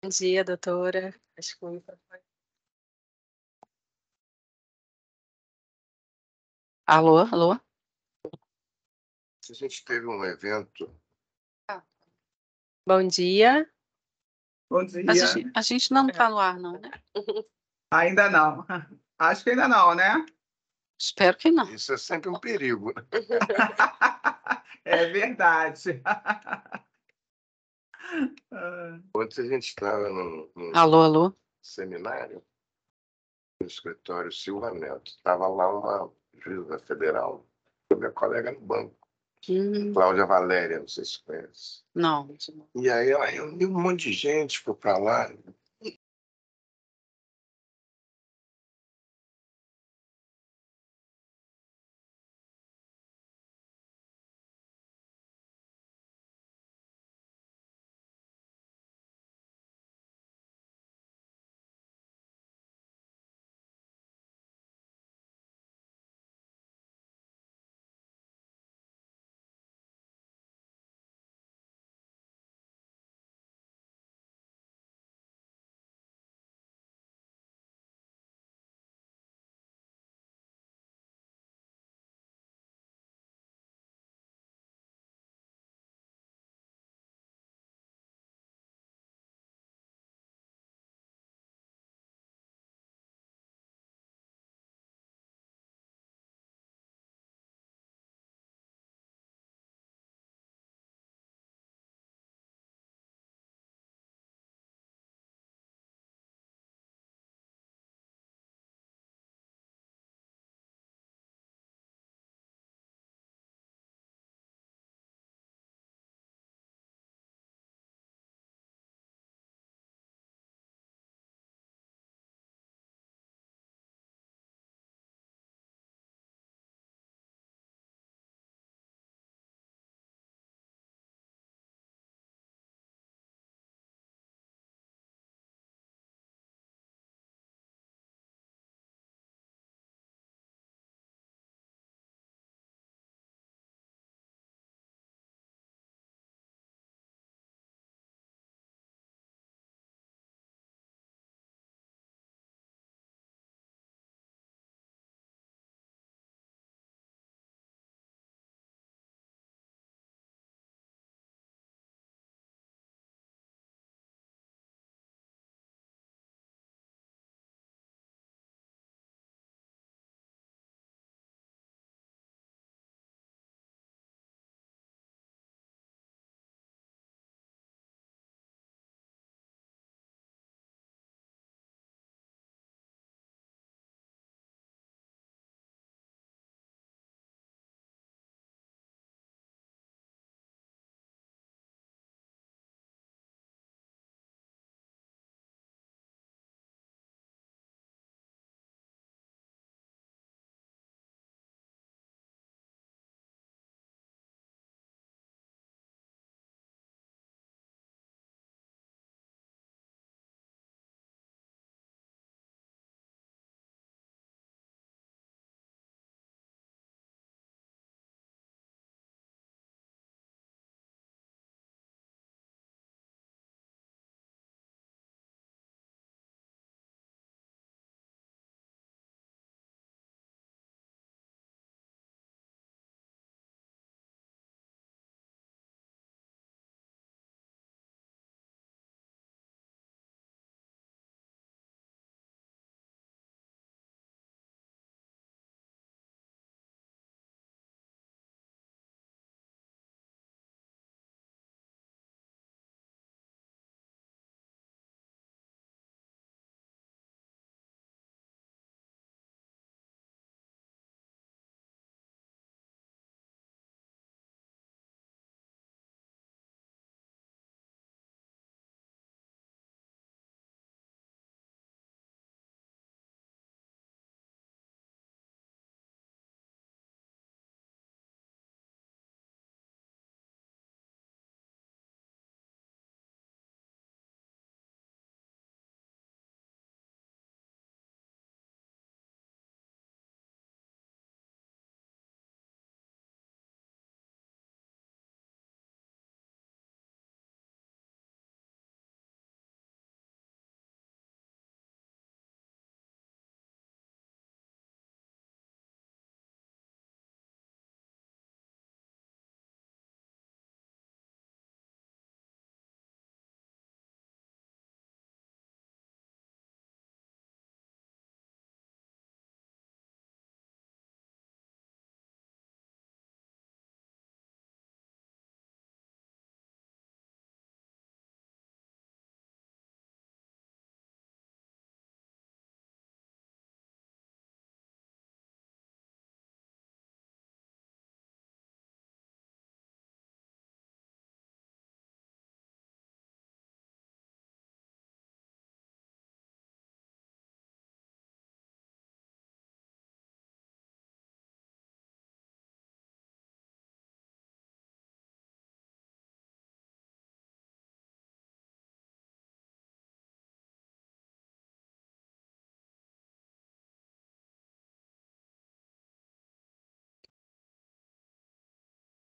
Bom dia, doutora. Acho que o microfone. Alô, alô? A gente teve um evento. Bom dia. Bom dia. A gente, a gente não está no ar, não, né? Ainda não. Acho que ainda não, né? Espero que não. Isso é sempre um perigo. é verdade. Ontem ah. a gente estava no, alô, alô. seminário no escritório Silva Neto. Estava lá uma juíza federal, minha colega no banco. Hum. Cláudia Valéria, não sei se conhece. Não. E aí ela reuniu um monte de gente, foi para lá.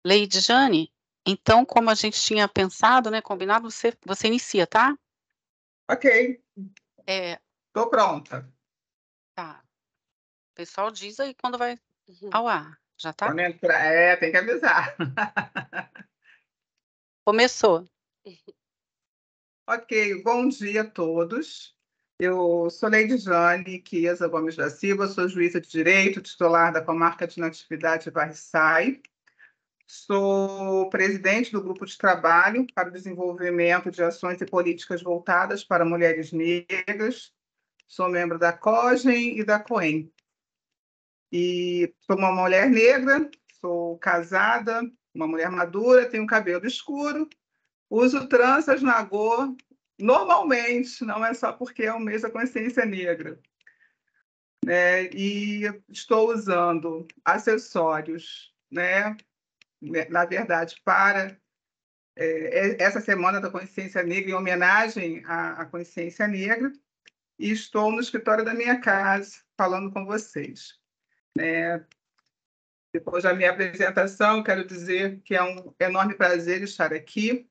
Lady Jane, então, como a gente tinha pensado, né, combinado, você, você inicia, tá? Ok. Estou é... pronta. Tá. O pessoal diz aí quando vai uhum. ao ar. Já tá? Quando é, tem que avisar. Começou. Ok, bom dia a todos. Eu sou Lady Jane Chiesa Gomes da Silva, sou juíza de direito, titular da comarca de natividade Varriçai. Sou presidente do Grupo de Trabalho para o Desenvolvimento de Ações e Políticas Voltadas para Mulheres Negras. Sou membro da COGEM e da COEM. E sou uma mulher negra, sou casada, uma mulher madura, tenho cabelo escuro, uso tranças na go normalmente, não é só porque é o mês da consciência negra. Né? E estou usando acessórios né? Né, na verdade, para é, é, essa Semana da Consciência Negra, em homenagem à, à consciência negra, e estou no escritório da minha casa falando com vocês. Né. depois da minha apresentação, quero dizer que é um enorme prazer estar aqui.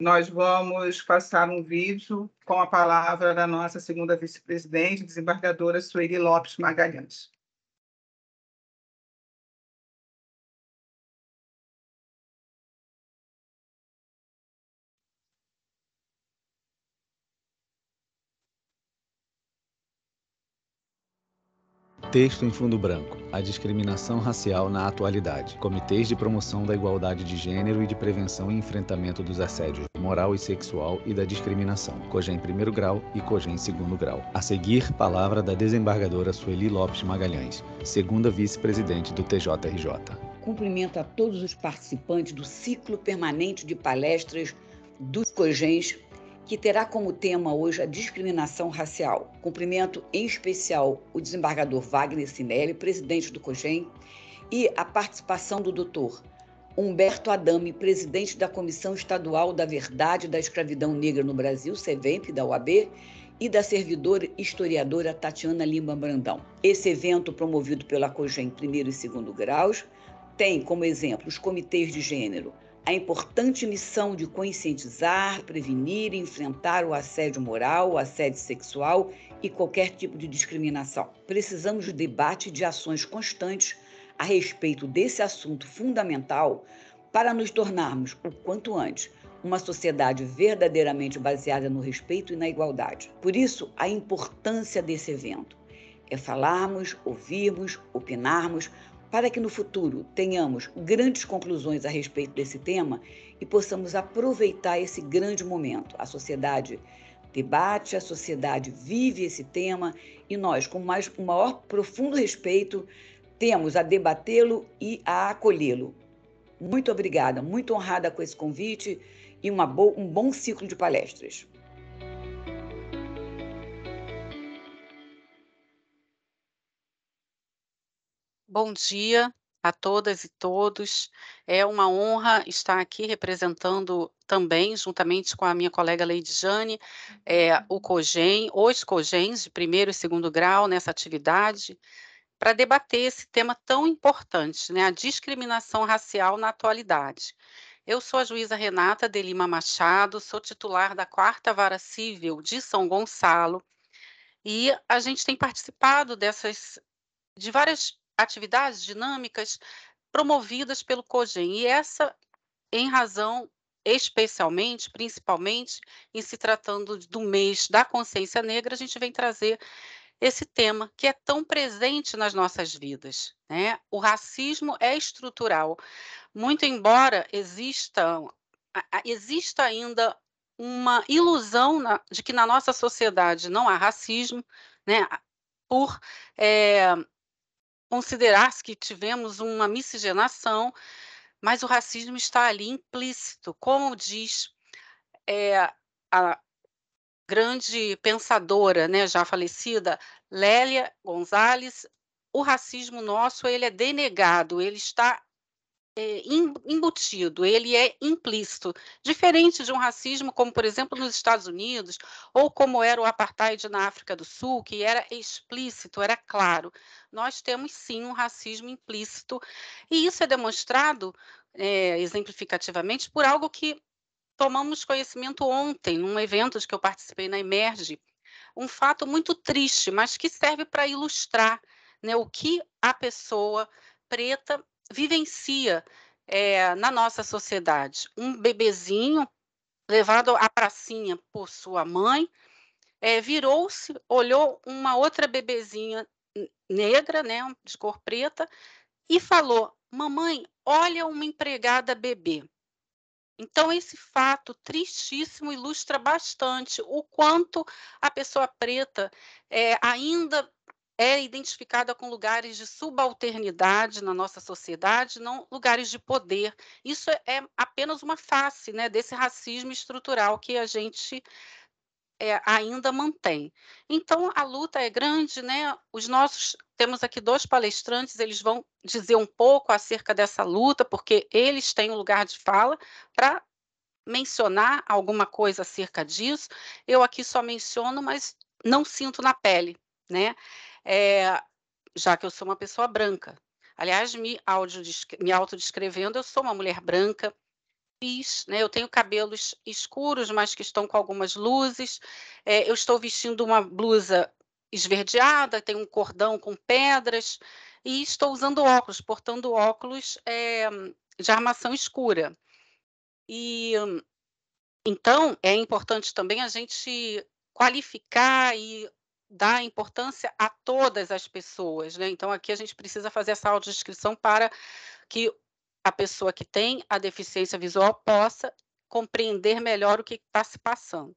Nós vamos passar um vídeo com a palavra da nossa segunda vice-presidente, desembargadora Sueli Lopes Magalhães. Texto em fundo branco. A discriminação racial na atualidade. Comitês de promoção da igualdade de gênero e de prevenção e enfrentamento dos assédios moral e sexual e da discriminação. COGEM primeiro grau e COGEM segundo grau. A seguir, palavra da desembargadora Sueli Lopes Magalhães, segunda vice-presidente do TJRJ. Cumprimento a todos os participantes do ciclo permanente de palestras dos COGEMs que terá como tema hoje a discriminação racial. Cumprimento em especial o desembargador Wagner Sinelli, presidente do COGEM, e a participação do doutor Humberto Adame, presidente da Comissão Estadual da Verdade da Escravidão Negra no Brasil, CEVEMP, da UAB, e da servidora historiadora Tatiana Lima Brandão. Esse evento, promovido pela COGEM primeiro e segundo graus, tem como exemplo os comitês de gênero, a importante missão de conscientizar, prevenir e enfrentar o assédio moral, o assédio sexual e qualquer tipo de discriminação. Precisamos de debate e de ações constantes a respeito desse assunto fundamental para nos tornarmos, o quanto antes, uma sociedade verdadeiramente baseada no respeito e na igualdade. Por isso, a importância desse evento é falarmos, ouvirmos, opinarmos, para que no futuro tenhamos grandes conclusões a respeito desse tema e possamos aproveitar esse grande momento. A sociedade debate, a sociedade vive esse tema e nós, com mais, o maior profundo respeito, temos a debatê-lo e a acolhê-lo. Muito obrigada, muito honrada com esse convite e bo um bom ciclo de palestras. Bom dia a todas e todos. É uma honra estar aqui representando também, juntamente com a minha colega Leide Jane, é, uhum. o COGEM, os COGENs de primeiro e segundo grau nessa atividade, para debater esse tema tão importante, né, a discriminação racial na atualidade. Eu sou a juíza Renata de Lima Machado, sou titular da Quarta Vara Civil de São Gonçalo, e a gente tem participado dessas de várias atividades dinâmicas promovidas pelo COGEM, e essa em razão especialmente, principalmente, em se tratando do mês da consciência negra, a gente vem trazer esse tema que é tão presente nas nossas vidas. Né? O racismo é estrutural, muito embora exista, exista ainda uma ilusão na, de que na nossa sociedade não há racismo, né? por é, considerasse que tivemos uma miscigenação, mas o racismo está ali implícito, como diz é, a grande pensadora, né, já falecida, Lélia Gonzalez, o racismo nosso ele é denegado, ele está é, embutido, ele é implícito, diferente de um racismo como, por exemplo, nos Estados Unidos, ou como era o apartheid na África do Sul, que era explícito, era claro. Nós temos sim um racismo implícito, e isso é demonstrado é, exemplificativamente por algo que tomamos conhecimento ontem, num evento de que eu participei na Emerge, um fato muito triste, mas que serve para ilustrar né, o que a pessoa preta vivencia é, na nossa sociedade. Um bebezinho levado à pracinha por sua mãe, é, virou-se, olhou uma outra bebezinha negra, né, de cor preta, e falou: Mamãe, olha uma empregada bebê. Então, esse fato tristíssimo ilustra bastante o quanto a pessoa preta é, ainda é identificada com lugares de subalternidade na nossa sociedade, não lugares de poder. Isso é, é apenas uma face né, desse racismo estrutural que a gente é, ainda mantém. Então a luta é grande, né? Os nossos temos aqui dois palestrantes, eles vão dizer um pouco acerca dessa luta, porque eles têm um lugar de fala para mencionar alguma coisa acerca disso. Eu aqui só menciono, mas não sinto na pele, né? é, já que eu sou uma pessoa branca. Aliás, me, me autodescrevendo, eu sou uma mulher branca, fiz, né? Eu tenho cabelos escuros, mas que estão com algumas luzes. É, eu estou vestindo uma blusa esverdeada, tem um cordão com pedras e estou usando óculos, portando óculos é, de armação escura. E então é importante também a gente qualificar e dá importância a todas as pessoas, né? Então aqui a gente precisa fazer essa audiodescrição para que a pessoa que tem a deficiência visual possa compreender melhor o que está se passando.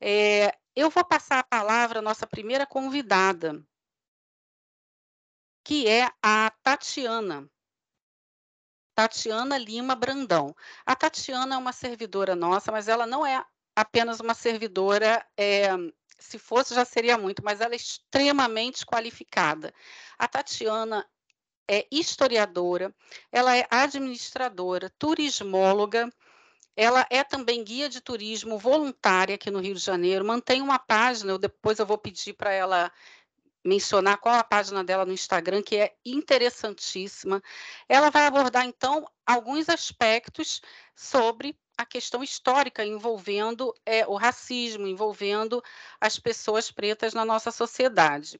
É, eu vou passar a palavra à nossa primeira convidada, que é a Tatiana. Tatiana Lima Brandão. A Tatiana é uma servidora nossa, mas ela não é apenas uma servidora é, se fosse já seria muito, mas ela é extremamente qualificada. A Tatiana é historiadora, ela é administradora, turismóloga, ela é também guia de turismo voluntária aqui no Rio de Janeiro, mantém uma página, eu depois eu vou pedir para ela mencionar qual a página dela no Instagram, que é interessantíssima. Ela vai abordar, então, alguns aspectos sobre a questão histórica envolvendo é, o racismo, envolvendo as pessoas pretas na nossa sociedade.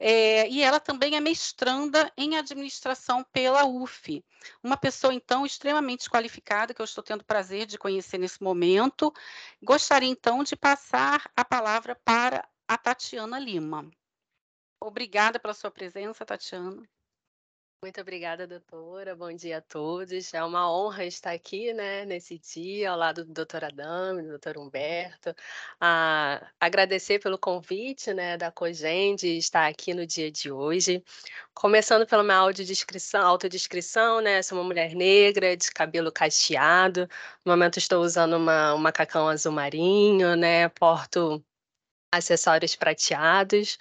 É, e ela também é mestranda em administração pela UF. Uma pessoa, então, extremamente qualificada, que eu estou tendo o prazer de conhecer nesse momento. Gostaria, então, de passar a palavra para a Tatiana Lima. Obrigada pela sua presença, Tatiana. Muito obrigada, doutora. Bom dia a todos. É uma honra estar aqui, né, nesse dia, ao lado do doutor e do doutor Humberto. Ah, agradecer pelo convite, né, da COGEN de estar aqui no dia de hoje. Começando pela minha audiodescrição, autodescrição, né, sou uma mulher negra, de cabelo cacheado. No momento estou usando uma, um macacão azul marinho, né, porto acessórios prateados.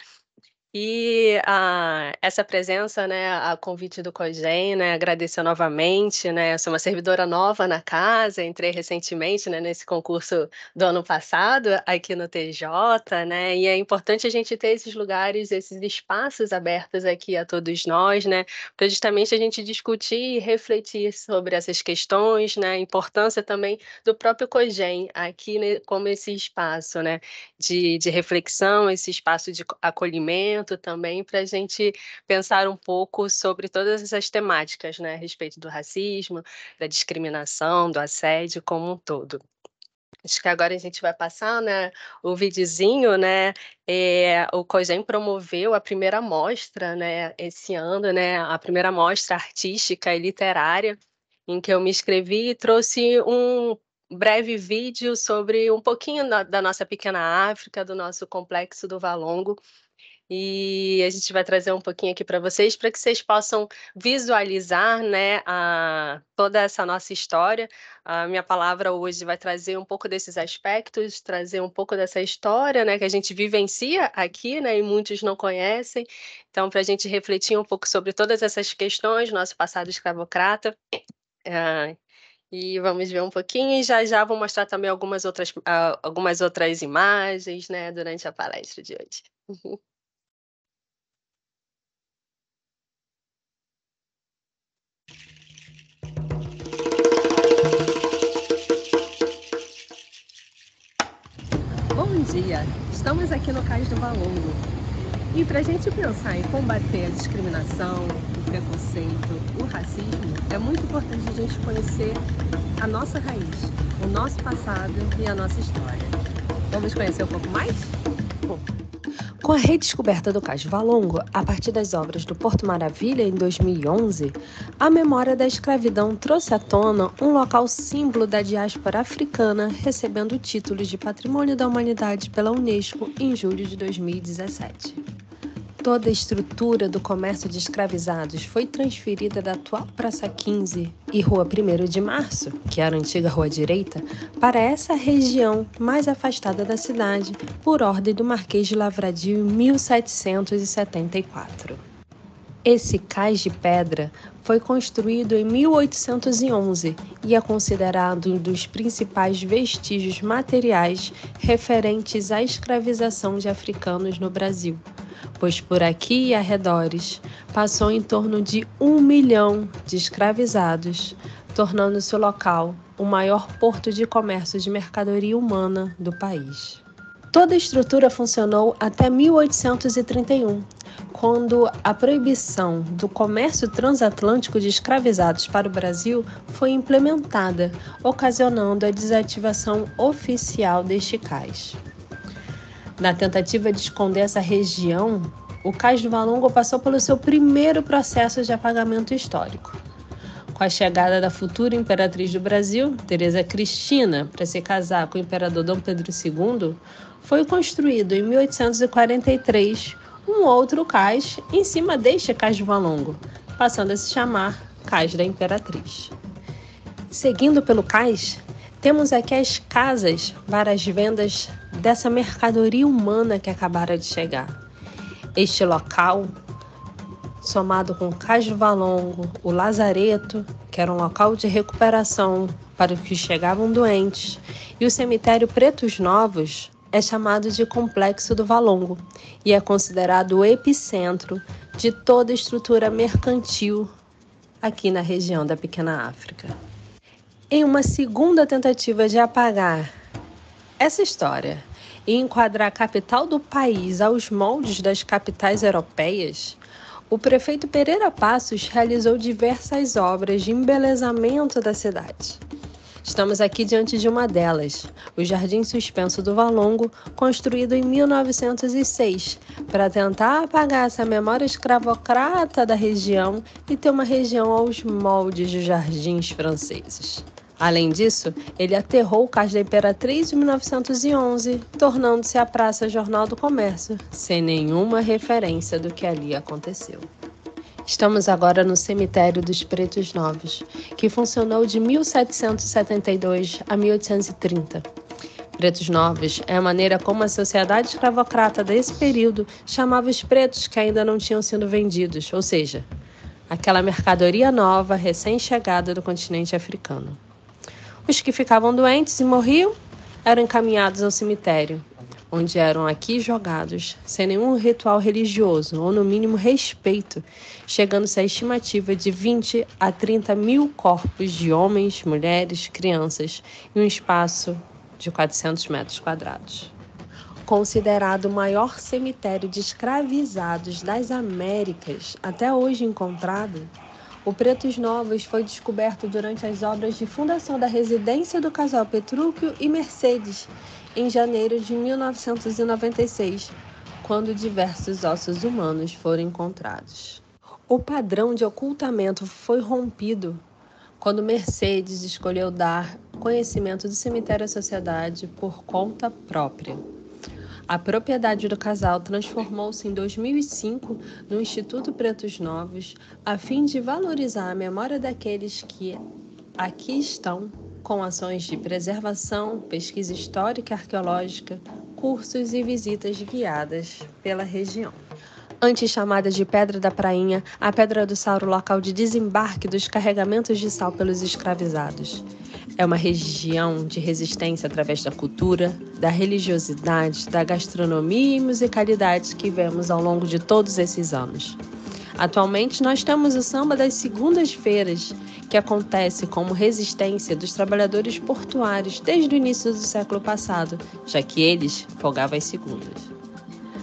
E a, ah, essa presença, né, a convite do COGEN, né, agradecer novamente, né, eu sou uma servidora nova na casa, entrei recentemente, né, nesse concurso do ano passado aqui no TJ, né, e é importante a gente ter esses lugares, esses espaços abertos aqui a todos nós, né, para justamente a gente discutir e refletir sobre essas questões, né, a importância também do próprio COGEN aqui né, como esse espaço, né, de, de reflexão, esse espaço de acolhimento, momento também para a gente pensar um pouco sobre todas essas temáticas, né, a respeito do racismo, da discriminação, do assédio como um todo. Acho que agora a gente vai passar, né, o videozinho, né, é, o COGEM promoveu a primeira mostra, né, esse ano, né, a primeira mostra artística e literária em que eu me inscrevi e trouxe um breve vídeo sobre um pouquinho da, da nossa pequena África, do nosso complexo do Valongo, e a gente vai trazer um pouquinho aqui para vocês, para que vocês possam visualizar né, a, toda essa nossa história. A minha palavra hoje vai trazer um pouco desses aspectos, trazer um pouco dessa história né, que a gente vivencia aqui né, e muitos não conhecem. Então, para a gente refletir um pouco sobre todas essas questões, nosso passado escravocrata. Uh, e vamos ver um pouquinho e já já vou mostrar também algumas outras, uh, algumas outras imagens né, durante a palestra de hoje. Bom dia, estamos aqui no Cais do Valongo e para a gente pensar em combater a discriminação, o preconceito, o racismo, é muito importante a gente conhecer a nossa raiz, o nosso passado e a nossa história. Vamos conhecer um pouco mais? Bom. Com a redescoberta do Cais Valongo, a partir das obras do Porto Maravilha em 2011, a memória da escravidão trouxe à tona um local símbolo da diáspora africana recebendo títulos de Patrimônio da Humanidade pela Unesco em julho de 2017. Toda a estrutura do comércio de escravizados foi transferida da atual Praça 15 e Rua 1 de Março, que era a antiga Rua Direita, para essa região mais afastada da cidade, por ordem do Marquês de Lavradio em 1774. Esse cais de pedra foi construído em 1811 e é considerado um dos principais vestígios materiais referentes à escravização de africanos no Brasil pois por aqui e arredores passou em torno de um milhão de escravizados, tornando-se o local o maior porto de comércio de mercadoria humana do país. Toda a estrutura funcionou até 1831, quando a proibição do comércio transatlântico de escravizados para o Brasil foi implementada, ocasionando a desativação oficial deste cais. Na tentativa de esconder essa região, o Cais do Valongo passou pelo seu primeiro processo de apagamento histórico. Com a chegada da futura imperatriz do Brasil, Teresa Cristina, para se casar com o imperador Dom Pedro II, foi construído em 1843 um outro cais em cima deste Cais do Valongo, passando a se chamar Cais da Imperatriz. Seguindo pelo cais, temos aqui as casas para as vendas dessa mercadoria humana que acabara de chegar. Este local, somado com o Valongo o Lazareto, que era um local de recuperação para os que chegavam doentes, e o cemitério Pretos Novos, é chamado de Complexo do Valongo e é considerado o epicentro de toda estrutura mercantil aqui na região da Pequena África em uma segunda tentativa de apagar essa história e enquadrar a capital do país aos moldes das capitais europeias, o prefeito Pereira Passos realizou diversas obras de embelezamento da cidade. Estamos aqui diante de uma delas, o Jardim Suspenso do Valongo, construído em 1906, para tentar apagar essa memória escravocrata da região e ter uma região aos moldes de jardins franceses. Além disso, ele aterrou o cais da Imperatriz de 1911, tornando-se a Praça Jornal do Comércio, sem nenhuma referência do que ali aconteceu. Estamos agora no Cemitério dos Pretos Novos, que funcionou de 1772 a 1830. Pretos Novos é a maneira como a sociedade escravocrata desse período chamava os pretos que ainda não tinham sido vendidos, ou seja, aquela mercadoria nova recém-chegada do continente africano. Os que ficavam doentes e morriam eram encaminhados ao cemitério, onde eram aqui jogados, sem nenhum ritual religioso ou, no mínimo, respeito, chegando-se à estimativa de 20 a 30 mil corpos de homens, mulheres, crianças em um espaço de 400 metros quadrados. Considerado o maior cemitério de escravizados das Américas até hoje encontrado, o Pretos Novos foi descoberto durante as obras de fundação da residência do casal Petrúquio e Mercedes, em janeiro de 1996, quando diversos ossos humanos foram encontrados. O padrão de ocultamento foi rompido quando Mercedes escolheu dar conhecimento do cemitério à sociedade por conta própria. A propriedade do casal transformou-se em 2005 no Instituto Pretos Novos, a fim de valorizar a memória daqueles que aqui estão, com ações de preservação, pesquisa histórica e arqueológica, cursos e visitas guiadas pela região. Antes chamada de Pedra da Prainha, a Pedra do Sauro, local de desembarque dos carregamentos de sal pelos escravizados. É uma região de resistência através da cultura, da religiosidade, da gastronomia e musicalidade que vemos ao longo de todos esses anos. Atualmente, nós temos o samba das segundas-feiras, que acontece como resistência dos trabalhadores portuários desde o início do século passado, já que eles folgavam as segundas.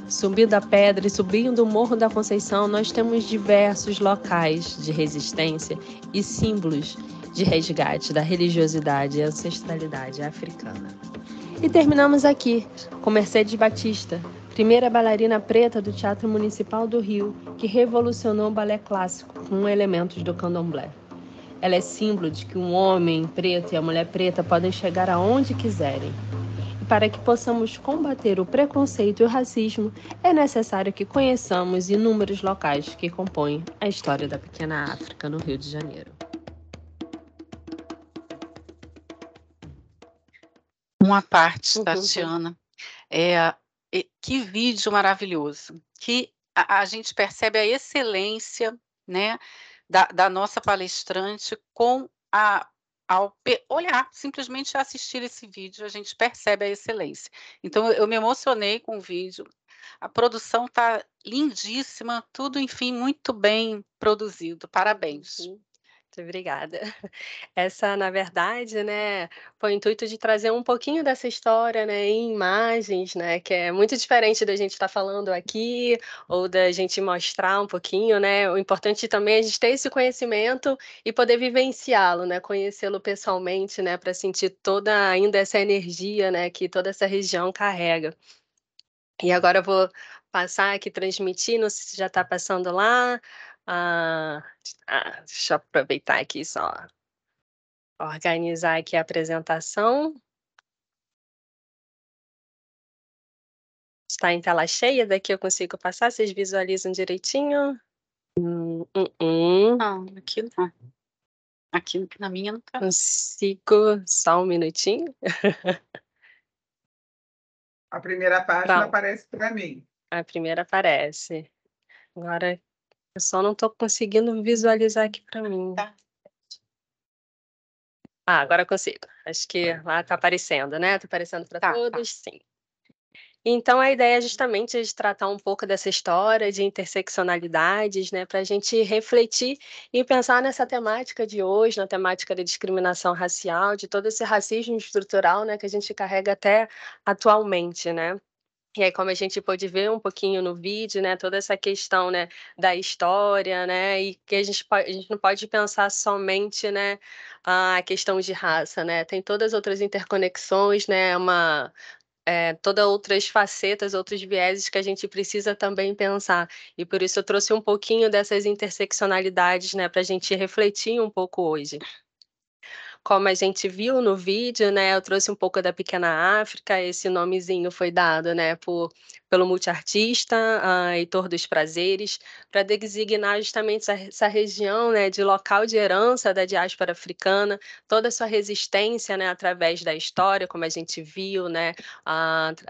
Subindo a pedra e subindo o Morro da Conceição, nós temos diversos locais de resistência e símbolos de resgate da religiosidade e ancestralidade africana. E terminamos aqui com Mercedes Batista, primeira bailarina preta do Teatro Municipal do Rio, que revolucionou o balé clássico com elementos do candomblé. Ela é símbolo de que um homem preto e a mulher preta podem chegar aonde quiserem. E para que possamos combater o preconceito e o racismo, é necessário que conheçamos inúmeros locais que compõem a história da pequena África no Rio de Janeiro. uma parte, uhum. Tatiana. É, que vídeo maravilhoso. Que a, a gente percebe a excelência né, da, da nossa palestrante com a ao olhar, simplesmente assistir esse vídeo, a gente percebe a excelência. Então, eu me emocionei com o vídeo. A produção está lindíssima, tudo, enfim, muito bem produzido. Parabéns. Uhum. Obrigada. Essa, na verdade, né, foi o intuito de trazer um pouquinho dessa história, né, em imagens, né, que é muito diferente da gente estar tá falando aqui ou da gente mostrar um pouquinho, né. O importante também é a gente ter esse conhecimento e poder vivenciá-lo, né, conhecê-lo pessoalmente, né, para sentir toda ainda essa energia, né, que toda essa região carrega. E agora eu vou passar aqui transmitindo, se já está passando lá. Ah, ah, deixa eu aproveitar aqui só organizar aqui a apresentação. Está em tela cheia, daqui eu consigo passar, vocês visualizam direitinho? Hum, hum, hum. Não, aqui não. Aqui na minha não tá. Consigo, só um minutinho. a primeira página aparece para mim. A primeira aparece. Agora eu só não estou conseguindo visualizar aqui para mim. Tá. Ah, agora consigo. Acho que lá está aparecendo, né? Está aparecendo para tá, tá, todos, tá. sim. Então, a ideia é justamente a gente tratar um pouco dessa história de interseccionalidades, né, para a gente refletir e pensar nessa temática de hoje, na temática da discriminação racial, de todo esse racismo estrutural né, que a gente carrega até atualmente. Né? E aí, como a gente pôde ver um pouquinho no vídeo, né, toda essa questão, né, da história, né, e que a gente, a gente não pode pensar somente, né, a questão de raça, né, tem todas as outras interconexões, né, uma, é, todas outras facetas, outros vieses que a gente precisa também pensar. E por isso eu trouxe um pouquinho dessas interseccionalidades né, para a gente refletir um pouco hoje como a gente viu no vídeo, né, eu trouxe um pouco da Pequena África, esse nomezinho foi dado, né, por pelo multiartista uh, Heitor dos Prazeres, para designar justamente essa, essa, região né, de local de herança da diáspora africana, toda a sua resistência né, através da história, como a gente viu, né,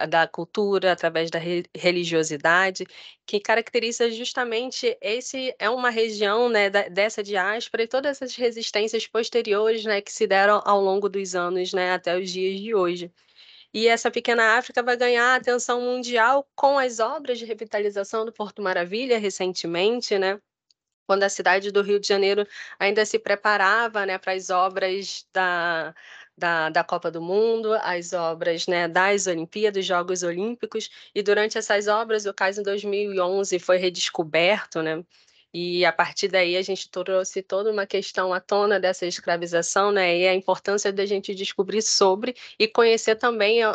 da cultura, através da re, religiosidade, que caracteriza justamente esse é uma região né, da, dessa diáspora e todas essas resistências posteriores né, que se deram ao longo dos anos né, até os dias de hoje. E essa pequena África vai ganhar atenção mundial com as obras de revitalização do Porto Maravilha recentemente, né? Quando a cidade do Rio de Janeiro ainda se preparava né, para as obras da, da, da, Copa do Mundo, as obras né, das Olimpíadas, Jogos Olímpicos, e durante essas obras, o caso em 2011 foi redescoberto, né, e a partir daí a gente trouxe toda uma questão à tona dessa escravização, né? E a importância da gente descobrir sobre e conhecer também a,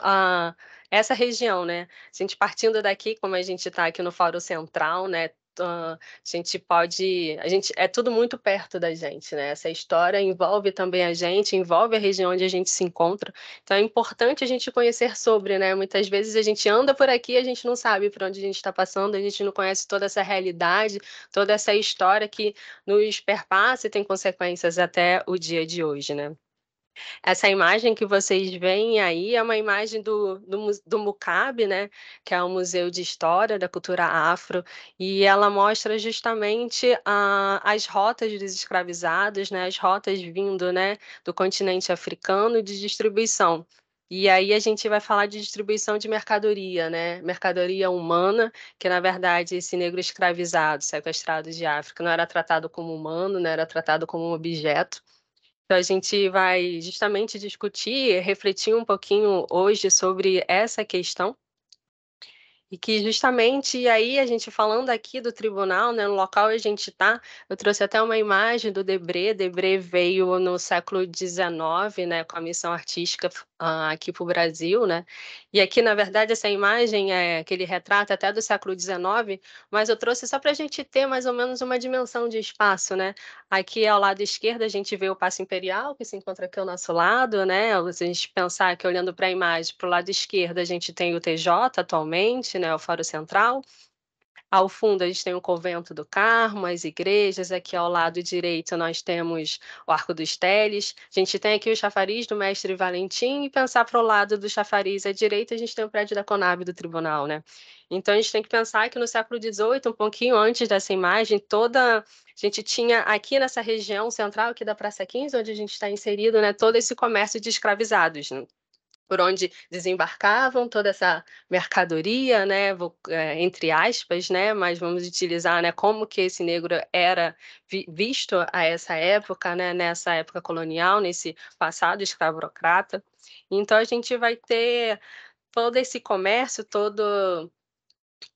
a essa região, né? A gente partindo daqui, como a gente está aqui no Fórum Central, né? a gente pode. A gente, é tudo muito perto da gente, né? Essa história envolve também a gente, envolve a região onde a gente se encontra. Então é importante a gente conhecer sobre, né? Muitas vezes a gente anda por aqui, a gente não sabe por onde a gente está passando, a gente não conhece toda essa realidade, toda essa história que nos perpassa e tem consequências até o dia de hoje, né? Essa imagem que vocês veem aí é uma imagem do, do, do MUCAB, né, que é o Museu de História da Cultura Afro, e ela mostra justamente ah, as rotas dos escravizados, né, as rotas vindo né, do continente africano de distribuição. E aí a gente vai falar de distribuição de mercadoria, né? Mercadoria humana, que na verdade esse negro escravizado, sequestrado de África, não era tratado como humano, não era tratado como um objeto. Então, a gente vai justamente discutir, refletir um pouquinho hoje sobre essa questão e que justamente, e aí a gente falando aqui do tribunal, né, no local a gente está, eu trouxe até uma imagem do Debré. Debré veio no século XIX, né, com a missão artística uh, aqui para o Brasil, né. E aqui, na verdade, essa imagem é que ele retrata até do século XIX, mas eu trouxe só para a gente ter mais ou menos uma dimensão de espaço, né. Aqui ao lado esquerdo a gente vê o Passo Imperial, que se encontra aqui ao nosso lado, né. Se a gente pensar que olhando para a imagem, para o lado esquerdo a gente tem o TJ atualmente, né né, o Faro Central. Ao fundo, a gente tem o Convento do Carmo, as igrejas. Aqui ao lado direito, nós temos o Arco dos Teles. A gente tem aqui o chafariz do Mestre Valentim. E pensar para o lado do chafariz à direita, a gente tem o prédio da Conab do Tribunal, né? Então, a gente tem que pensar que no século XVIII, um pouquinho antes dessa imagem, toda a gente tinha aqui nessa região central, aqui da Praça 15, onde a gente está inserido, né, todo esse comércio de escravizados. Né? por onde desembarcavam toda essa mercadoria, né, eh, entre aspas, né, mas vamos utilizar, né, como que esse negro era visto a essa época, né, nessa época colonial, nesse passado escravocrata. Então a gente vai ter todo esse comércio, todo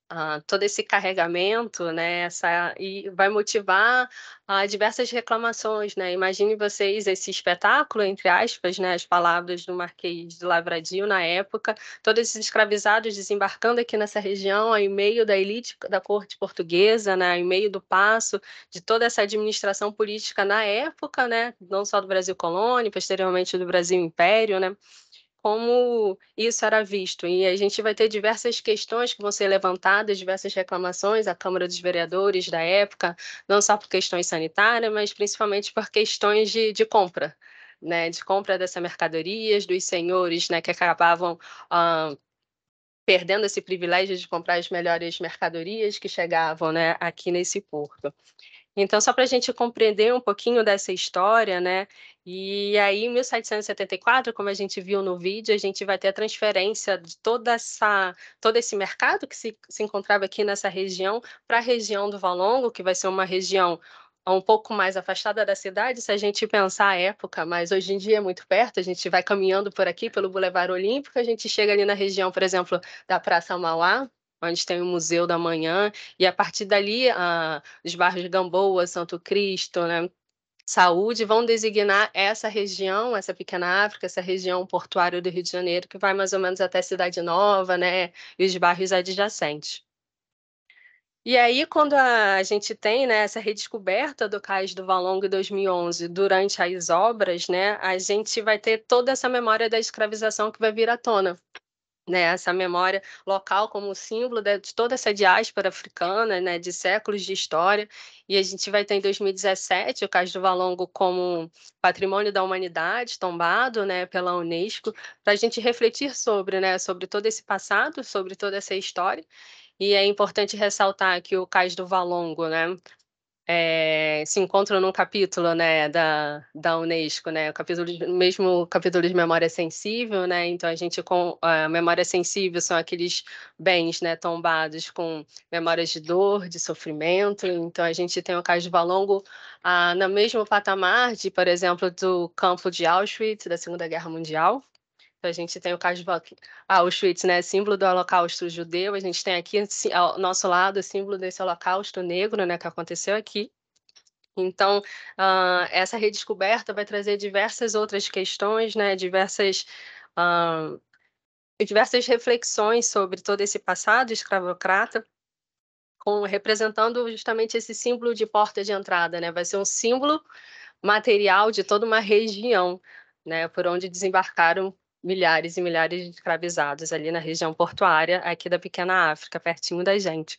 ah, todo esse carregamento, né, essa, e vai motivar ah, diversas reclamações, né? Imagine vocês esse espetáculo, entre aspas, né, as palavras do Marquês de Lavradio na época, todos esses escravizados desembarcando aqui nessa região, aí meio da elite da corte portuguesa, né, em meio do passo de toda essa administração política na época, né, não só do Brasil colônia, posteriormente do Brasil império, né? como isso era visto. E a gente vai ter diversas questões que vão ser levantadas, diversas reclamações à Câmara dos Vereadores da época, não só por questões sanitárias, mas principalmente por questões de, de compra, né, de compra dessas mercadorias, dos senhores né, que acabavam. Uh, perdendo esse privilégio de comprar as melhores mercadorias que chegavam né, aqui nesse porto. Então, só para a gente compreender um pouquinho dessa história, né? E aí, em 1774, como a gente viu no vídeo, a gente vai ter a transferência de toda essa, todo esse mercado que se, se encontrava aqui nessa região para a região do Valongo, que vai ser uma região um pouco mais afastada da cidade, se a gente pensar a época, mas hoje em dia é muito perto, a gente vai caminhando por aqui, pelo Boulevard Olímpico, a gente chega ali na região, por exemplo, da Praça Mauá, onde tem o Museu da Manhã, e a partir dali, a, os bairros de Gamboa, Santo Cristo, né, Saúde, vão designar essa região, essa pequena África, essa região portuária do Rio de Janeiro, que vai mais ou menos até Cidade Nova, né, e os bairros adjacentes. E aí, quando a gente tem né, essa redescoberta do cais do Valongo em 2011, durante as obras, né, a gente vai ter toda essa memória da escravização que vai vir à tona né, essa memória local como símbolo de toda essa diáspora africana, né, de séculos de história. E a gente vai ter em 2017 o Cais do Valongo como patrimônio da humanidade, tombado né, pela Unesco, para a gente refletir sobre, né, sobre todo esse passado, sobre toda essa história. E é importante ressaltar que o Cais do Valongo, né, é, se encontram num capítulo né, da, da Unesco, né, o capítulo, mesmo capítulo de memória sensível, né, então a gente com a memória sensível são aqueles bens né, tombados com memórias de dor, de sofrimento, então a gente tem o caso de Valongo ah, no mesmo patamar de, por exemplo, do campo de Auschwitz da Segunda Guerra Mundial, a gente tem o caso ah, de Auschwitz, né, símbolo do holocausto judeu, a gente tem aqui assim, ao nosso lado o símbolo desse holocausto negro, né, que aconteceu aqui. Então, uh, essa redescoberta vai trazer diversas outras questões, né, diversas uh, diversas reflexões sobre todo esse passado escravocrata, com, representando justamente esse símbolo de porta de entrada, né, vai ser um símbolo material de toda uma região, né, por onde desembarcaram milhares e milhares de escravizados ali na região portuária aqui da pequena África, pertinho da gente.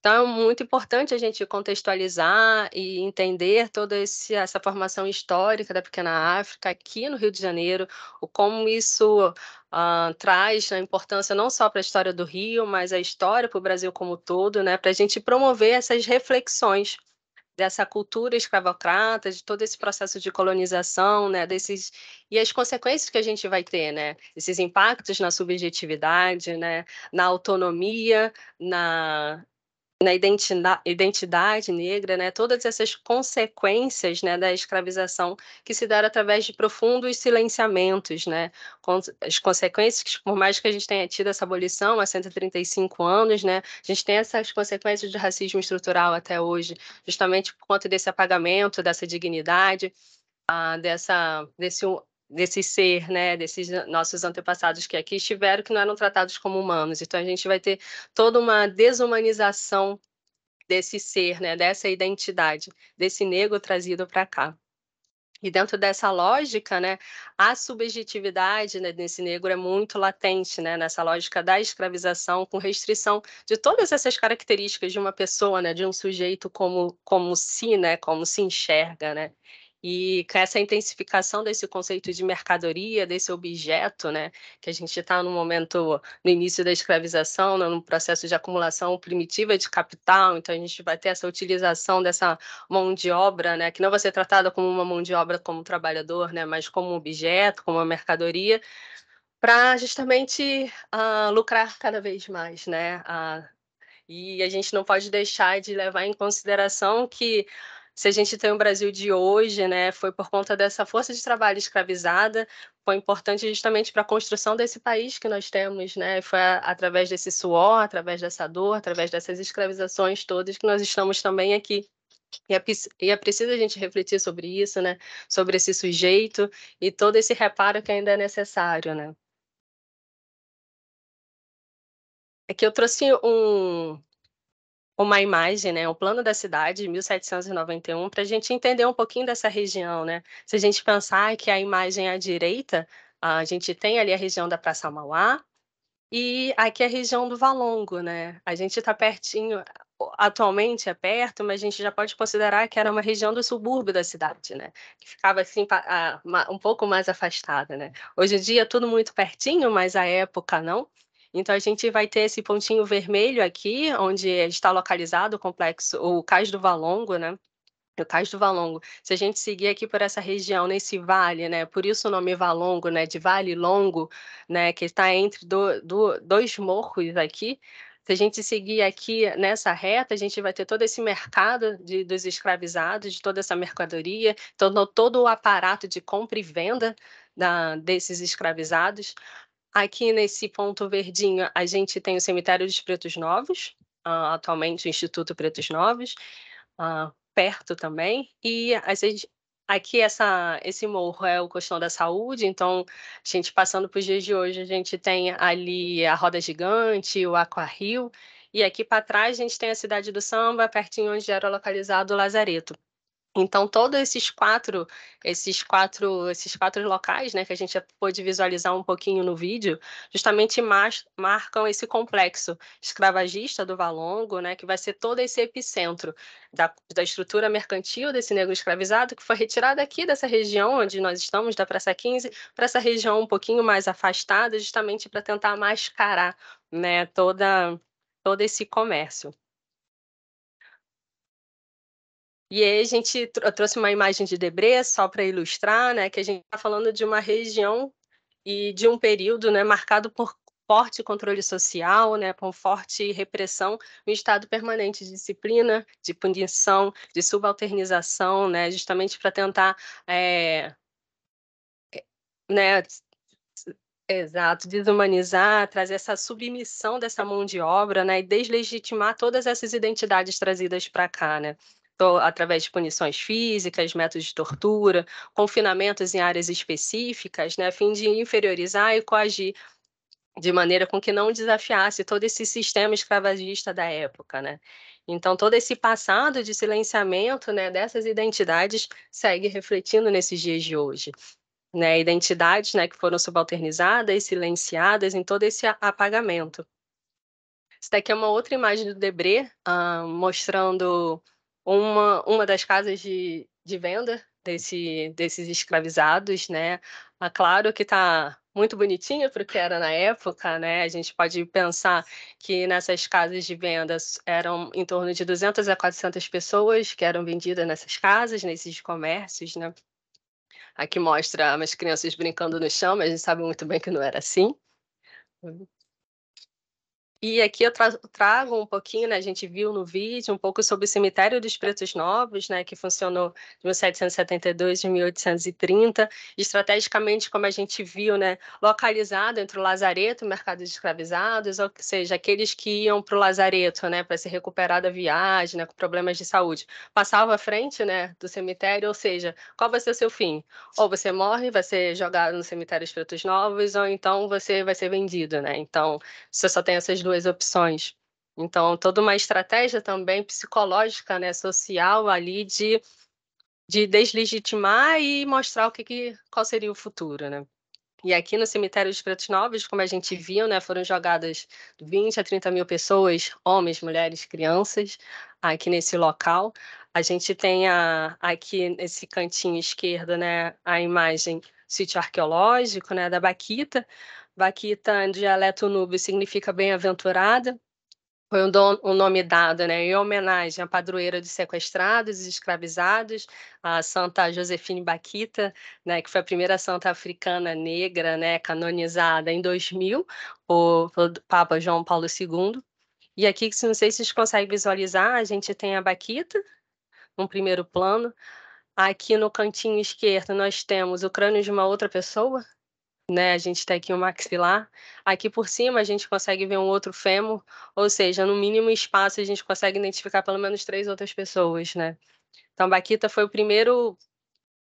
Então, é muito importante a gente contextualizar e entender toda esse, essa formação histórica da pequena África aqui no Rio de Janeiro, o como isso uh, traz a importância não só para a história do Rio, mas a história para o Brasil como um todo, né, para a gente promover essas reflexões dessa cultura escravocrata, de todo esse processo de colonização, né, desses e as consequências que a gente vai ter, né, esses impactos na subjetividade, né, na autonomia, na na identidade, identidade negra, né, todas essas consequências né, da escravização que se deram através de profundos silenciamentos, né, as consequências que, por mais que a gente tenha tido essa abolição há 135 anos, né, a gente tem essas consequências de racismo estrutural até hoje, justamente por conta desse apagamento, dessa dignidade, ah, dessa, desse desse ser, né, desses nossos antepassados que aqui estiveram, que não eram tratados como humanos. Então a gente vai ter toda uma desumanização desse ser, né, dessa identidade, desse negro trazido para cá. E dentro dessa lógica, né, a subjetividade né, desse negro é muito latente, né, nessa lógica da escravização, com restrição de todas essas características de uma pessoa, né, de um sujeito como, como se, né, como se enxerga, né. E com essa intensificação desse conceito de mercadoria, desse objeto, né, que a gente está no momento, no início da escravização, né, no processo de acumulação primitiva de capital, então a gente vai ter essa utilização dessa mão de obra, né, que não vai ser tratada como uma mão de obra como um trabalhador, né, mas como objeto, como uma mercadoria, para justamente uh, lucrar cada vez mais, né, uh, e a gente não pode deixar de levar em consideração que se a gente tem o Brasil de hoje, né, foi por conta dessa força de trabalho escravizada, foi importante justamente para a construção desse país que nós temos, né? Foi através desse suor, através dessa dor, através dessas escravizações todas que nós estamos também aqui. E é, e é preciso a gente refletir sobre isso, né? Sobre esse sujeito e todo esse reparo que ainda é necessário, né? Aqui é eu trouxe um, uma imagem, né, o plano da cidade de 1791, para a gente entender um pouquinho dessa região. Né? Se a gente pensar que a imagem à direita, a gente tem ali a região da Praça Mauá, e aqui a região do Valongo, né? A gente está pertinho, atualmente é perto, mas a gente já pode considerar que era uma região do subúrbio da cidade, né? Que ficava assim um pouco mais afastada, né? Hoje em dia é tudo muito pertinho, mas a época não. Então a gente vai ter esse pontinho vermelho aqui, onde está localizado o complexo, o Cais do Valongo, né? O Cais do Valongo. Se a gente seguir aqui por essa região, nesse vale, né, por isso o nome Valongo, né, de Vale Longo, né, que está entre do, do, dois morros aqui, se a gente seguir aqui nessa reta, a gente vai ter todo esse mercado de, dos escravizados, de toda essa mercadoria, todo, todo o aparato de compra e venda da, desses escravizados. Aqui nesse ponto verdinho, a gente tem o Cemitério dos Pretos Novos, uh, atualmente o Instituto Pretos Novos, uh, perto também. E a gente, aqui essa, esse morro é o Costão da Saúde, então a gente passando para os dias de hoje, a gente tem ali a Roda Gigante, o Aquarrio, e aqui para trás a gente tem a Cidade do Samba, pertinho onde era localizado o Lazareto. Então, todos esses quatro, esses quatro, esses quatro locais, né, que a gente já pôde visualizar um pouquinho no vídeo, justamente marcam esse complexo escravagista do Valongo, né, que vai ser todo esse epicentro da, da estrutura mercantil desse negro escravizado, que foi retirado aqui dessa região onde nós estamos, da Praça 15, para essa região um pouquinho mais afastada, justamente para tentar mascarar, né, toda todo esse comércio. E aí a gente trouxe uma imagem de Debré só para ilustrar, né, que a gente está falando de uma região e de um período, né, marcado por forte controle social, né, com forte repressão, um estado permanente de disciplina, de punição, de subalternização, né, justamente para tentar, é, né, Exato, desumanizar, trazer essa submissão dessa mão de obra, né, e deslegitimar todas essas identidades trazidas para cá, né? através de punições físicas, métodos de tortura, confinamentos em áreas específicas, né, a fim de inferiorizar e coagir de maneira com que não desafiasse todo esse sistema escravagista da época, né? Então todo esse passado de silenciamento, né, dessas identidades segue refletindo nesses dias de hoje. Né, identidades né, que foram subalternizadas, silenciadas em todo esse apagamento. Isso daqui é uma outra imagem do Debré, uh, mostrando uma, uma das casas de, de venda desse, desses escravizados, né? A ah, Claro que está muito bonitinha para o que era na época, né? A gente pode pensar que nessas casas de vendas eram em torno de 200 a 400 pessoas que eram vendidas nessas casas, nesses comércios, né? Aqui mostra umas crianças brincando no chão, mas a gente sabe muito bem que não era assim. E aqui eu trago um pouquinho, né, a gente viu no vídeo, um pouco sobre o Cemitério dos Pretos Novos, né, que funcionou de 1772 a 1830, estrategicamente, como a gente viu, né, localizado entre o lazareto e o mercado de escravizados, ou seja, aqueles que iam para o lazareto né, para se recuperar da viagem, né, com problemas de saúde, passavam à frente né, do cemitério, ou seja, qual vai ser o seu fim? Ou você morre, vai ser jogado no Cemitério dos Pretos Novos, ou então você vai ser vendido. Né? Então, você só tem essas duas opções. Então, toda uma estratégia também psicológica, né, social ali de, de deslegitimar e mostrar o que, que qual seria o futuro, né? E aqui no cemitério dos Pretos Novos, como a gente viu, né, foram jogadas 20 a 30 mil pessoas, homens, mulheres, crianças, aqui nesse local. A gente tem a, aqui nesse cantinho esquerdo né, a imagem sítio arqueológico né, da Baquita, Vaquita, em dialeto nubi, significa bem-aventurada. Foi um, um, nome dado né, em homenagem à padroeira dos sequestrados e escravizados, a Santa Josefine Baquita, né, que foi a primeira santa africana negra né, canonizada em 2000, o, Papa João Paulo II. E aqui, não sei se vocês conseguem visualizar, a gente tem a Baquita, um primeiro plano. Aqui no cantinho esquerdo, nós temos o crânio de uma outra pessoa, né? A gente tem tá aqui o um maxilar. Aqui por cima a gente consegue ver um outro fêmur, ou seja, no mínimo espaço a gente consegue identificar pelo menos três outras pessoas, né? Então, Baquita foi o primeiro,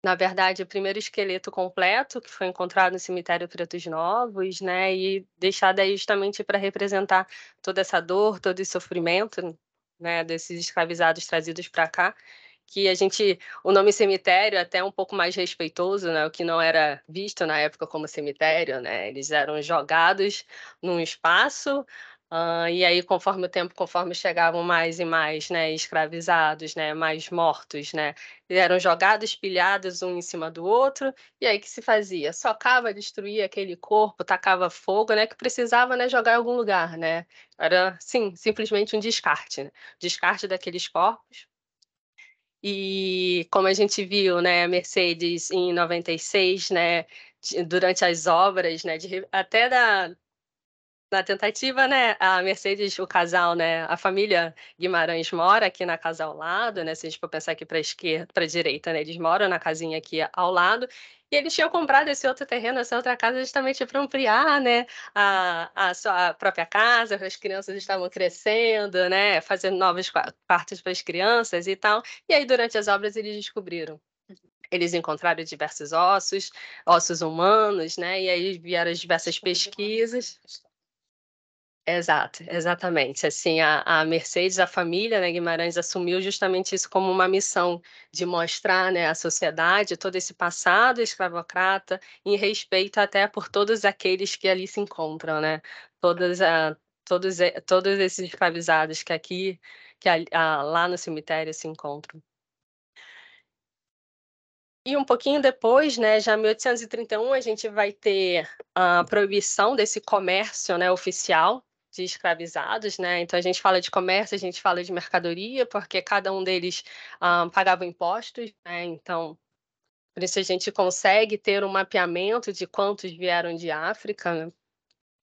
na verdade, o primeiro esqueleto completo que foi encontrado no cemitério Pretos Novos, né? E deixado aí justamente para representar toda essa dor, todo esse sofrimento, né? Desses escravizados trazidos para cá que a gente, o nome cemitério é até um pouco mais respeitoso, né? O que não era visto na época como cemitério, né? Eles eram jogados num espaço Uh, e aí, conforme o tempo, conforme chegavam mais e mais né, escravizados, né, mais mortos, né, eram jogados, pilhados um em cima do outro, e aí o que se fazia? Socava, destruía aquele corpo, tacava fogo, né, que precisava né, jogar em algum lugar. Né? Era, sim, simplesmente um descarte. Né? Descarte daqueles corpos e como a gente viu, né, a Mercedes em 96, né, durante as obras, né, de, até da, da tentativa, né, a Mercedes, o casal, né, a família Guimarães mora aqui na casa ao lado, né, se a gente for pensar aqui para esquerda, para direita, né, eles moram na casinha aqui ao lado que eles tinham comprado esse outro terreno, essa outra casa, justamente para ampliar né, a, a sua própria casa, as crianças estavam crescendo, né, fazendo novos quartos para as crianças e tal. E aí, durante as obras, eles descobriram. Eles encontraram diversos ossos, ossos humanos, né? E aí vieram as diversas pesquisas. Exato, exatamente. Assim, a, a, Mercedes, a família né, Guimarães assumiu justamente isso como uma missão de mostrar né, à sociedade todo esse passado escravocrata em respeito até por todos aqueles que ali se encontram, né? Todos a, todos, todos esses escravizados que aqui, que a, lá no cemitério se encontram. E um pouquinho depois, né, já em 1831, a gente vai ter a proibição desse comércio né, oficial de escravizados, né? Então a gente fala de comércio, a gente fala de mercadoria, porque cada um deles um, ah, pagava impostos, né? Então por isso a gente consegue ter um mapeamento de quantos vieram de África.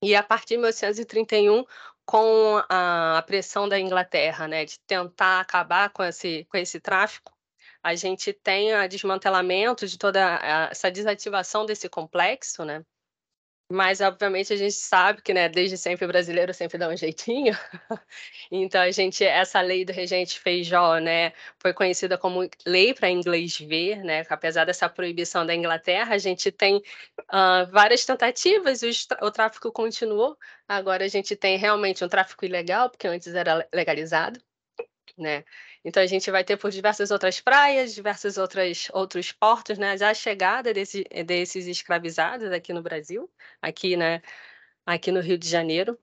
E a partir de 1831, com a pressão da Inglaterra, né, de tentar acabar com esse, com esse tráfico, a gente tem o desmantelamento de toda essa desativação desse complexo, né? Mas, obviamente, a gente sabe que, né, desde sempre o brasileiro sempre dá um jeitinho. então, a gente, essa lei do regente Feijó, né, foi conhecida como lei para inglês ver, né, apesar dessa proibição da Inglaterra, a gente tem uh, várias tentativas, o, o tráfico continuou, agora a gente tem realmente um tráfico ilegal, porque antes era legalizado, né, então a gente vai ter por diversas outras praias, diversos outras, outros portos, né? Já a chegada desse, desses escravizados aqui no Brasil, aqui, né? Aqui no Rio de Janeiro.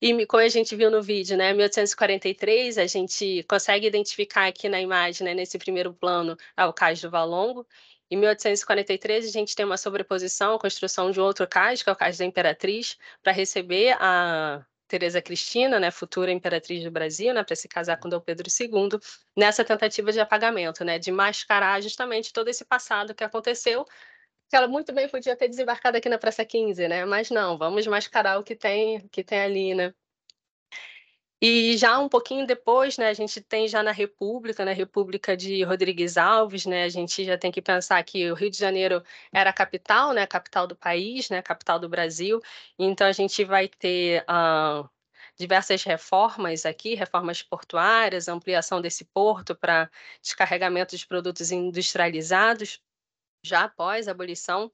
E como a gente viu no vídeo, né, 1843, a gente consegue identificar aqui na imagem, né, nesse primeiro plano, é o cais do Valongo. Em 1843, a gente tem uma sobreposição, a construção de outro cais, que é o cais da Imperatriz, para receber a, Teresa Cristina, né, futura imperatriz do Brasil, né, para se casar com Dom Pedro II, nessa tentativa de apagamento, né, de mascarar justamente todo esse passado que aconteceu, que ela muito bem podia ter desembarcado aqui na Praça 15, né, mas não, vamos mascarar o que tem, o que tem ali, né. E já um pouquinho depois, né, a gente tem já na República, na República de Rodrigues Alves, né, a gente já tem que pensar que o Rio de Janeiro era a capital, né, a capital do país, né, a capital do Brasil, então a gente vai ter uh, diversas reformas aqui, reformas portuárias, ampliação desse porto para descarregamento de produtos industrializados, já após a abolição,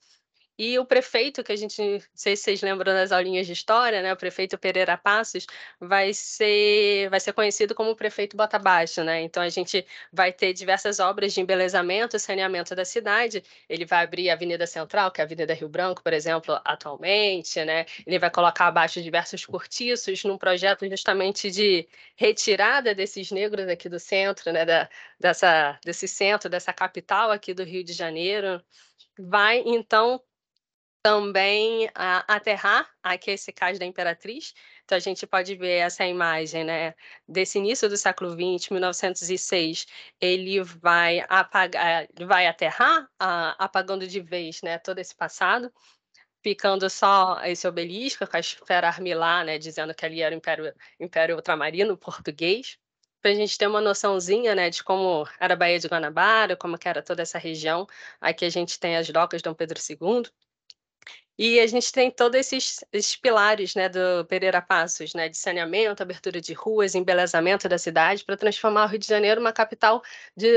e o prefeito, que a gente, não sei se vocês lembram das aulinhas de história, né? O prefeito Pereira Passos vai ser, vai ser conhecido como o prefeito Bota Baixo, né? Então a gente vai ter diversas obras de embelezamento e saneamento da cidade. Ele vai abrir a Avenida Central, que é a Avenida Rio Branco, por exemplo, atualmente, né? Ele vai colocar abaixo diversos cortiços num projeto justamente de retirada desses negros aqui do centro, né? Da, dessa, desse centro, dessa capital aqui do Rio de Janeiro vai então também a, aterrar aqui esse cais da Imperatriz. Então a gente pode ver essa imagem, né? Desse início do século XX, 1906, ele vai apagar, vai aterrar, a, apagando de vez, né? Todo esse passado, ficando só esse obelisco com a esfera armilar, né? Dizendo que ali era o Império, Império Ultramarino português para a gente ter uma noçãozinha né, de como era a Baía de Guanabara, como que era toda essa região. Aqui a gente tem as docas de Dom Pedro II. E a gente tem todos esses, esses pilares né, do Pereira Passos, né, de saneamento, abertura de ruas, embelezamento da cidade, para transformar o Rio de Janeiro uma capital de,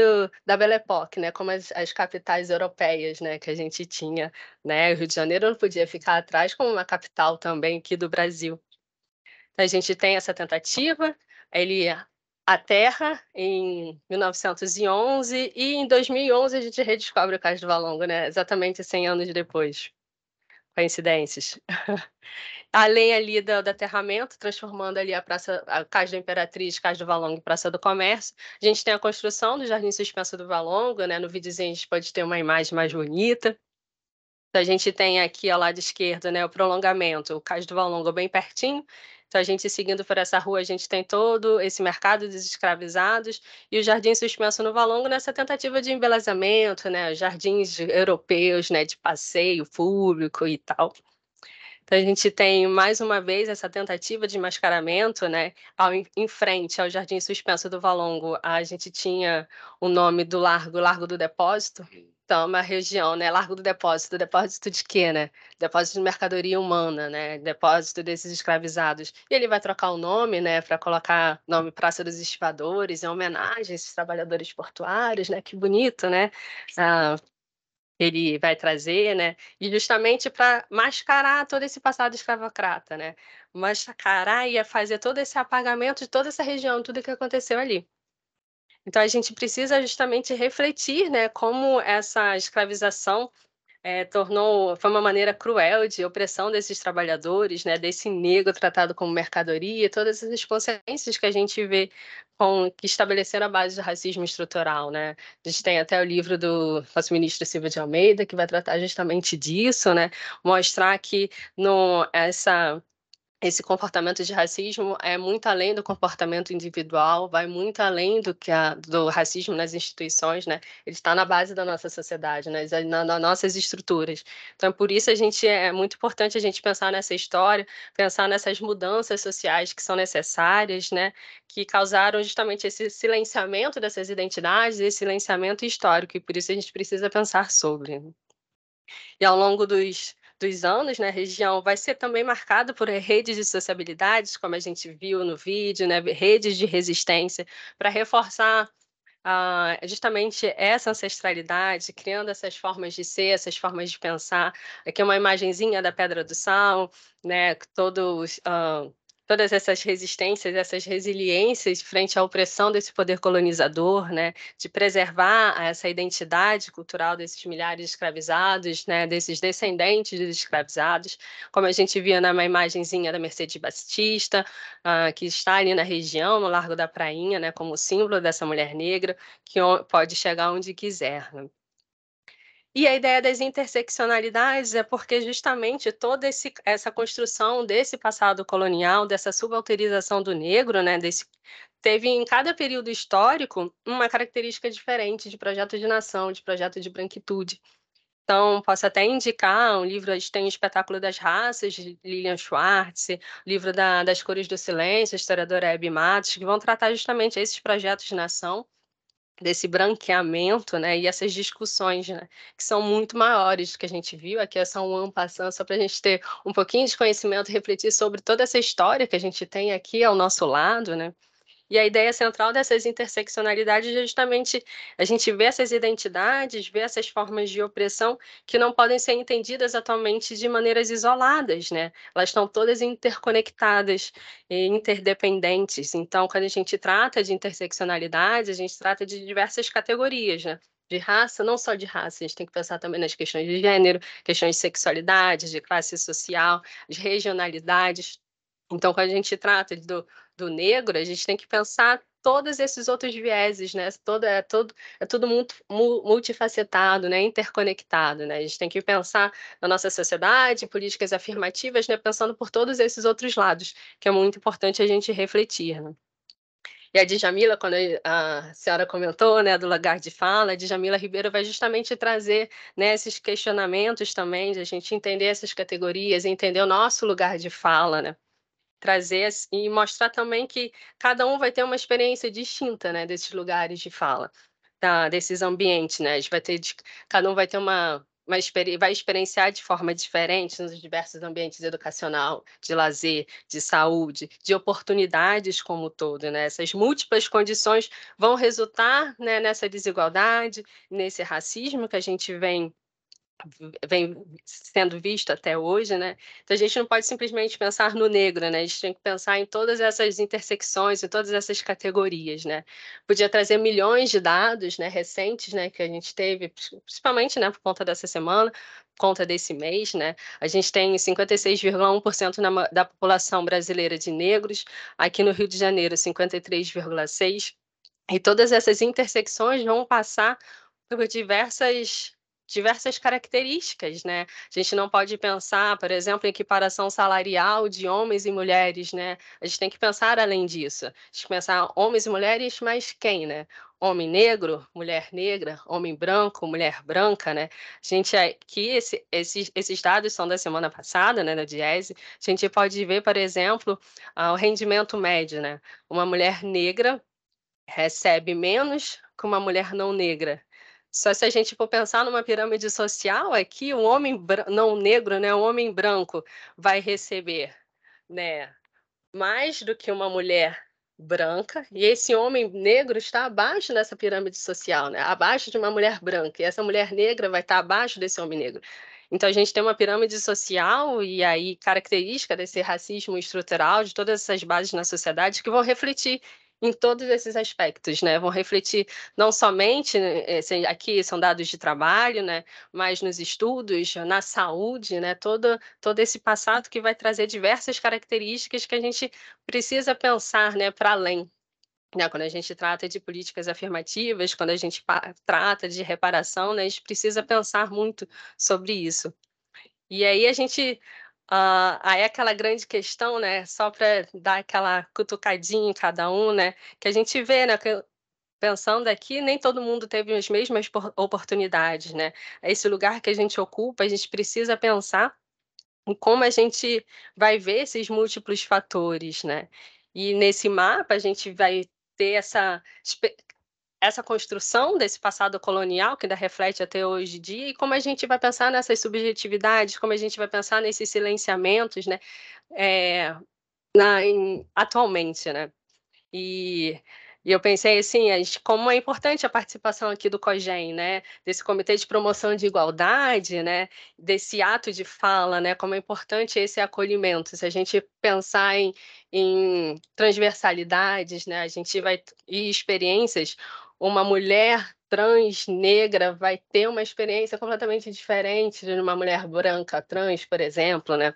da Belle Époque, né, como as, as, capitais europeias né, que a gente tinha. Né? O Rio de Janeiro não podia ficar atrás como uma capital também aqui do Brasil. Então, a gente tem essa tentativa, ele aterra em 1911 e em 2011 a gente redescobre o Cais do Valongo, né? exatamente 100 anos depois coincidências. Além ali do, do aterramento, transformando ali a Praça, a Casa da Imperatriz, Casa do Valongo e Praça do Comércio, a gente tem a construção do Jardim Suspenso do Valongo, né? No videozinho a gente pode ter uma imagem mais bonita. a gente tem aqui ao lado esquerdo, né, o prolongamento, o Caixa do Valongo bem pertinho, então, a gente seguindo por essa rua, a gente tem todo esse mercado dos escravizados e o Jardim Suspenso no Valongo nessa tentativa de embelezamento, né? Jardins europeus, né? De passeio público e tal. Então, a gente tem mais uma vez essa tentativa de mascaramento, né? Ao, em frente ao Jardim Suspenso do Valongo, a gente tinha o nome do Largo, Largo do Depósito, então, uma região, né? Largo do depósito, depósito de quê, né? Depósito de mercadoria humana, né? Depósito desses escravizados. E ele vai trocar o nome, né? Para colocar nome Praça dos Estivadores, em homenagem a esses trabalhadores portuários, né? Que bonito, né? Ah, ele vai trazer, né? E justamente para mascarar todo esse passado escravocrata, né? Mascarar e fazer todo esse apagamento de toda essa região, tudo que aconteceu ali. Então a gente precisa justamente refletir, né, como essa escravização é, tornou foi uma maneira cruel de opressão desses trabalhadores, né, desse negro tratado como mercadoria, todas essas consequências que a gente vê com que estabeleceram a base do racismo estrutural, né? A gente tem até o livro do nosso ministro Silva de Almeida que vai tratar justamente disso, né? Mostrar que no essa esse comportamento de racismo é muito além do comportamento individual, vai muito além do que a, do racismo nas instituições, né? Ele está na base da nossa sociedade, né? Na, nas nossas estruturas. Então, por isso a gente é muito importante a gente pensar nessa história, pensar nessas mudanças sociais que são necessárias, né? Que causaram justamente esse silenciamento dessas identidades, esse silenciamento histórico. E por isso a gente precisa pensar sobre. Né? E ao longo dos dos anos na né, região vai ser também marcado por eh, redes de sociabilidades, como a gente viu no vídeo, né, redes de resistência, para reforçar ah, justamente essa ancestralidade, criando essas formas de ser, essas formas de pensar. Aqui é uma imagenzinha da Pedra do Sal, né, todos... Ah, todas essas resistências, essas resiliências frente à opressão desse poder colonizador, né, de preservar essa identidade cultural desses milhares de escravizados, né, desses descendentes dos escravizados, como a gente via na imagenzinha da Mercedes Batista, uh, que está ali na região, no Largo da Prainha, né, como símbolo dessa mulher negra que pode chegar onde quiser. Né? E a ideia das interseccionalidades é porque justamente toda esse, essa construção desse passado colonial, dessa subalterização do negro, né, desse, teve em cada período histórico uma característica diferente de projeto de nação, de projeto de branquitude. Então, posso até indicar um livro, a gente tem o Espetáculo das Raças, de Lilian Schwartz, livro da, das Cores do Silêncio, a historiadora Hebe Matos, que vão tratar justamente esses projetos de nação desse branqueamento, né, e essas discussões, né, que são muito maiores do que a gente viu, aqui é só um ano passando, só para a gente ter um pouquinho de conhecimento, refletir sobre toda essa história que a gente tem aqui ao nosso lado, né, e a ideia central dessas interseccionalidades é justamente a gente ver essas identidades, ver essas formas de opressão que não podem ser entendidas atualmente de maneiras isoladas, né? Elas estão todas interconectadas e interdependentes. Então, quando a gente trata de interseccionalidade, a gente trata de diversas categorias, né? de raça, não só de raça, a gente tem que pensar também nas questões de gênero, questões de sexualidade, de classe social, de regionalidades. Então, quando a gente trata do, do negro, a gente tem que pensar todos esses outros vieses, né? Todo, é, todo, é tudo muito multifacetado, né? interconectado. Né? A gente tem que pensar na nossa sociedade, políticas afirmativas, né? pensando por todos esses outros lados, que é muito importante a gente refletir. Né? E a Djamila, quando a senhora comentou, né, do lugar de fala, a Djamila Ribeiro vai justamente trazer né, esses questionamentos também, de a gente entender essas categorias, entender o nosso lugar de fala, né? trazer e mostrar também que cada um vai ter uma experiência distinta, né, desses lugares de fala, desses ambientes, né? A gente vai ter, cada um vai ter uma experiência, vai experienciar de forma diferente nos diversos ambientes educacional, de lazer, de saúde, de oportunidades como todo. Né? Essas múltiplas condições vão resultar né, nessa desigualdade, nesse racismo que a gente vem vem sendo visto até hoje, né? Então a gente não pode simplesmente pensar no negro, né? A gente tem que pensar em todas essas intersecções, em todas essas categorias, né? Podia trazer milhões de dados, né, recentes, né, que a gente teve, principalmente, né, por conta dessa semana, por conta desse mês, né? A gente tem 56,1% da população brasileira de negros, aqui no Rio de Janeiro 53,6 e todas essas intersecções vão passar por diversas diversas características, né? A gente não pode pensar, por exemplo, em equiparação salarial de homens e mulheres, né? A gente tem que pensar além disso. A gente tem que pensar homens e mulheres, mas quem, né? Homem negro, mulher negra, homem branco, mulher branca, né? A gente aqui, é esse, esses, esses dados são da semana passada, né, da Diese. A gente pode ver, por exemplo, ah, o rendimento médio, né? Uma mulher negra recebe menos que uma mulher não negra só se a gente for pensar numa pirâmide social, é que um homem não negro, né, um homem branco vai receber, né, mais do que uma mulher branca, e esse homem negro está abaixo dessa pirâmide social, né? abaixo de uma mulher branca, e essa mulher negra vai estar abaixo desse homem negro. Então, a gente tem uma pirâmide social e aí característica desse racismo estrutural, de todas essas bases na sociedade, que vão refletir em todos esses aspectos, né? Vão refletir não somente né, aqui são dados de trabalho, né? Mas nos estudos, na saúde, né? Todo, todo esse passado que vai trazer diversas características que a gente precisa pensar, né? Para além, né? quando a gente trata de políticas afirmativas, quando a gente trata de reparação, né, a gente precisa pensar muito sobre isso. E aí a gente Uh, aí é aquela grande questão, né, só para dar aquela cutucadinha em cada um, né, que a gente vê, né, que, pensando aqui, nem todo mundo teve as mesmas oportunidades, né? É esse lugar que a gente ocupa, a gente precisa pensar em como a gente vai ver esses múltiplos fatores, né? E nesse mapa a gente vai ter essa essa construção desse passado colonial, que ainda reflete até hoje em dia, e como a gente vai pensar nessas subjetividades, como a gente vai pensar nesses silenciamentos, né, é, na, em, atualmente, né. E, e, eu pensei assim, a gente, como é importante a participação aqui do COGEM, né, desse Comitê de Promoção de Igualdade, né, desse ato de fala, né, como é importante esse acolhimento, se a gente pensar em, em transversalidades, né, a gente vai, e experiências, uma mulher trans negra vai ter uma experiência completamente diferente de uma mulher branca trans, por exemplo, né?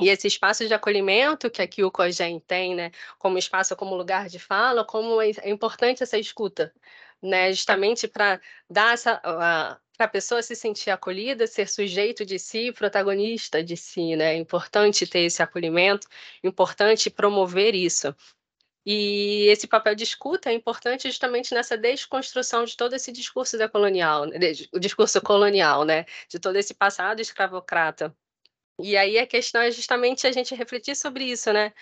E esse espaço de acolhimento que aqui o COGEN tem, né, como espaço, como lugar de fala, como é, é importante essa escuta, né, justamente para dar essa, a, para a pessoa se sentir acolhida, ser sujeito de si, protagonista de si, né? É importante ter esse acolhimento, importante promover isso. E esse papel de escuta é importante justamente nessa desconstrução de todo esse discurso colonial, né, o discurso colonial, né? De todo esse passado escravocrata. E aí a questão é justamente a gente refletir sobre isso, né?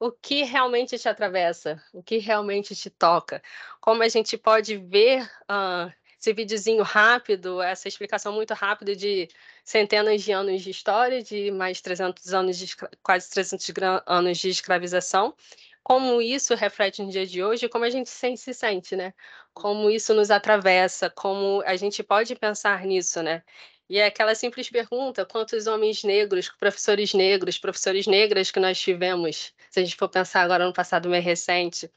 O que realmente te atravessa? O que realmente te toca? Como a gente pode ver uh, esse videozinho rápido, essa explicação muito rápida de centenas de anos de história, de mais 300 anos de quase 300 anos de escravização, como isso reflete no dia de hoje e como a gente se sente, né? Como uhum. isso nos atravessa, como a gente pode pensar nisso, né? E é aquela simples pergunta: quantos homens negros, professores negros, professores negras que nós tivemos, se a gente for pensar agora no passado meio recente,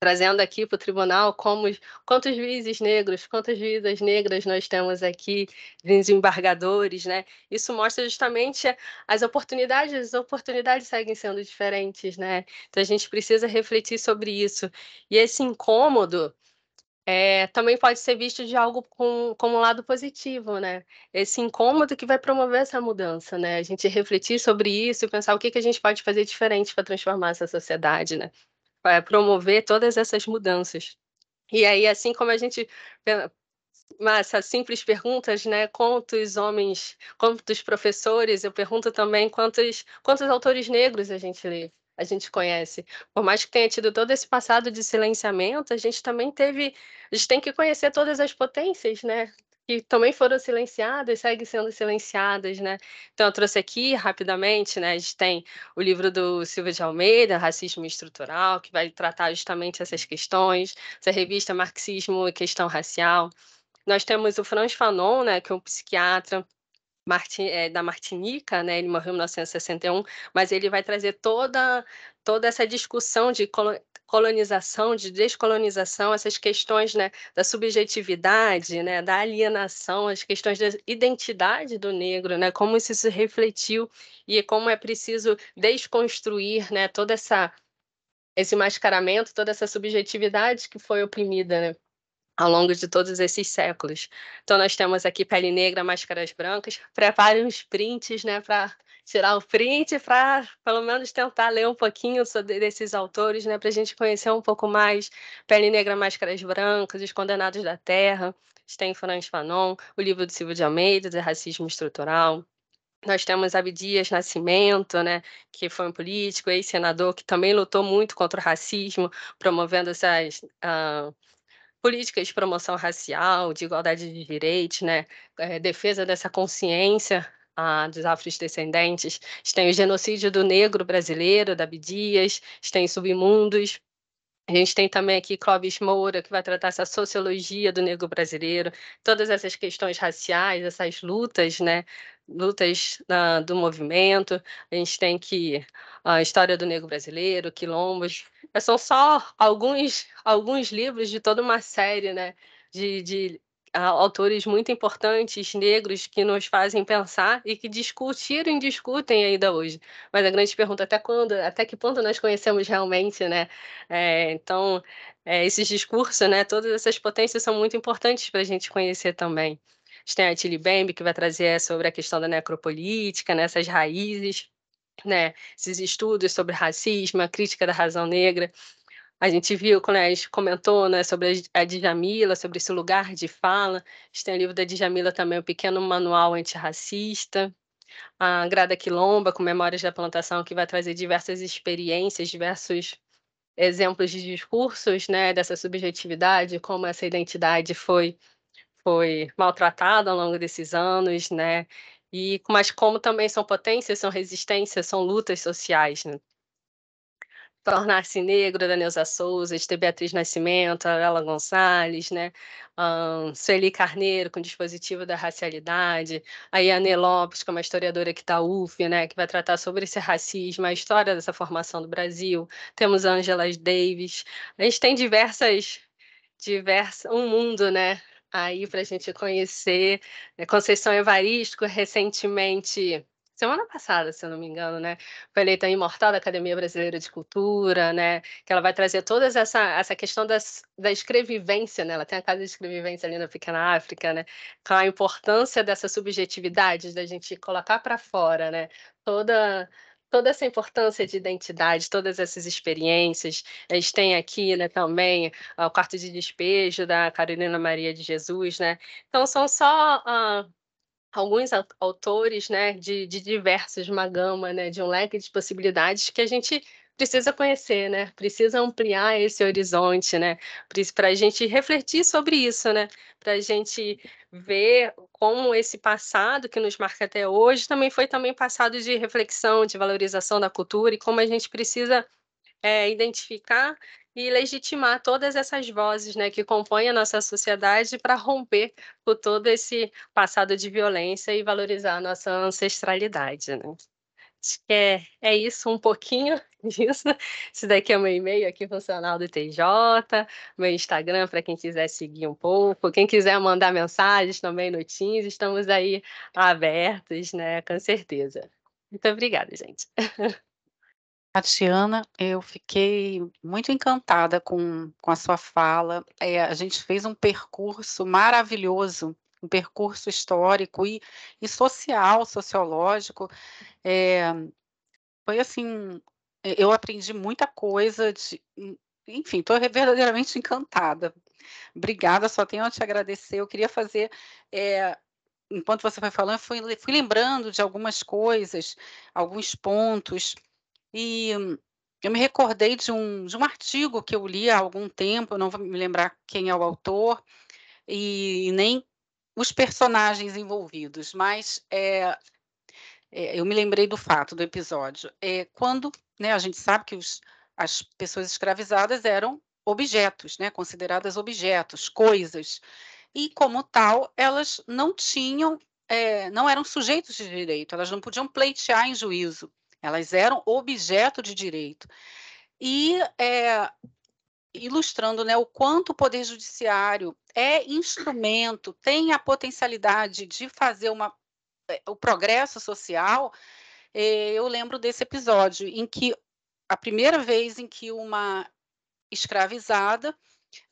trazendo aqui para o tribunal como, quantos juízes negros, quantas juízas negras nós temos aqui, desembargadores, né? Isso mostra justamente as oportunidades, as oportunidades seguem sendo diferentes, né? Então a gente precisa refletir sobre isso. E esse incômodo é, também pode ser visto de algo com, como um lado positivo, né? Esse incômodo que vai promover essa mudança, né? A gente refletir sobre isso e pensar o que, que a gente pode fazer diferente para transformar essa sociedade, né? É, promover todas essas mudanças. E aí, assim como a gente massa ah, simples perguntas, né? Quantos homens, quantos professores? Eu pergunto também quantos quantos autores negros a gente lê, a gente conhece. Por mais que tenha tido todo esse passado de silenciamento, a gente também teve, a gente tem que conhecer todas as potências, né? que também foram silenciadas, seguem sendo silenciadas, né? Então, eu trouxe aqui rapidamente, né? A gente tem o livro do Silva de Almeida, Racismo Estrutural, que vai tratar justamente essas questões, essa revista Marxismo e Questão Racial. Nós temos o Franz Fanon, né, que é um psiquiatra Martin, é, da Martinica, né? Ele morreu em 1961, mas ele vai trazer toda toda essa discussão de colonização, de descolonização, essas questões né, da subjetividade, né, da alienação, as questões da identidade do negro, né, como isso se refletiu e como é preciso desconstruir né, toda essa esse mascaramento, toda essa subjetividade que foi oprimida, né? ao longo de todos esses séculos. Então, nós temos aqui pele negra, máscaras brancas. Prepare uns prints, né, para tirar o print, para pelo menos tentar ler um pouquinho sobre, desses autores, né, para a gente conhecer um pouco mais pele negra, máscaras brancas, os condenados da terra. Tem Franz Fanon, o livro do Silvio de Almeida, de Racismo Estrutural, nós temos Abdias Nascimento, né, que foi um político, ex-senador, que também lutou muito contra o racismo, promovendo essas uh, políticas de promoção racial, de igualdade de direitos, né? É, defesa dessa consciência ah, dos afrodescendentes, a gente tem o genocídio do negro brasileiro, da Bidias, a gente tem Submundos, a gente tem também aqui Clóvis Moura, que vai tratar essa sociologia do negro brasileiro, todas essas questões raciais, essas lutas, né? Lutas uh, do movimento. A gente tem que ah, a uh, história do negro brasileiro, quilombos. São só alguns, alguns livros de toda uma série, né? De, de autores muito importantes, negros, que nos fazem pensar e que discutiram e discutem ainda hoje. Mas a grande pergunta é até quando, até que ponto nós conhecemos realmente, né? É, então, é, esses discursos, né, todas essas potências são muito importantes para a gente conhecer também. A gente tem a Tilly Bembe, que vai trazer sobre a questão da necropolítica, né, essas raízes, né, esses estudos sobre racismo, a crítica da razão negra. A gente viu, a gente comentou né, sobre a Djamila, sobre esse lugar de fala. A gente tem o livro da Djamila também, o Pequeno Manual Antirracista. A Grada Quilomba, com Memórias da Plantação, que vai trazer diversas experiências, diversos exemplos de discursos né, dessa subjetividade, como essa identidade foi, foi maltratada ao longo desses anos, né? E, mas como também são potências, são resistências, são lutas sociais, né? Tornar-se Negro, da Neuza Souza, de Beatriz Nascimento, Arela Gonçalves, né? Um, Sueli Carneiro, com dispositivo da racialidade, a Iane Lopes, que é uma historiadora que está UF, né? Que vai tratar sobre esse racismo, a história dessa formação do Brasil. Temos Angela Davis. A gente tem diversas, diversas, um mundo, né? Aí para a gente conhecer. Né? Conceição Evaristo, recentemente semana passada, se eu não me engano, né? Foi eleita imortal da Academia Brasileira de Cultura, né? Que ela vai trazer toda essa, essa questão das, da escrevivência, né? Ela tem a casa de escrevivência ali na Pequena África, né? Com a importância dessa subjetividade, da gente colocar para fora, né? Toda toda essa importância de identidade, todas essas experiências. A gente tem aqui né, também ah, o quarto de despejo da Carolina Maria de Jesus, né? Então são só uh, alguns autores, né, de, de diversos, uma gama, né, de um leque de possibilidades que a gente precisa conhecer, né? Precisa ampliar esse horizonte, né? Para a gente refletir sobre isso, né? Para a gente ver como esse passado que nos marca até hoje também foi também passado de reflexão, de valorização da cultura e como a gente precisa é, identificar e legitimar todas essas vozes né, que compõem a nossa sociedade para romper com todo esse passado de violência e valorizar a nossa ancestralidade. Né? Acho que é, é isso, um pouquinho disso. Esse daqui é meu e-mail aqui funcional do TJ, meu Instagram para quem quiser seguir um pouco, quem quiser mandar mensagens também no Teams, estamos aí abertos, né? Com certeza. Muito obrigada, gente. Tatiana, eu fiquei muito encantada com, com a sua fala. É, a gente fez um percurso maravilhoso, um percurso histórico e, e social, sociológico. É, foi assim, eu aprendi muita coisa, de, enfim, estou verdadeiramente encantada. Obrigada, só tenho a te agradecer. Eu queria fazer é, enquanto você foi falando, fui, fui lembrando de algumas coisas, alguns pontos e eu me recordei de um, de um artigo que eu li há algum tempo, não vou me lembrar quem é o autor, e, e nem os personagens envolvidos, mas é, é, eu me lembrei do fato do episódio. É, quando né, a gente sabe que os, as pessoas escravizadas eram objetos, né, consideradas objetos, coisas, e como tal, elas não tinham, é, não eram sujeitos de direito, elas não podiam pleitear em juízo. Elas eram objeto de direito. E é, ilustrando né, o quanto o Poder Judiciário é instrumento, tem a potencialidade de fazer uma, eh, o progresso social, eh, eu lembro desse episódio em que a primeira vez em que uma escravizada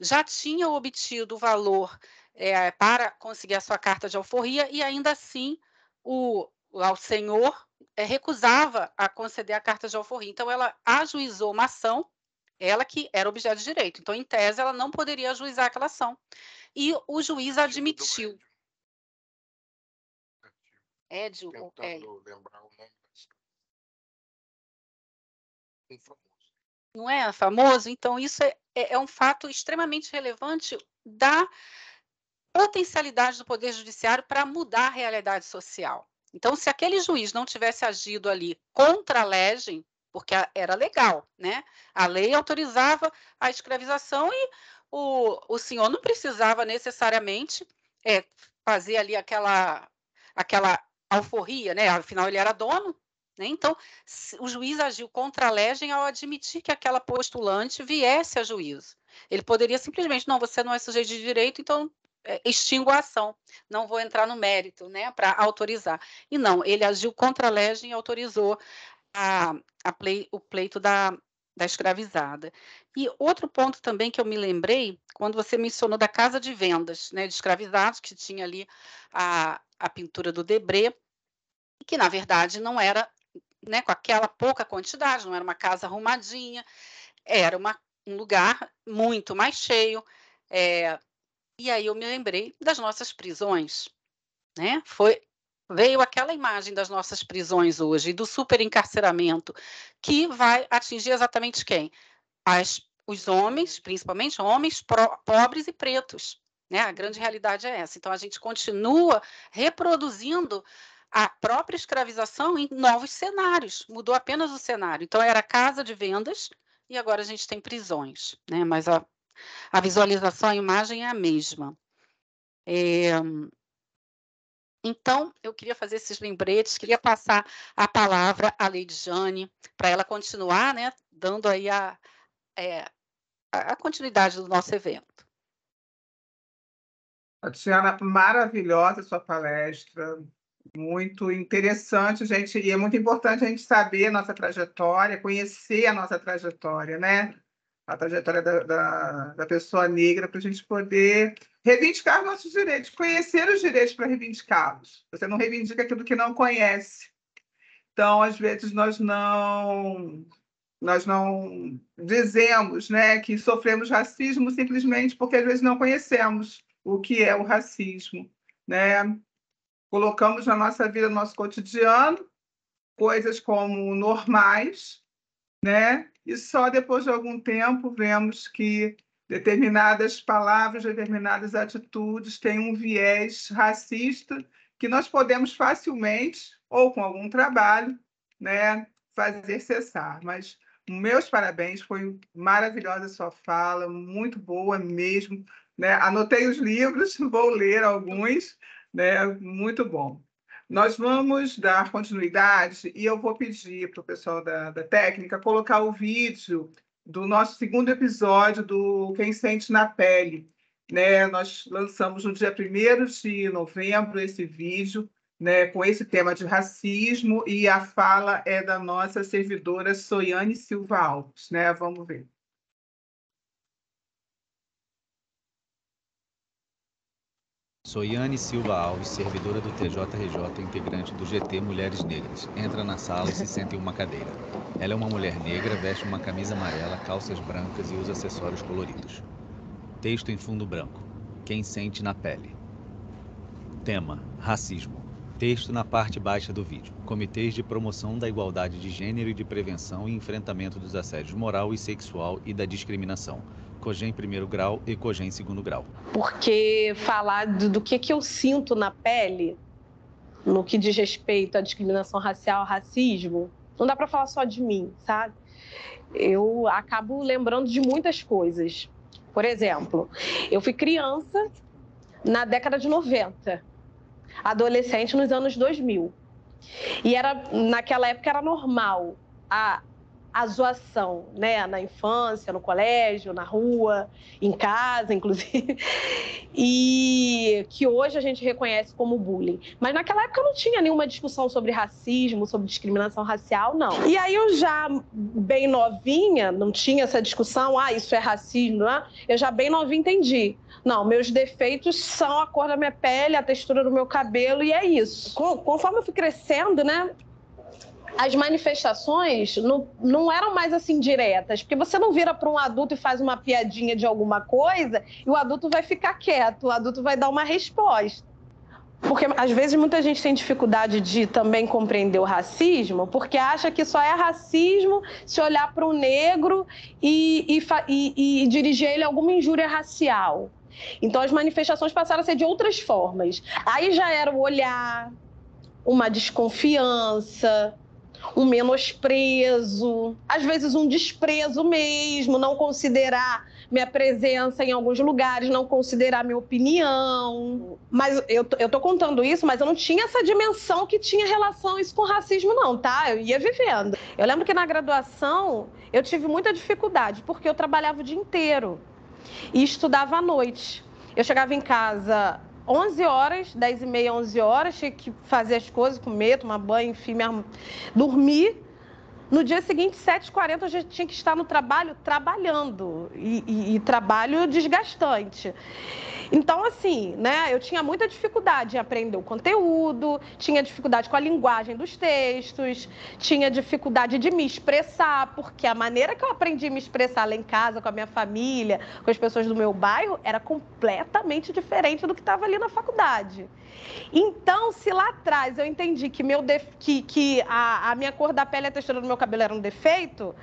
já tinha obtido o valor é, para conseguir a sua carta de alforria e ainda assim o ao senhor eh, recusava a conceder a carta de alforria. Então, ela ajuizou uma ação, ela que era objeto de direito. Então, em tese, ela não poderia ajuizar aquela ação. E o juiz tipo admitiu. Édio. é. Não é famoso? Então, isso é, é, é um fato extremamente relevante da potencialidade do Poder Judiciário para mudar a realidade social. Então, se aquele juiz não tivesse agido ali contra a legem, porque era legal, né? A lei autorizava a escravização e o, o senhor não precisava necessariamente é, fazer ali aquela aquela alforria, né? Afinal, ele era dono, né? Então, o juiz agiu contra a legem ao admitir que aquela postulante viesse a juízo. Ele poderia simplesmente, não, você não é sujeito de direito, então é, extingo a ação, não vou entrar no mérito, né, para autorizar. E não, ele agiu contra a legem e autorizou a, a o pleito da, da escravizada. E outro ponto também que eu me lembrei, quando você mencionou da casa de vendas né, de escravizados, que tinha ali a, a pintura do Debré, que na verdade não era né, com aquela pouca quantidade, não era uma casa arrumadinha, era uma, um lugar muito mais cheio, é, e aí eu me lembrei das nossas prisões, né? Foi veio aquela imagem das nossas prisões hoje do superencarceramento que vai atingir exatamente quem? As, os homens, principalmente homens pro, pobres e pretos, né? A grande realidade é essa. Então a gente continua reproduzindo a própria escravização em novos cenários. Mudou apenas o cenário. Então era casa de vendas e agora a gente tem prisões, né? Mas a a visualização, a imagem é a mesma. É... Então, eu queria fazer esses lembretes, queria passar a palavra à Jane para ela continuar, né, dando aí a, é, a continuidade do nosso evento. Tatiana, maravilhosa sua palestra, muito interessante, gente, e é muito importante a gente saber a nossa trajetória, conhecer a nossa trajetória, né? a trajetória da, da, da pessoa negra para a gente poder reivindicar nossos direitos, conhecer os direitos para reivindicá-los. Você não reivindica aquilo que não conhece. Então, às vezes, nós não nós não dizemos né, que sofremos racismo simplesmente porque às vezes não conhecemos o que é o racismo. Né? Colocamos na nossa vida, no nosso cotidiano, coisas como normais, né? e só depois de algum tempo vemos que determinadas palavras, determinadas atitudes têm um viés racista que nós podemos facilmente, ou com algum trabalho, né, fazer cessar. Mas meus parabéns, foi maravilhosa sua fala, muito boa mesmo. Né? Anotei os livros, vou ler alguns, né? muito bom. Nós vamos dar continuidade e eu vou pedir para o pessoal da, da técnica colocar o vídeo do nosso segundo episódio do Quem Sente na Pele. Né? Nós lançamos no dia 1 de novembro esse vídeo né, com esse tema de racismo e a fala é da nossa servidora Soiane Silva Alves. Né? Vamos ver. Soiane Silva Alves, servidora do TJRJ, integrante do GT Mulheres Negras, entra na sala e se senta em uma cadeira. Ela é uma mulher negra, veste uma camisa amarela, calças brancas e usa acessórios coloridos. Texto em fundo branco. Quem sente na pele. Tema: Racismo. Texto na parte baixa do vídeo. Comitês de promoção da igualdade de gênero e de prevenção e enfrentamento dos assédios moral e sexual e da discriminação. Cogem primeiro grau, e Cogem segundo grau. Porque falar do, do que, que eu sinto na pele, no que diz respeito à discriminação racial, racismo, não dá para falar só de mim, sabe? Eu acabo lembrando de muitas coisas. Por exemplo, eu fui criança na década de 90, adolescente nos anos 2000. E era naquela época era normal a a zoação, né? Na infância, no colégio, na rua, em casa, inclusive. E que hoje a gente reconhece como bullying. Mas naquela época não tinha nenhuma discussão sobre racismo, sobre discriminação racial, não. E aí eu já, bem novinha, não tinha essa discussão, ah, isso é racismo, não é? Eu já bem novinha entendi. Não, meus defeitos são a cor da minha pele, a textura do meu cabelo e é isso. Conforme eu fui crescendo, né, as manifestações não, não eram mais assim diretas, porque você não vira para um adulto e faz uma piadinha de alguma coisa e o adulto vai ficar quieto, o adulto vai dar uma resposta. Porque às vezes muita gente tem dificuldade de também compreender o racismo, porque acha que só é racismo se olhar para o negro e, e, e, e dirigir ele alguma injúria racial. Então as manifestações passaram a ser de outras formas. Aí já era o olhar, uma desconfiança, um menosprezo, às vezes um desprezo mesmo, não considerar minha presença em alguns lugares, não considerar minha opinião. Mas eu, eu tô contando isso, mas eu não tinha essa dimensão que tinha relação isso com racismo, não, tá? Eu ia vivendo. Eu lembro que na graduação eu tive muita dificuldade, porque eu trabalhava o dia inteiro e estudava à noite. Eu chegava em casa 11 horas, 10 e meia, 11 horas, tinha que fazer as coisas, comer, tomar banho, enfim, minha... dormir. No dia seguinte, 7h40, eu já tinha que estar no trabalho trabalhando e, e, e trabalho desgastante. Então, assim, né, eu tinha muita dificuldade em aprender o conteúdo, tinha dificuldade com a linguagem dos textos, tinha dificuldade de me expressar, porque a maneira que eu aprendi a me expressar lá em casa, com a minha família, com as pessoas do meu bairro, era completamente diferente do que estava ali na faculdade. Então, se lá atrás eu entendi que, meu def... que, que a, a minha cor da pele e a textura do meu cabelo era um defeito,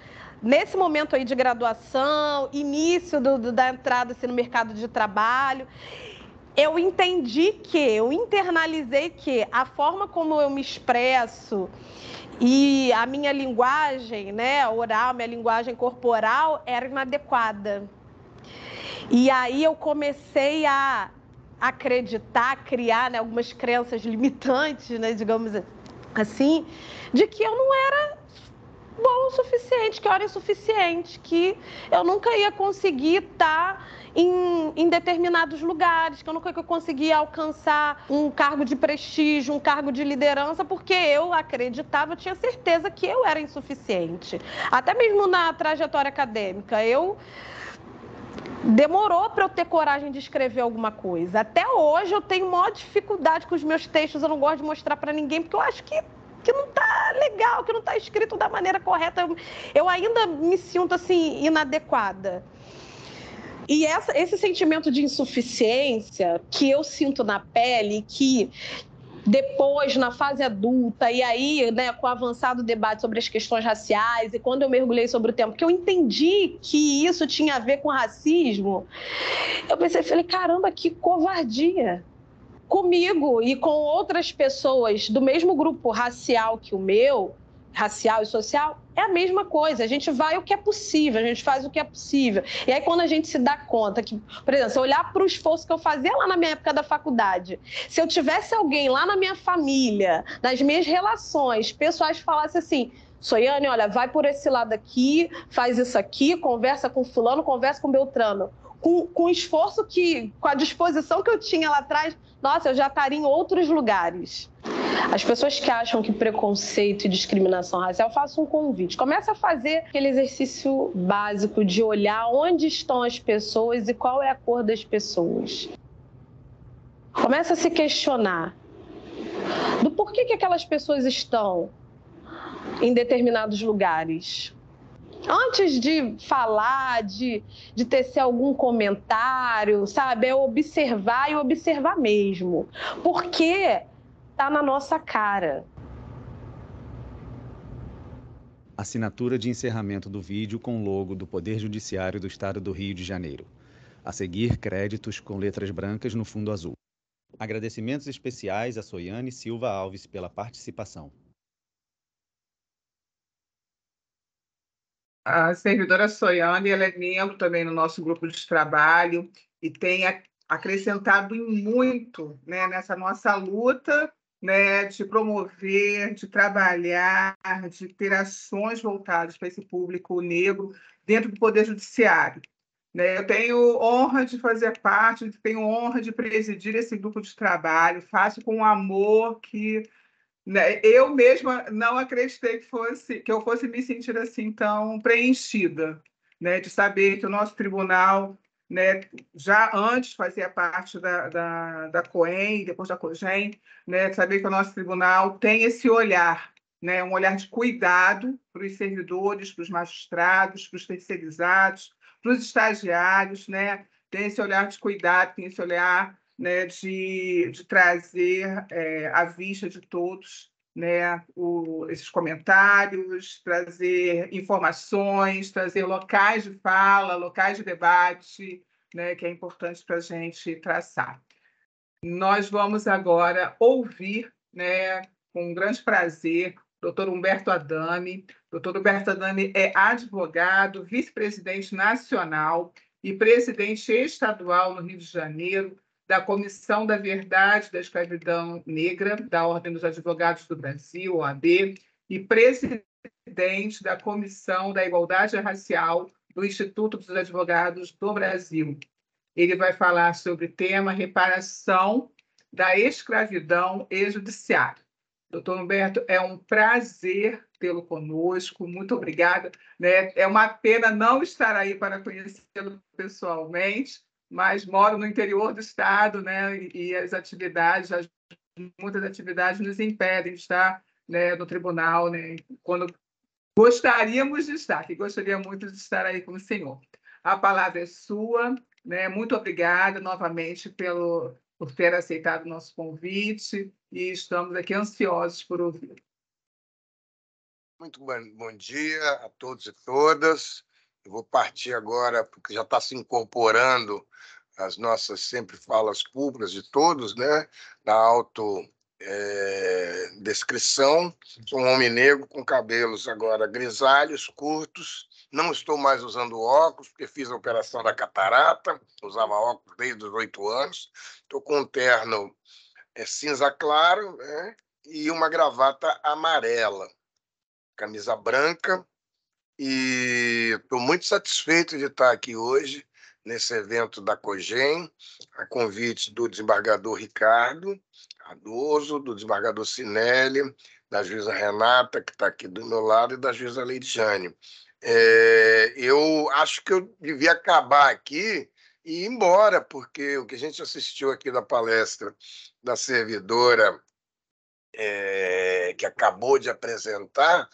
nesse momento aí de graduação, início do, do, da entrada assim, no mercado de trabalho, eu entendi que, eu internalizei que a forma como eu me expresso e a minha linguagem, né, oral, minha linguagem corporal era inadequada. E aí eu comecei a acreditar, criar né, algumas crenças limitantes, né, digamos assim, de que eu não era bom o suficiente, que hora é suficiente, que eu nunca ia conseguir estar tá em, em determinados lugares, que eu nunca ia conseguir alcançar um cargo de prestígio, um cargo de liderança, porque eu acreditava, eu tinha certeza que eu era insuficiente. Até mesmo na trajetória acadêmica, eu demorou para eu ter coragem de escrever alguma coisa. Até hoje eu tenho maior dificuldade com os meus textos, eu não gosto de mostrar para ninguém, porque eu acho que que não tá legal, que não tá escrito da maneira correta. Eu ainda me sinto assim inadequada. E essa, esse sentimento de insuficiência que eu sinto na pele, que depois na fase adulta e aí, né, com o avançado debate sobre as questões raciais e quando eu mergulhei sobre o tempo que eu entendi que isso tinha a ver com racismo, eu pensei, falei, caramba, que covardia comigo e com outras pessoas do mesmo grupo racial que o meu, racial e social, é a mesma coisa. A gente vai o que é possível, a gente faz o que é possível. E aí, quando a gente se dá conta que, por exemplo, se eu olhar para o esforço que eu fazia lá na minha época da faculdade, se eu tivesse alguém lá na minha família, nas minhas relações pessoais, falasse assim. Soiane, olha, vai por esse lado aqui, faz isso aqui, conversa com fulano, conversa com Beltrano. Com, com o esforço que, com a disposição que eu tinha lá atrás, nossa, eu já estaria em outros lugares. As pessoas que acham que preconceito e discriminação racial, eu faço um convite. Começa a fazer aquele exercício básico de olhar onde estão as pessoas e qual é a cor das pessoas. Começa a se questionar do porquê que aquelas pessoas estão em determinados lugares antes de falar, de, de tecer algum comentário, sabe? É observar e observar mesmo. Porque tá na nossa cara. Assinatura de encerramento do vídeo com logo do Poder Judiciário do Estado do Rio de Janeiro. A seguir, créditos com letras brancas no fundo azul. Agradecimentos especiais a Soiane Silva Alves pela participação. A servidora Soiane ela é membro também no nosso grupo de trabalho e tem acrescentado muito né, nessa nossa luta né, de promover, de trabalhar, de ter ações voltadas para esse público negro dentro do Poder Judiciário. Né? Eu tenho honra de fazer parte, tenho honra de presidir esse grupo de trabalho, faço com o amor que né, eu mesma não acreditei que fosse que eu fosse me sentir assim tão preenchida, né, de saber que o nosso tribunal, né, já antes fazia parte da, da, da COEM, depois da COGEM, né, de saber que o nosso tribunal tem esse olhar, né, um olhar de cuidado para os servidores, para os magistrados, para os terceirizados, para os estagiários, né, tem esse olhar de cuidado, tem esse olhar né, de, de trazer é, à vista de todos né, o, esses comentários, trazer informações, trazer locais de fala, locais de debate, né, que é importante para a gente traçar. Nós vamos agora ouvir, né, com grande prazer, doutor Humberto Adame. Doutor Humberto Adame é advogado, vice-presidente nacional e presidente estadual no Rio de Janeiro da Comissão da Verdade da Escravidão Negra, da Ordem dos Advogados do Brasil, OAB, e presidente da Comissão da Igualdade Racial do Instituto dos Advogados do Brasil. Ele vai falar sobre o tema reparação da escravidão e judiciário. Doutor Humberto, é um prazer tê-lo conosco, muito obrigada. Né? É uma pena não estar aí para conhecê-lo pessoalmente, mas moro no interior do estado, né? E as atividades, as, muitas atividades nos impedem de estar né, no tribunal, né? Quando gostaríamos de estar, que gostaria muito de estar aí com o senhor. A palavra é sua, né? Muito obrigada novamente pelo por ter aceitado o nosso convite e estamos aqui ansiosos por ouvir. Muito bom, bom dia a todos e todas. Eu vou partir agora, porque já está se incorporando as nossas sempre falas públicas de todos, né? Na auto é, descrição. Sou um homem negro com cabelos agora grisalhos, curtos. Não estou mais usando óculos, porque fiz a operação da catarata. Usava óculos desde os oito anos. Estou com um terno é, cinza claro né? e uma gravata amarela. Camisa branca, e estou muito satisfeito de estar aqui hoje nesse evento da COGEM, a convite do desembargador Ricardo Cardoso, do desembargador Sinelli, da juíza Renata, que está aqui do meu lado, e da juíza Leidiane. É, eu acho que eu devia acabar aqui e ir embora, porque o que a gente assistiu aqui da palestra da servidora é, que acabou de apresentar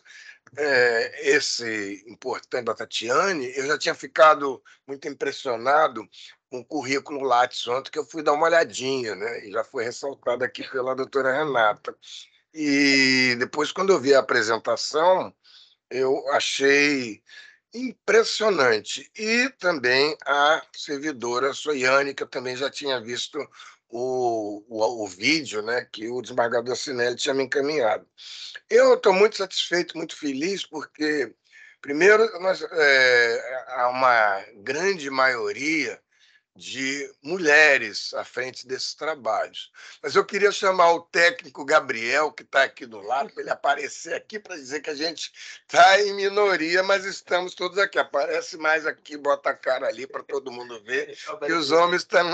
é, esse importante da Tatiane, eu já tinha ficado muito impressionado com o currículo Lattes ontem, que eu fui dar uma olhadinha, né? E já foi ressaltado aqui pela doutora Renata. E depois, quando eu vi a apresentação, eu achei impressionante. E também a servidora Soiane, que eu também já tinha visto o, o, o, vídeo né, que o desembargador Sinelli tinha me encaminhado. Eu estou muito satisfeito, muito feliz, porque, primeiro, nós, é, há uma grande maioria de mulheres à frente desses trabalhos. Mas eu queria chamar o técnico Gabriel, que está aqui do lado, para ele aparecer aqui para dizer que a gente está em minoria, mas estamos todos aqui. Aparece mais aqui, bota a cara ali para todo mundo ver que os homens estão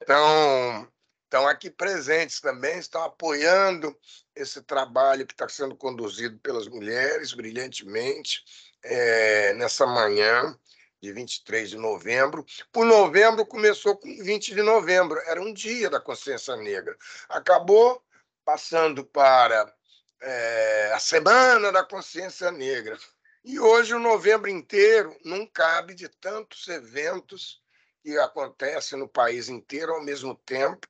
estão, estão aqui presentes também, estão apoiando esse trabalho que está sendo conduzido pelas mulheres brilhantemente é, nessa manhã de 23 de novembro. Por novembro começou com 20 de novembro, era um dia da consciência negra. Acabou passando para é, a Semana da Consciência Negra. E hoje o novembro inteiro não cabe de tantos eventos que acontece no país inteiro ao mesmo tempo.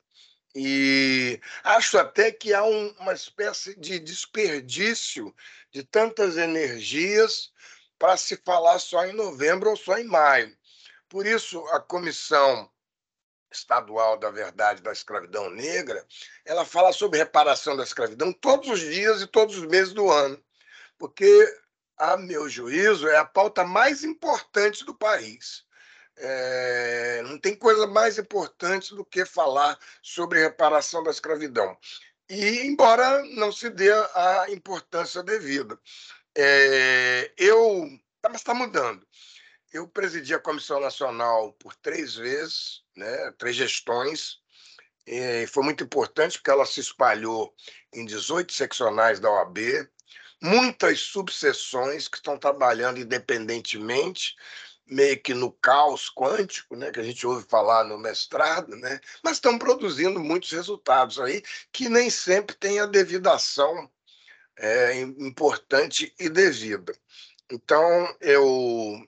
E acho até que há um, uma espécie de desperdício de tantas energias para se falar só em novembro ou só em maio. Por isso, a Comissão Estadual da Verdade da Escravidão Negra, ela fala sobre reparação da escravidão todos os dias e todos os meses do ano, porque, a meu juízo, é a pauta mais importante do país. É, não tem coisa mais importante do que falar sobre reparação da escravidão. E embora não se dê a importância devida, é, eu tá, mas está mudando. Eu presidi a comissão nacional por três vezes, né, três gestões. E foi muito importante porque ela se espalhou em 18 seccionais da OAB, muitas subseções que estão trabalhando independentemente meio que no caos quântico, né, que a gente ouve falar no mestrado, né, mas estão produzindo muitos resultados aí que nem sempre tem a devidação é, importante e devida. Então, eu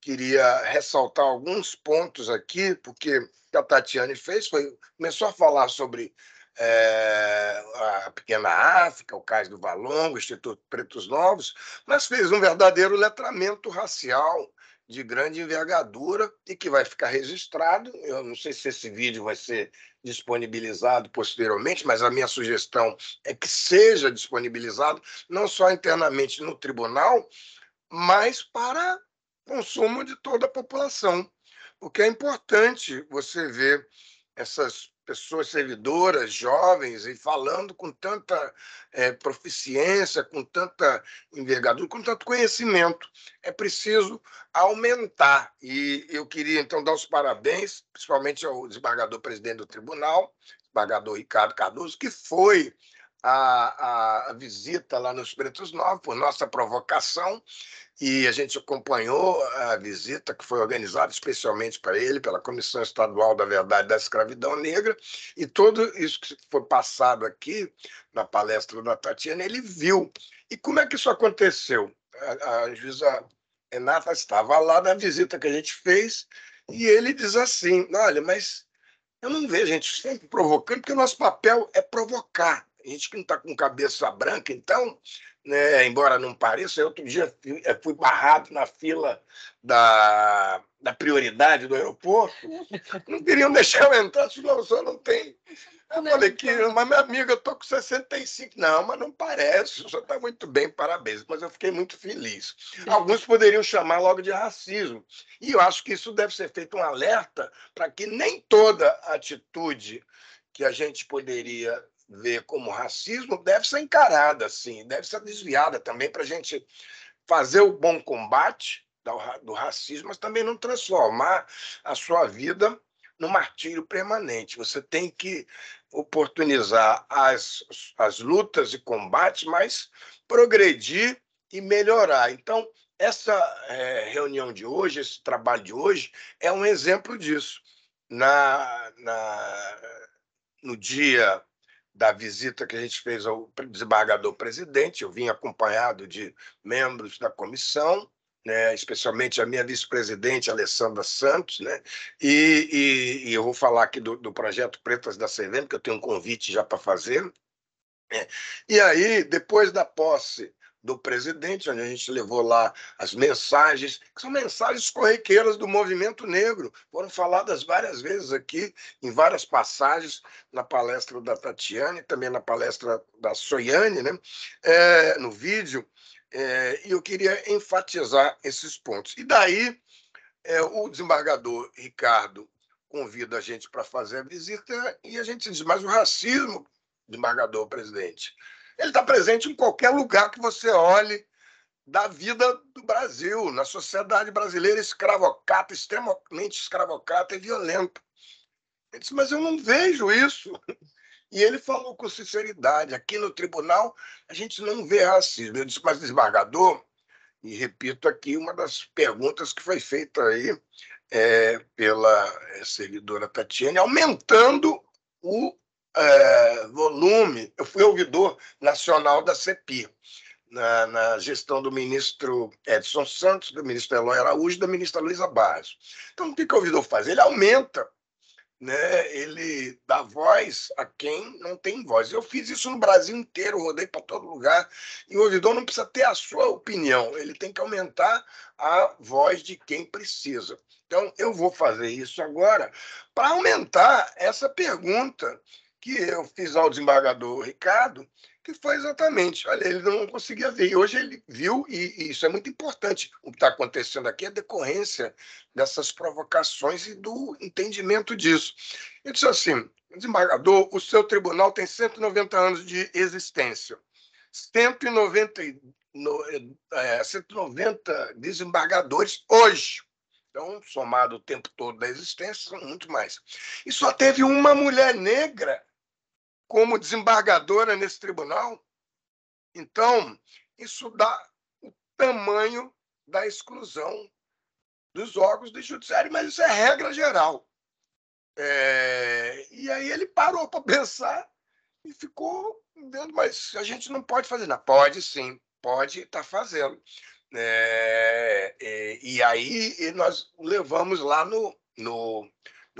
queria ressaltar alguns pontos aqui, porque a Tatiane fez foi começou a falar sobre é, a Pequena África, o Cais do Valongo, o Instituto Pretos Novos, mas fez um verdadeiro letramento racial de grande envergadura e que vai ficar registrado. Eu não sei se esse vídeo vai ser disponibilizado posteriormente, mas a minha sugestão é que seja disponibilizado não só internamente no tribunal, mas para consumo de toda a população, porque é importante você ver essas pessoas servidoras, jovens, e falando com tanta é, proficiência, com tanta envergadura, com tanto conhecimento. É preciso aumentar. E eu queria, então, dar os parabéns, principalmente ao desembargador presidente do tribunal, desembargador Ricardo Cardoso, que foi a, a, visita lá no Pretos Novos, por nossa provocação, e a gente acompanhou a visita que foi organizada especialmente para ele, pela Comissão Estadual da Verdade da Escravidão Negra, e tudo isso que foi passado aqui na palestra da Tatiana, ele viu. E como é que isso aconteceu? A, a juíza Renata estava lá na visita que a gente fez, e ele diz assim: olha, mas eu não vejo a gente sempre provocando, porque o nosso papel é provocar gente que não está com cabeça branca, então, né, embora não pareça, outro dia fui, eh, fui barrado na fila da, da prioridade do aeroporto, não queriam deixar eu entrar, se não, só não tem. Eu não falei é que, mas minha amiga, eu tô com 65. Não, mas não parece, só está muito bem, parabéns. Mas eu fiquei muito feliz. Alguns poderiam chamar logo de racismo. E eu acho que isso deve ser feito um alerta para que nem toda atitude que a gente poderia vê como racismo deve ser encarada assim, deve ser desviada também para a gente fazer o bom combate do racismo, mas também não transformar a sua vida no martírio permanente. Você tem que oportunizar as, as lutas e combates, mas progredir e melhorar. Então, essa é, reunião de hoje, esse trabalho de hoje, é um exemplo disso. Na, na, no dia da visita que a gente fez ao desembargador presidente, eu vim acompanhado de membros da comissão, né, especialmente a minha vice-presidente, Alessandra Santos, né, e, e, e, eu vou falar aqui do, do projeto Pretas da Sevena, que eu tenho um convite já para fazer. Né, e aí, depois da posse do presidente, onde a gente levou lá as mensagens, que são mensagens corriqueiras do movimento negro, foram faladas várias vezes aqui, em várias passagens, na palestra da Tatiane, também na palestra da Soiane, né? É, no vídeo, é, e eu queria enfatizar esses pontos. E daí, é, o desembargador Ricardo convida a gente para fazer a visita e a gente diz, mas o racismo, desembargador presidente, ele está presente em qualquer lugar que você olhe da vida do Brasil, na sociedade brasileira escravocata, extremamente escravocata e violenta. Ele disse, mas eu não vejo isso. E ele falou com sinceridade: aqui no tribunal a gente não vê racismo. Eu disse, mas desembargador, e repito aqui uma das perguntas que foi feita aí é, pela eh, servidora Tatiane, aumentando o é, volume, eu fui ouvidor nacional da CEPI, na, na, gestão do ministro Edson Santos, do ministro Eloy Araújo e da ministra Luiza Barros. Então, o que, que o ouvidor faz? Ele aumenta, né? ele dá voz a quem não tem voz. Eu fiz isso no Brasil inteiro, rodei para todo lugar, e o ouvidor não precisa ter a sua opinião, ele tem que aumentar a voz de quem precisa. Então, eu vou fazer isso agora para aumentar essa pergunta que eu fiz ao desembargador Ricardo, que foi exatamente, olha, ele não conseguia ver. Hoje ele viu, e, e isso é muito importante. O que está acontecendo aqui é decorrência dessas provocações e do entendimento disso. Ele disse assim, desembargador, o seu tribunal tem 190 anos de existência. 190, no, é, 190 é, desembargadores hoje. Então, somado o tempo todo da existência, são muito mais. E só teve uma mulher negra como desembargadora nesse tribunal. Então, isso dá o tamanho da exclusão dos órgãos do judiciário, mas isso é regra geral. É... e aí ele parou para pensar e ficou vendo, mas a gente não pode fazer nada. Pode sim, pode estar tá fazendo. É, é... e aí nós levamos lá no, no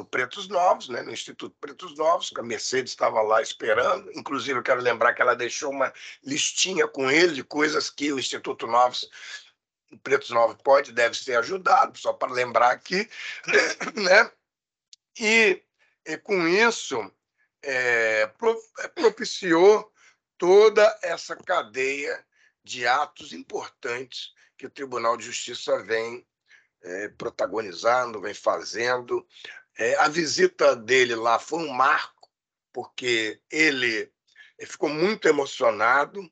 no Pretos Novos, né, no Instituto Pretos Novos, que a Mercedes estava lá esperando. Inclusive, eu quero lembrar que ela deixou uma listinha com ele de coisas que o Instituto Novos, o Pretos Novos pode deve ser ajudado, só para lembrar aqui. Né? E, e com isso, é, é, propiciou toda essa cadeia de atos importantes que o Tribunal de Justiça vem é, protagonizando, vem fazendo é, a visita dele lá foi um marco, porque ele ficou muito emocionado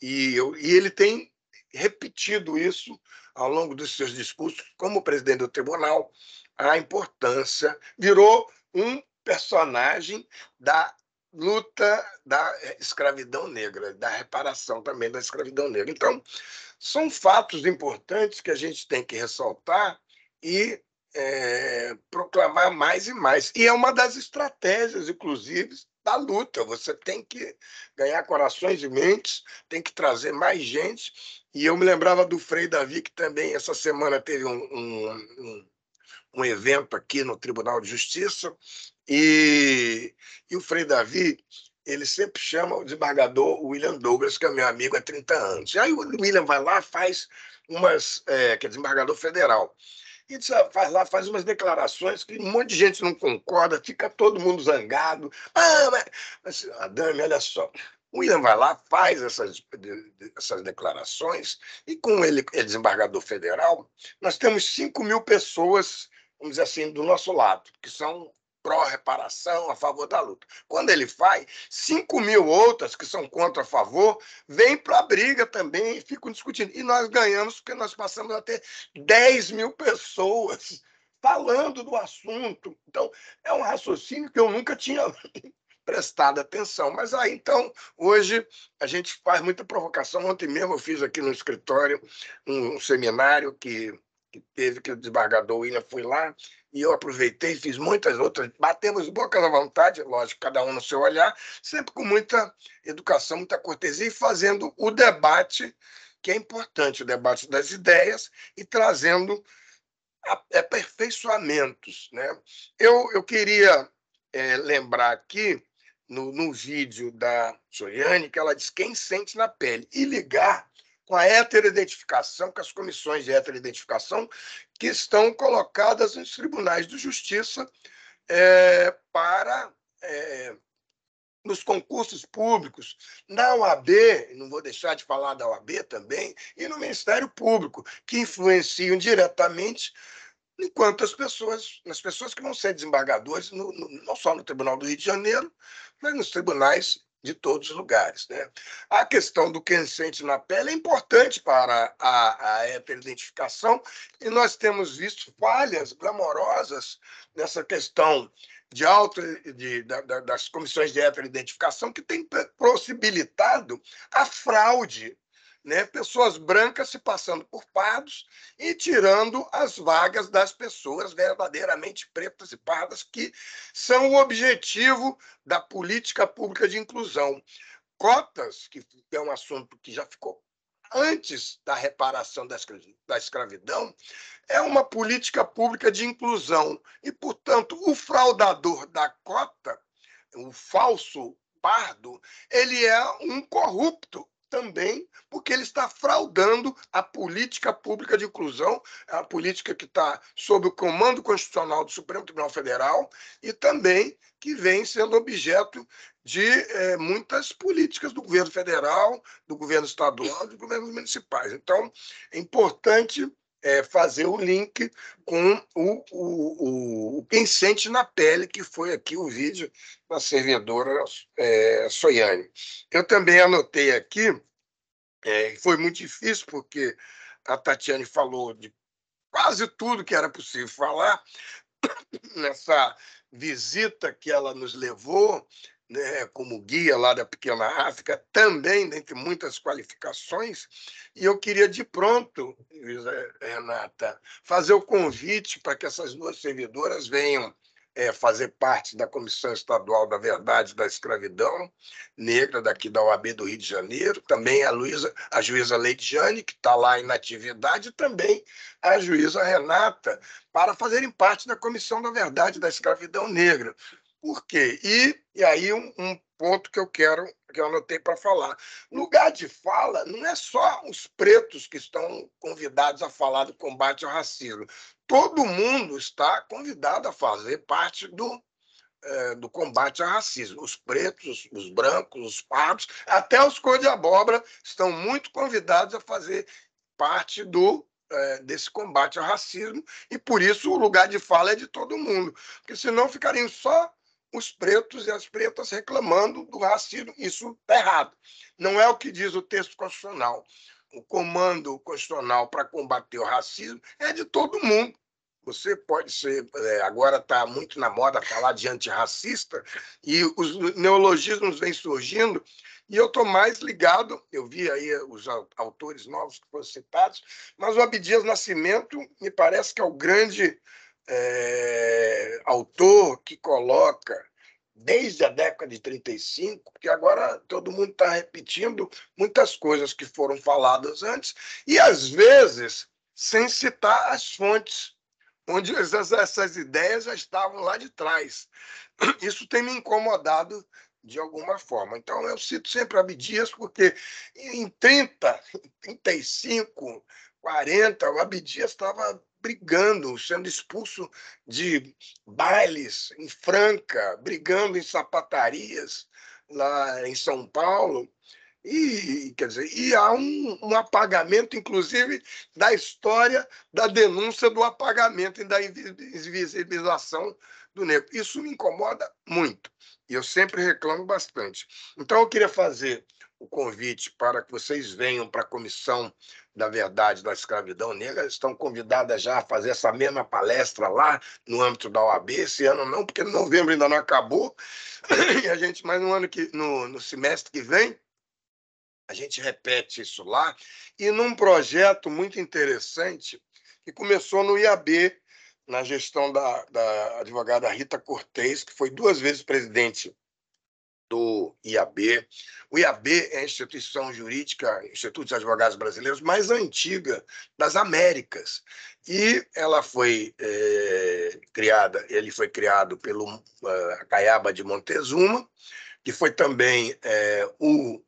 e, eu, e ele tem repetido isso ao longo dos seus discursos como presidente do tribunal, a importância, virou um personagem da luta da escravidão negra, da reparação também da escravidão negra. Então, são fatos importantes que a gente tem que ressaltar e é, proclamar mais e mais. E é uma das estratégias, inclusive, da luta. Você tem que ganhar corações e mentes, tem que trazer mais gente. E eu me lembrava do Frei Davi, que também essa semana teve um, um, um evento aqui no Tribunal de Justiça. E, e o Frei Davi ele sempre chama o desembargador William Douglas, que é meu amigo há 30 anos. E aí o William vai lá, faz umas. É, que é desembargador federal e faz lá, faz umas declarações que um monte de gente não concorda, fica todo mundo zangado. Ah, mas, mas Adame, ah, olha só. O William vai lá, faz essas, essas declarações, e com ele é desembargador federal, nós temos 5 mil pessoas, vamos dizer assim, do nosso lado, que são pró-reparação, a favor da luta. Quando ele faz, 5 mil outras que são contra a favor vêm para a briga também e ficam discutindo. E nós ganhamos porque nós passamos a ter 10 mil pessoas falando do assunto. Então, é um raciocínio que eu nunca tinha prestado atenção. Mas aí, então, hoje a gente faz muita provocação. Ontem mesmo eu fiz aqui no escritório um seminário que que teve, que o desembargador William foi lá, e eu aproveitei, fiz muitas outras, batemos bocas à vontade, lógico, cada um no seu olhar, sempre com muita educação, muita cortesia, e fazendo o debate, que é importante, o debate das ideias, e trazendo aperfeiçoamentos. Né? Eu, eu queria é, lembrar aqui, no, no vídeo da Soriane, que ela diz quem sente na pele, e ligar com a heteroidentificação, com as comissões de heteroidentificação que estão colocadas nos tribunais de justiça é, para é, nos concursos públicos, na OAB, não vou deixar de falar da OAB também, e no Ministério Público, que influenciam diretamente enquanto as pessoas, as pessoas que vão ser desembargadores, no, no, não só no Tribunal do Rio de Janeiro, mas nos tribunais de todos os lugares. Né? A questão do quem sente na pele é importante para a, a heteroidentificação e nós temos visto falhas glamorosas nessa questão de auto, de, da, das comissões de heteroidentificação que tem possibilitado a fraude né? pessoas brancas se passando por pardos e tirando as vagas das pessoas verdadeiramente pretas e pardas, que são o objetivo da política pública de inclusão. Cotas, que é um assunto que já ficou antes da reparação da escravidão, é uma política pública de inclusão. E, portanto, o fraudador da cota, o falso pardo, ele é um corrupto também porque ele está fraudando a política pública de inclusão, a política que está sob o comando constitucional do Supremo Tribunal Federal e também que vem sendo objeto de é, muitas políticas do governo federal, do governo estadual, dos governos municipais. Então, é importante é, fazer o link com o, o, o, Quem Sente na Pele, que foi aqui o vídeo da servidora é, Soiane. Eu também anotei aqui, é, foi muito difícil, porque a Tatiane falou de quase tudo que era possível falar nessa visita que ela nos levou né, como guia lá da Pequena África, também dentre muitas qualificações, e eu queria de pronto, Renata, fazer o convite para que essas duas servidoras venham é, fazer parte da Comissão Estadual da Verdade da Escravidão Negra, daqui da OAB do Rio de Janeiro, também a, Luiza, a juíza Leite Jane, que está lá em natividade, e também a juíza Renata, para fazerem parte da Comissão da Verdade da Escravidão Negra. Por quê? E, e aí um, um ponto que eu quero que eu anotei para falar. Lugar de fala não é só os pretos que estão convidados a falar do combate ao racismo. Todo mundo está convidado a fazer parte do, é, do combate ao racismo. Os pretos, os brancos, os pardos, até os cor de abóbora estão muito convidados a fazer parte do é, desse combate ao racismo e por isso o lugar de fala é de todo mundo, porque senão ficariam só os pretos e as pretas reclamando do racismo. Isso está errado. Não é o que diz o texto constitucional. O comando constitucional para combater o racismo é de todo mundo. Você pode ser. É, agora está muito na moda falar de antirracista, e os neologismos vêm surgindo, e eu estou mais ligado. Eu vi aí os autores novos que foram citados, mas o Abdias Nascimento me parece que é o grande é, autor que coloca desde a década de 35, que agora todo mundo está repetindo muitas coisas que foram faladas antes, e às vezes sem citar as fontes, onde essas, essas ideias já estavam lá de trás. Isso tem me incomodado de alguma forma. Então, eu cito sempre Abdias, porque em 30, 35, 40, o Abdias estava brigando, sendo expulso de bailes em Franca, brigando em sapatarias lá em São Paulo. E, quer dizer, e há um, um, apagamento, inclusive, da história da denúncia do apagamento e da invisibilização do negro. Isso me incomoda muito, e eu sempre reclamo bastante. Então, eu queria fazer o convite para que vocês venham para a comissão da verdade da escravidão negra estão convidadas já a fazer essa mesma palestra lá no âmbito da OAB. Esse ano não, porque novembro ainda não acabou. E a gente, mas no ano que no, no semestre que vem, a gente repete isso lá. E num projeto muito interessante que começou no IAB, na gestão da, da advogada Rita Cortez, que foi duas vezes presidente do IAB. O IAB é a instituição jurídica, Instituto de Advogados Brasileiros, mais antiga das Américas. E ela foi é, criada, ele foi criado pelo uh, eh, Caiaba de Montezuma, que foi também é, o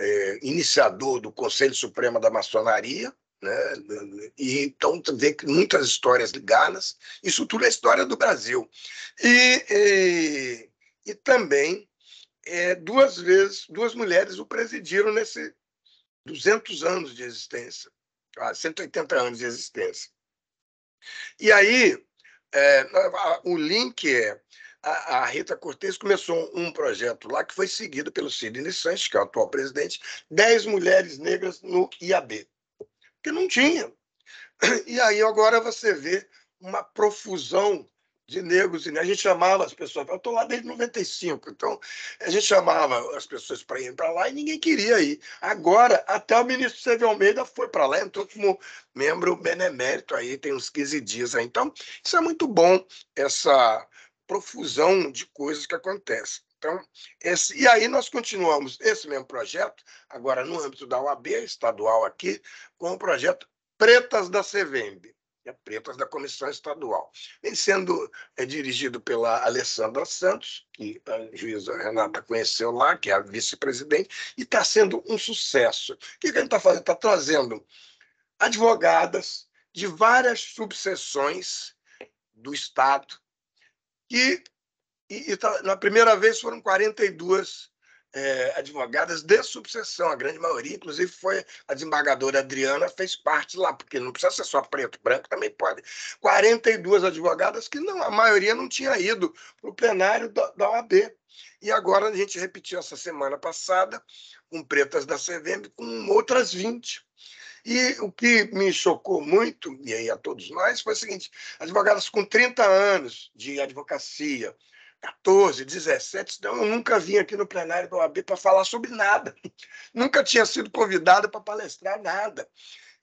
é, iniciador do Conselho Supremo da Maçonaria, né? E então vê muitas histórias ligadas. Isso tudo é história do Brasil. E, e, e também é, duas vezes, duas mulheres o presidiram nesse 200 anos de existência, 180 ah, anos de existência. E aí, é, o link é, a, a Rita Cortes começou um projeto lá que foi seguido pelo Sidney Sanches, que é o atual presidente, 10 mulheres negras no IAB, que não tinha. E aí agora você vê uma profusão de negros e a gente chamava as pessoas. Eu estou lá desde 95, então a gente chamava as pessoas para ir para lá e ninguém queria ir. Agora, até o ministro Sérgio Almeida foi para lá, entrou como membro benemérito aí, tem uns 15 dias aí. Então, isso é muito bom, essa profusão de coisas que acontece. Então, esse, e aí nós continuamos esse mesmo projeto, agora no âmbito da UAB estadual aqui, com o projeto Pretas da CVMB. É Pretas da Comissão Estadual. Vem sendo é, dirigido pela Alessandra Santos, que a juíza Renata conheceu lá, que é a vice-presidente, e está sendo um sucesso. O que, que a gente está fazendo? Está trazendo advogadas de várias subseções do Estado, que e, e tá, na primeira vez foram 42 é, advogadas de sucessão a grande maioria, inclusive foi a desembargadora Adriana, fez parte lá, porque não precisa ser só preto, branco também pode. 42 advogadas que não, a maioria não tinha ido para o plenário da, da OAB. E agora a gente repetiu essa semana passada, com pretas da CVM, com outras 20. E o que me chocou muito, e aí a todos nós, foi o seguinte: advogadas com 30 anos de advocacia, 14, 17, então eu nunca vim aqui no plenário da OAB para falar sobre nada. nunca tinha sido convidada para palestrar nada.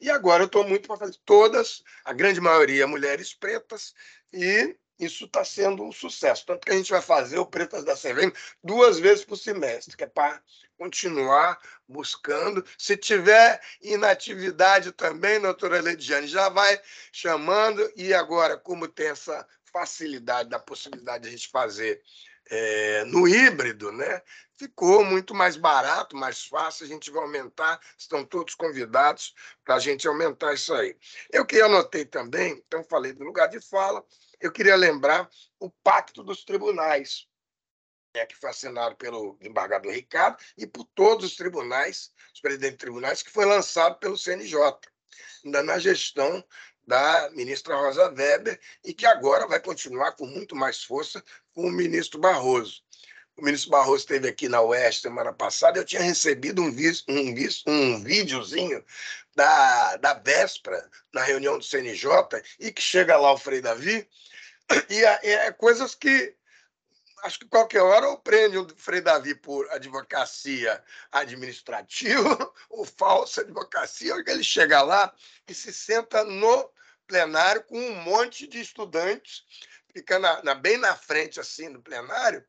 E agora eu estou muito para fazer todas, a grande maioria mulheres pretas, e isso está sendo um sucesso. Tanto que a gente vai fazer o Pretas da CVM duas vezes por semestre, que é para continuar buscando. Se tiver inatividade também, doutora Lediane, já vai chamando. E agora, como tem essa facilidade, da possibilidade de a gente fazer é, no híbrido, né? Ficou muito mais barato, mais fácil. A gente vai aumentar. Estão todos convidados para a gente aumentar isso aí. Eu que anotei também, então falei do lugar de fala. Eu queria lembrar o Pacto dos Tribunais, né, que foi assinado pelo embargador Ricardo e por todos os tribunais, os presidentes de tribunais, que foi lançado pelo CNJ, ainda na gestão da ministra Rosa Weber e que agora vai continuar com muito mais força com o ministro Barroso. O ministro Barroso esteve aqui na Oeste semana passada. Eu tinha recebido um, vis, um, vis, um videozinho da, da véspera, na reunião do CNJ, e que chega lá o Frei Davi, e é, é coisas que acho que qualquer hora ou prende o Frei Davi por advocacia administrativa ou falsa advocacia, ou que ele chega lá e se senta no plenário com um monte de estudantes, ficando na, na, bem na frente assim do plenário,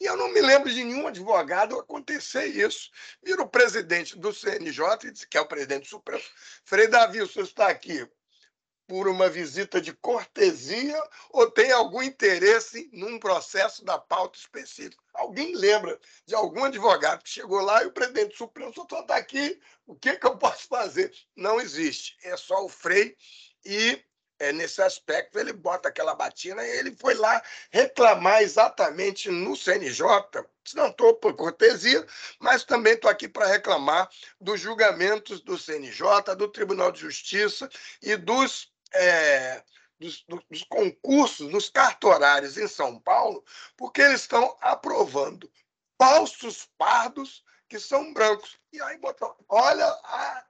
e eu não me lembro de nenhum advogado acontecer isso. Vira o presidente do CNJ, que é o presidente do Supremo, Frei Davi, o senhor está aqui por uma visita de cortesia ou tem algum interesse num processo da pauta específica. Alguém lembra de algum advogado que chegou lá e o presidente do Supremo só está aqui, o que, que eu posso fazer? Não existe. É só o Frei e é, nesse aspecto ele bota aquela batina e ele foi lá reclamar exatamente no CNJ. Não estou por cortesia, mas também estou aqui para reclamar dos julgamentos do CNJ, do Tribunal de Justiça e dos, é, dos, dos concursos, dos cartorários em São Paulo, porque eles estão aprovando falsos pardos que são brancos. E aí botou, olha a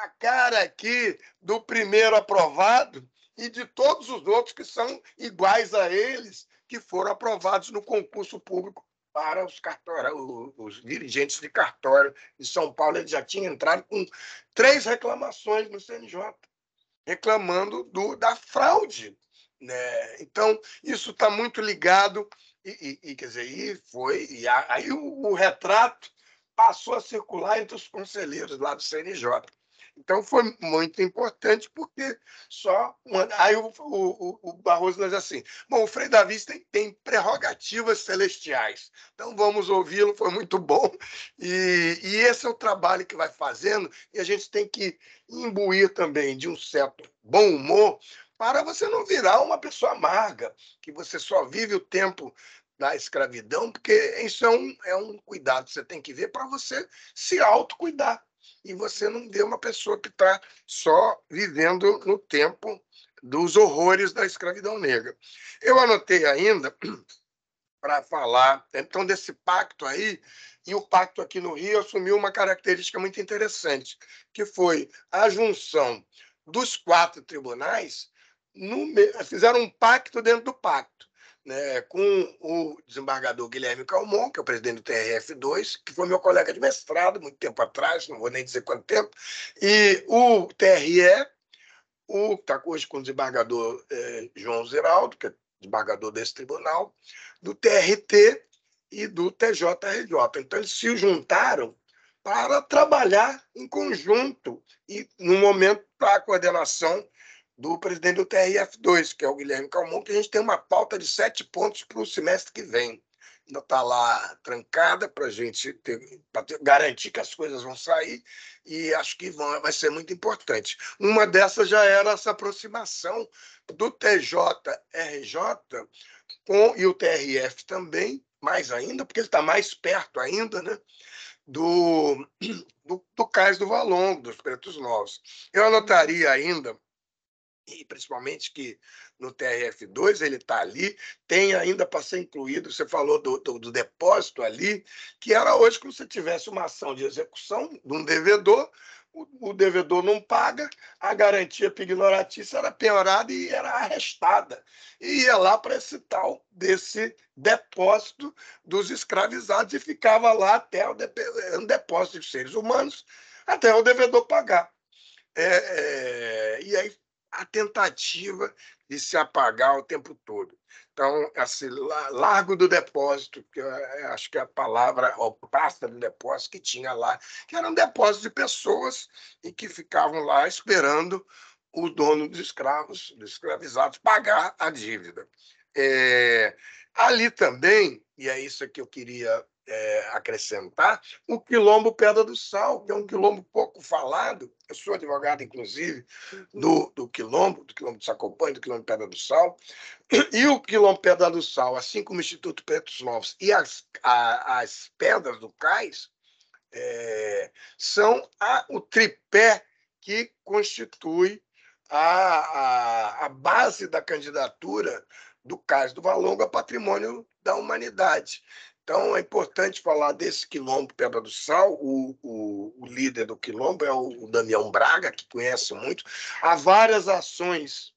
a cara aqui do primeiro aprovado e de todos os outros que são iguais a eles, que foram aprovados no concurso público para os, cartório, os dirigentes de cartório de São Paulo. Ele já tinha entrado com três reclamações no CNJ, reclamando do, da fraude. Né? Então, isso está muito ligado, e, e, e, quer dizer, e foi, e aí o, o retrato passou a circular entre os conselheiros lá do CNJ. Então foi muito importante, porque só. Uma... Aí o, o, o Barroso diz assim. Bom, o Frei Davis tem, tem prerrogativas celestiais. Então vamos ouvi-lo, foi muito bom. E, e esse é o trabalho que vai fazendo, e a gente tem que imbuir também de um certo bom humor para você não virar uma pessoa amarga, que você só vive o tempo da escravidão, porque isso é um, é um cuidado que você tem que ver para você se autocuidar e você não vê uma pessoa que está só vivendo no tempo dos horrores da escravidão negra. Eu anotei ainda para falar então desse pacto aí e o pacto aqui no Rio assumiu uma característica muito interessante, que foi a junção dos quatro tribunais no, fizeram um pacto dentro do pacto né, com o desembargador Guilherme Calmon, que é o presidente do TRF2, que foi meu colega de mestrado muito tempo atrás, não vou nem dizer quanto tempo, e o TRE, o que está hoje com o desembargador eh, João Ziraldo, que é desembargador desse tribunal, do TRT e do TJRJ. Então, eles se juntaram para trabalhar em conjunto e, no momento, para a coordenação do presidente do TRF2, que é o Guilherme Calmon, que a gente tem uma pauta de sete pontos para o semestre que vem. Ainda está lá trancada para a gente ter, ter, garantir que as coisas vão sair e acho que vão, vai ser muito importante. Uma dessas já era essa aproximação do TJRJ com, e o TRF também, mais ainda, porque ele está mais perto ainda, né? Do, do, do cais do Valongo, dos Pretos Novos. Eu anotaria ainda e principalmente que no TRF2 ele está ali, tem ainda para ser incluído, você falou do, do, do, depósito ali, que era hoje como se tivesse uma ação de execução de um devedor, o, o devedor não paga, a garantia pignoratícia era penhorada e era arrestada, e ia lá para esse tal desse depósito dos escravizados e ficava lá até o de, um depósito de seres humanos, até o devedor pagar. É, é, e aí a tentativa de se apagar o tempo todo. Então, assim, largo do depósito, que acho que é a palavra, ou praça do depósito que tinha lá, que era um depósito de pessoas e que ficavam lá esperando o dono dos escravos, dos escravizados, pagar a dívida. É, ali também, e é isso que eu queria é, acrescentar, o quilombo Pedra do Sal, que é um quilombo pouco falado. Eu sou advogado, inclusive, do, do quilombo, do quilombo de Sacopã do quilombo Pedra do Sal. E o quilombo Pedra do Sal, assim como o Instituto Pretos Novos e as, a, as pedras do cais, é, são a, o tripé que constitui a, a, a base da candidatura do Cais do Valongo a patrimônio da humanidade. Então é importante falar desse quilombo Pedra do Sal. O, o, o líder do quilombo é o, o, Damião Braga, que conhece muito. Há várias ações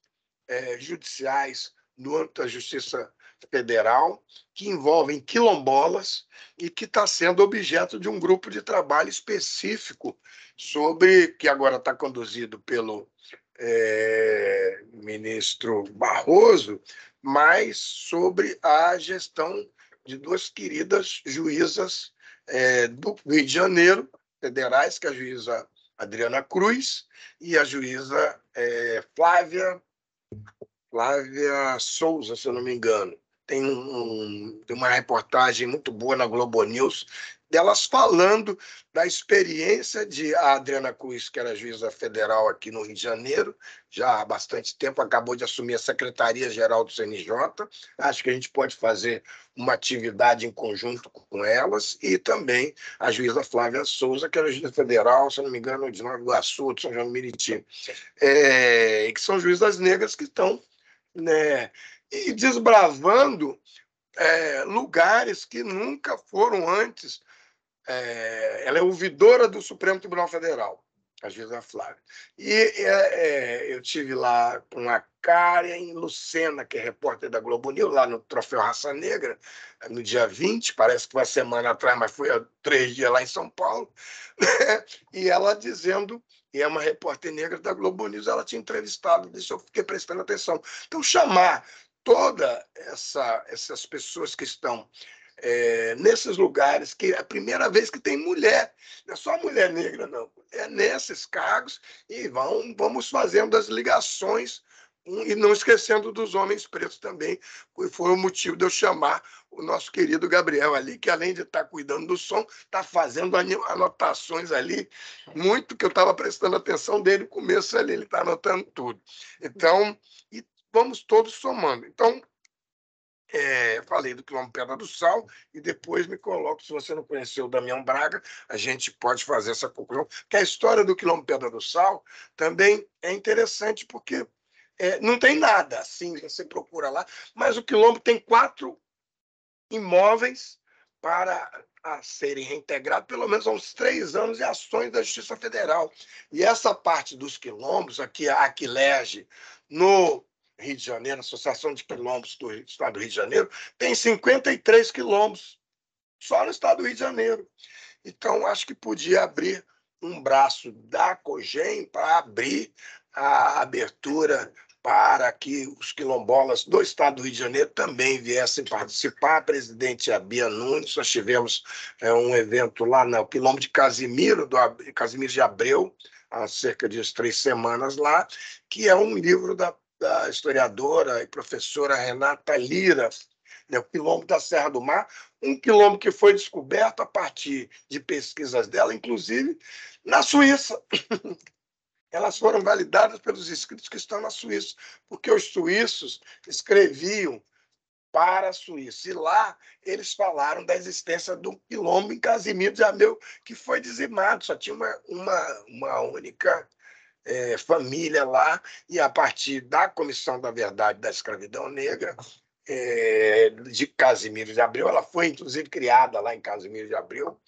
é, judiciais no âmbito da Justiça Federal que envolvem quilombolas e que está sendo objeto de um grupo de trabalho específico sobre que agora está conduzido pelo é, ministro Barroso, mas sobre a gestão de duas queridas juízas é, do Rio de Janeiro, federais, que é a juíza Adriana Cruz e a juíza é, Flávia, Flávia Souza, se eu não me engano. Tem, um, tem uma reportagem muito boa na Globo News delas falando da experiência de a Adriana Cruz, que era juíza federal aqui no Rio de Janeiro, já há bastante tempo, acabou de assumir a Secretaria-Geral do CNJ. Acho que a gente pode fazer uma atividade em conjunto com elas, e também a juíza Flávia Souza, que era juíza federal, se não me engano, de Nova Iguaçu, de São João do Meriti, é, que são juízas negras que estão né, e desbravando é, lugares que nunca foram antes é, ela é ouvidora do Supremo Tribunal Federal, é a juíza Flávia. E é, é, eu tive lá com a Cária em Lucena, que é repórter da Globo News, lá no Troféu Raça Negra, no dia 20, parece que uma semana atrás, mas foi há três dias lá em São Paulo, e ela dizendo, e é uma repórter negra da Globo News, ela tinha entrevistado, eu fiquei prestando atenção. Então, chamar todas essa, essas pessoas que estão é, nesses lugares, que é a primeira vez que tem mulher, não é só mulher negra, não, é nesses cargos, e vão, vamos fazendo as ligações e não esquecendo dos homens pretos também, que foi o motivo de eu chamar o nosso querido Gabriel ali, que além de estar tá cuidando do som, está fazendo anotações ali, muito que eu estava prestando atenção dele no começo ali, ele está anotando tudo. Então, e vamos todos somando. Então, é, falei do quilômetro Pedra do Sal e depois me coloco, se você não conheceu o Damião Braga, a gente pode fazer essa conclusão, que a história do quilômetro Pedra do Sal também é interessante, porque é, não tem nada assim, você procura lá, mas o quilômetro tem quatro imóveis para serem reintegrados, pelo menos há uns três anos, e ações da Justiça Federal. E essa parte dos quilombos, aqui a Aquilege, no Rio de Janeiro, a Associação de Quilombos do Estado do Rio de Janeiro, tem 53 quilombos só no Estado do Rio de Janeiro. Então, acho que podia abrir um braço da COGEM para abrir a abertura para que os quilombolas do Estado do Rio de Janeiro também viessem participar. A presidente Bia Nunes, nós tivemos é, um evento lá no Quilombo de Casimiro, do Casimiro de Abreu, há cerca de três semanas lá, que é um livro da da historiadora e professora Renata Lira, né, o quilombo da Serra do Mar, um quilombo que foi descoberto a partir de pesquisas dela, inclusive na Suíça. Elas foram validadas pelos escritos que estão na Suíça, porque os suíços escreviam para a Suíça. E lá eles falaram da existência do quilombo em Casimiro de Ameu, que foi dizimado, só tinha uma, uma, uma única é, família lá, e a partir da Comissão da Verdade da Escravidão Negra, é, de Casimiro de Abreu, ela foi inclusive criada lá em Casimiro de Abreu,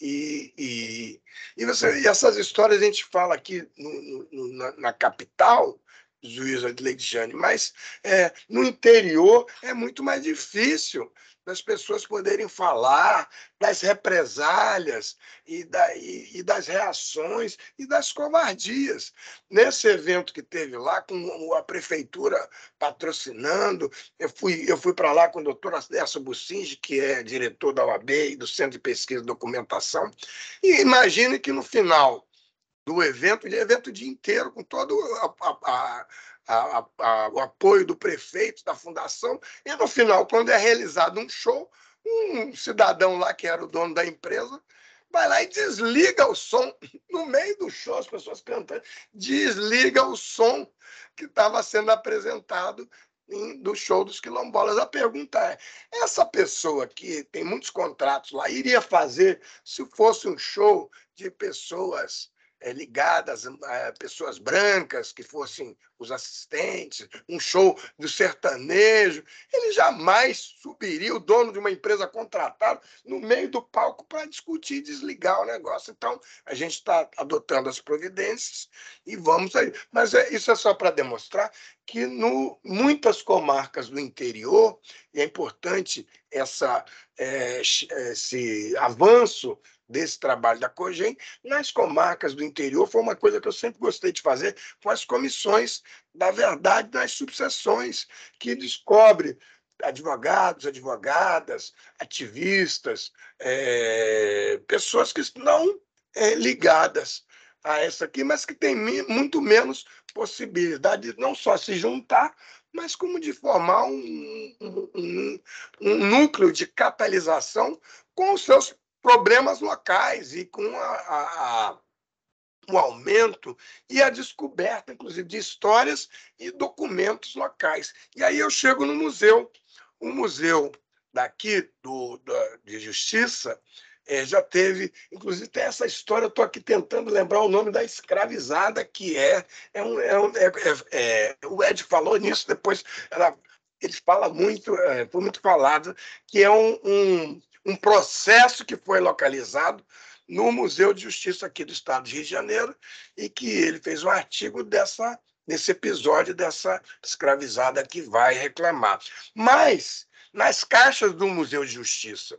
e, e, e, você, e essas histórias a gente fala aqui no, no, na, na, capital, juíza de Lei de Jane, mas é, no interior é muito mais difícil das pessoas poderem falar das represálias e, da, e, e, das reações e das covardias. Nesse evento que teve lá, com a prefeitura patrocinando, eu fui, eu fui para lá com o doutor Aderson Bucinge, que é diretor da OAB e do Centro de Pesquisa e Documentação, e imagine que no final do evento, de é evento o dia inteiro, com todo a, a, a, a, o apoio do prefeito, da fundação, e no final, quando é realizado um show, um cidadão lá que era o dono da empresa vai lá e desliga o som no meio do show, as pessoas cantando, desliga o som que estava sendo apresentado do show dos quilombolas. A pergunta é: essa pessoa que tem muitos contratos lá iria fazer se fosse um show de pessoas é, ligadas hum, a eh, pessoas brancas que fossem os assistentes, um show do sertanejo. Ele jamais subiria o dono de uma empresa contratada no meio do palco para discutir desligar o negócio. Então, a gente está adotando as providências e vamos aí. Mas é, isso é só para demonstrar que no muitas comarcas do interior, e é importante essa, é, esse avanço desse trabalho da COGEM nas comarcas do interior. Foi uma coisa que eu sempre gostei de fazer, com as comissões da verdade nas subseções, que descobre advogados, advogadas, ativistas, é, pessoas que não é, ligadas a essa aqui, mas que tem muito menos possibilidade de não só se juntar, mas como de formar um, um, um, um núcleo de catalisação com os seus problemas locais e com a, a, a o aumento e a descoberta, inclusive, de histórias e documentos locais. E aí eu chego no museu. O museu daqui do, de Justiça é, já teve, inclusive, tem essa história. Eu estou aqui tentando lembrar o nome da escravizada que é. é, um, é, um, é, é, é o Ed falou nisso depois. Ela, ele fala muito, é, foi muito falado, que é um, um um processo que foi localizado no Museu de Justiça aqui do Estado de Rio de Janeiro e que ele fez um artigo dessa nesse episódio dessa escravizada que vai reclamar. Mas nas caixas do Museu de Justiça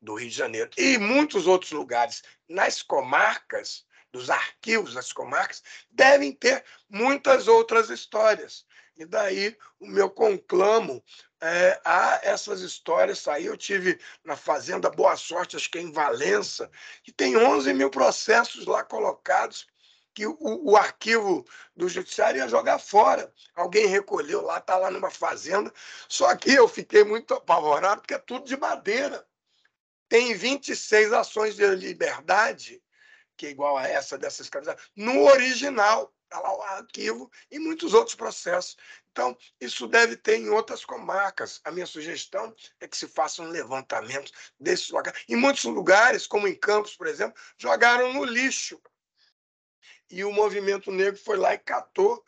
do Rio de Janeiro e muitos outros lugares, nas comarcas, dos arquivos das comarcas, devem ter muitas outras histórias e daí o meu conclamo é, a ah, essas histórias aí Eu tive na Fazenda Boa Sorte, acho que é em Valença, e tem 11 mil processos lá colocados que o, o, arquivo do judiciário ia jogar fora. Alguém recolheu lá, está lá numa fazenda. Só que eu fiquei muito apavorado, porque é tudo de madeira. Tem 26 ações de liberdade, que é igual a essa dessas escravidão, no original está lá o arquivo e muitos outros processos. Então, isso deve ter em outras comarcas. A minha sugestão é que se faça um levantamento desses lugares. Em muitos lugares, como em Campos, por exemplo, jogaram no lixo. E o movimento negro foi lá e catou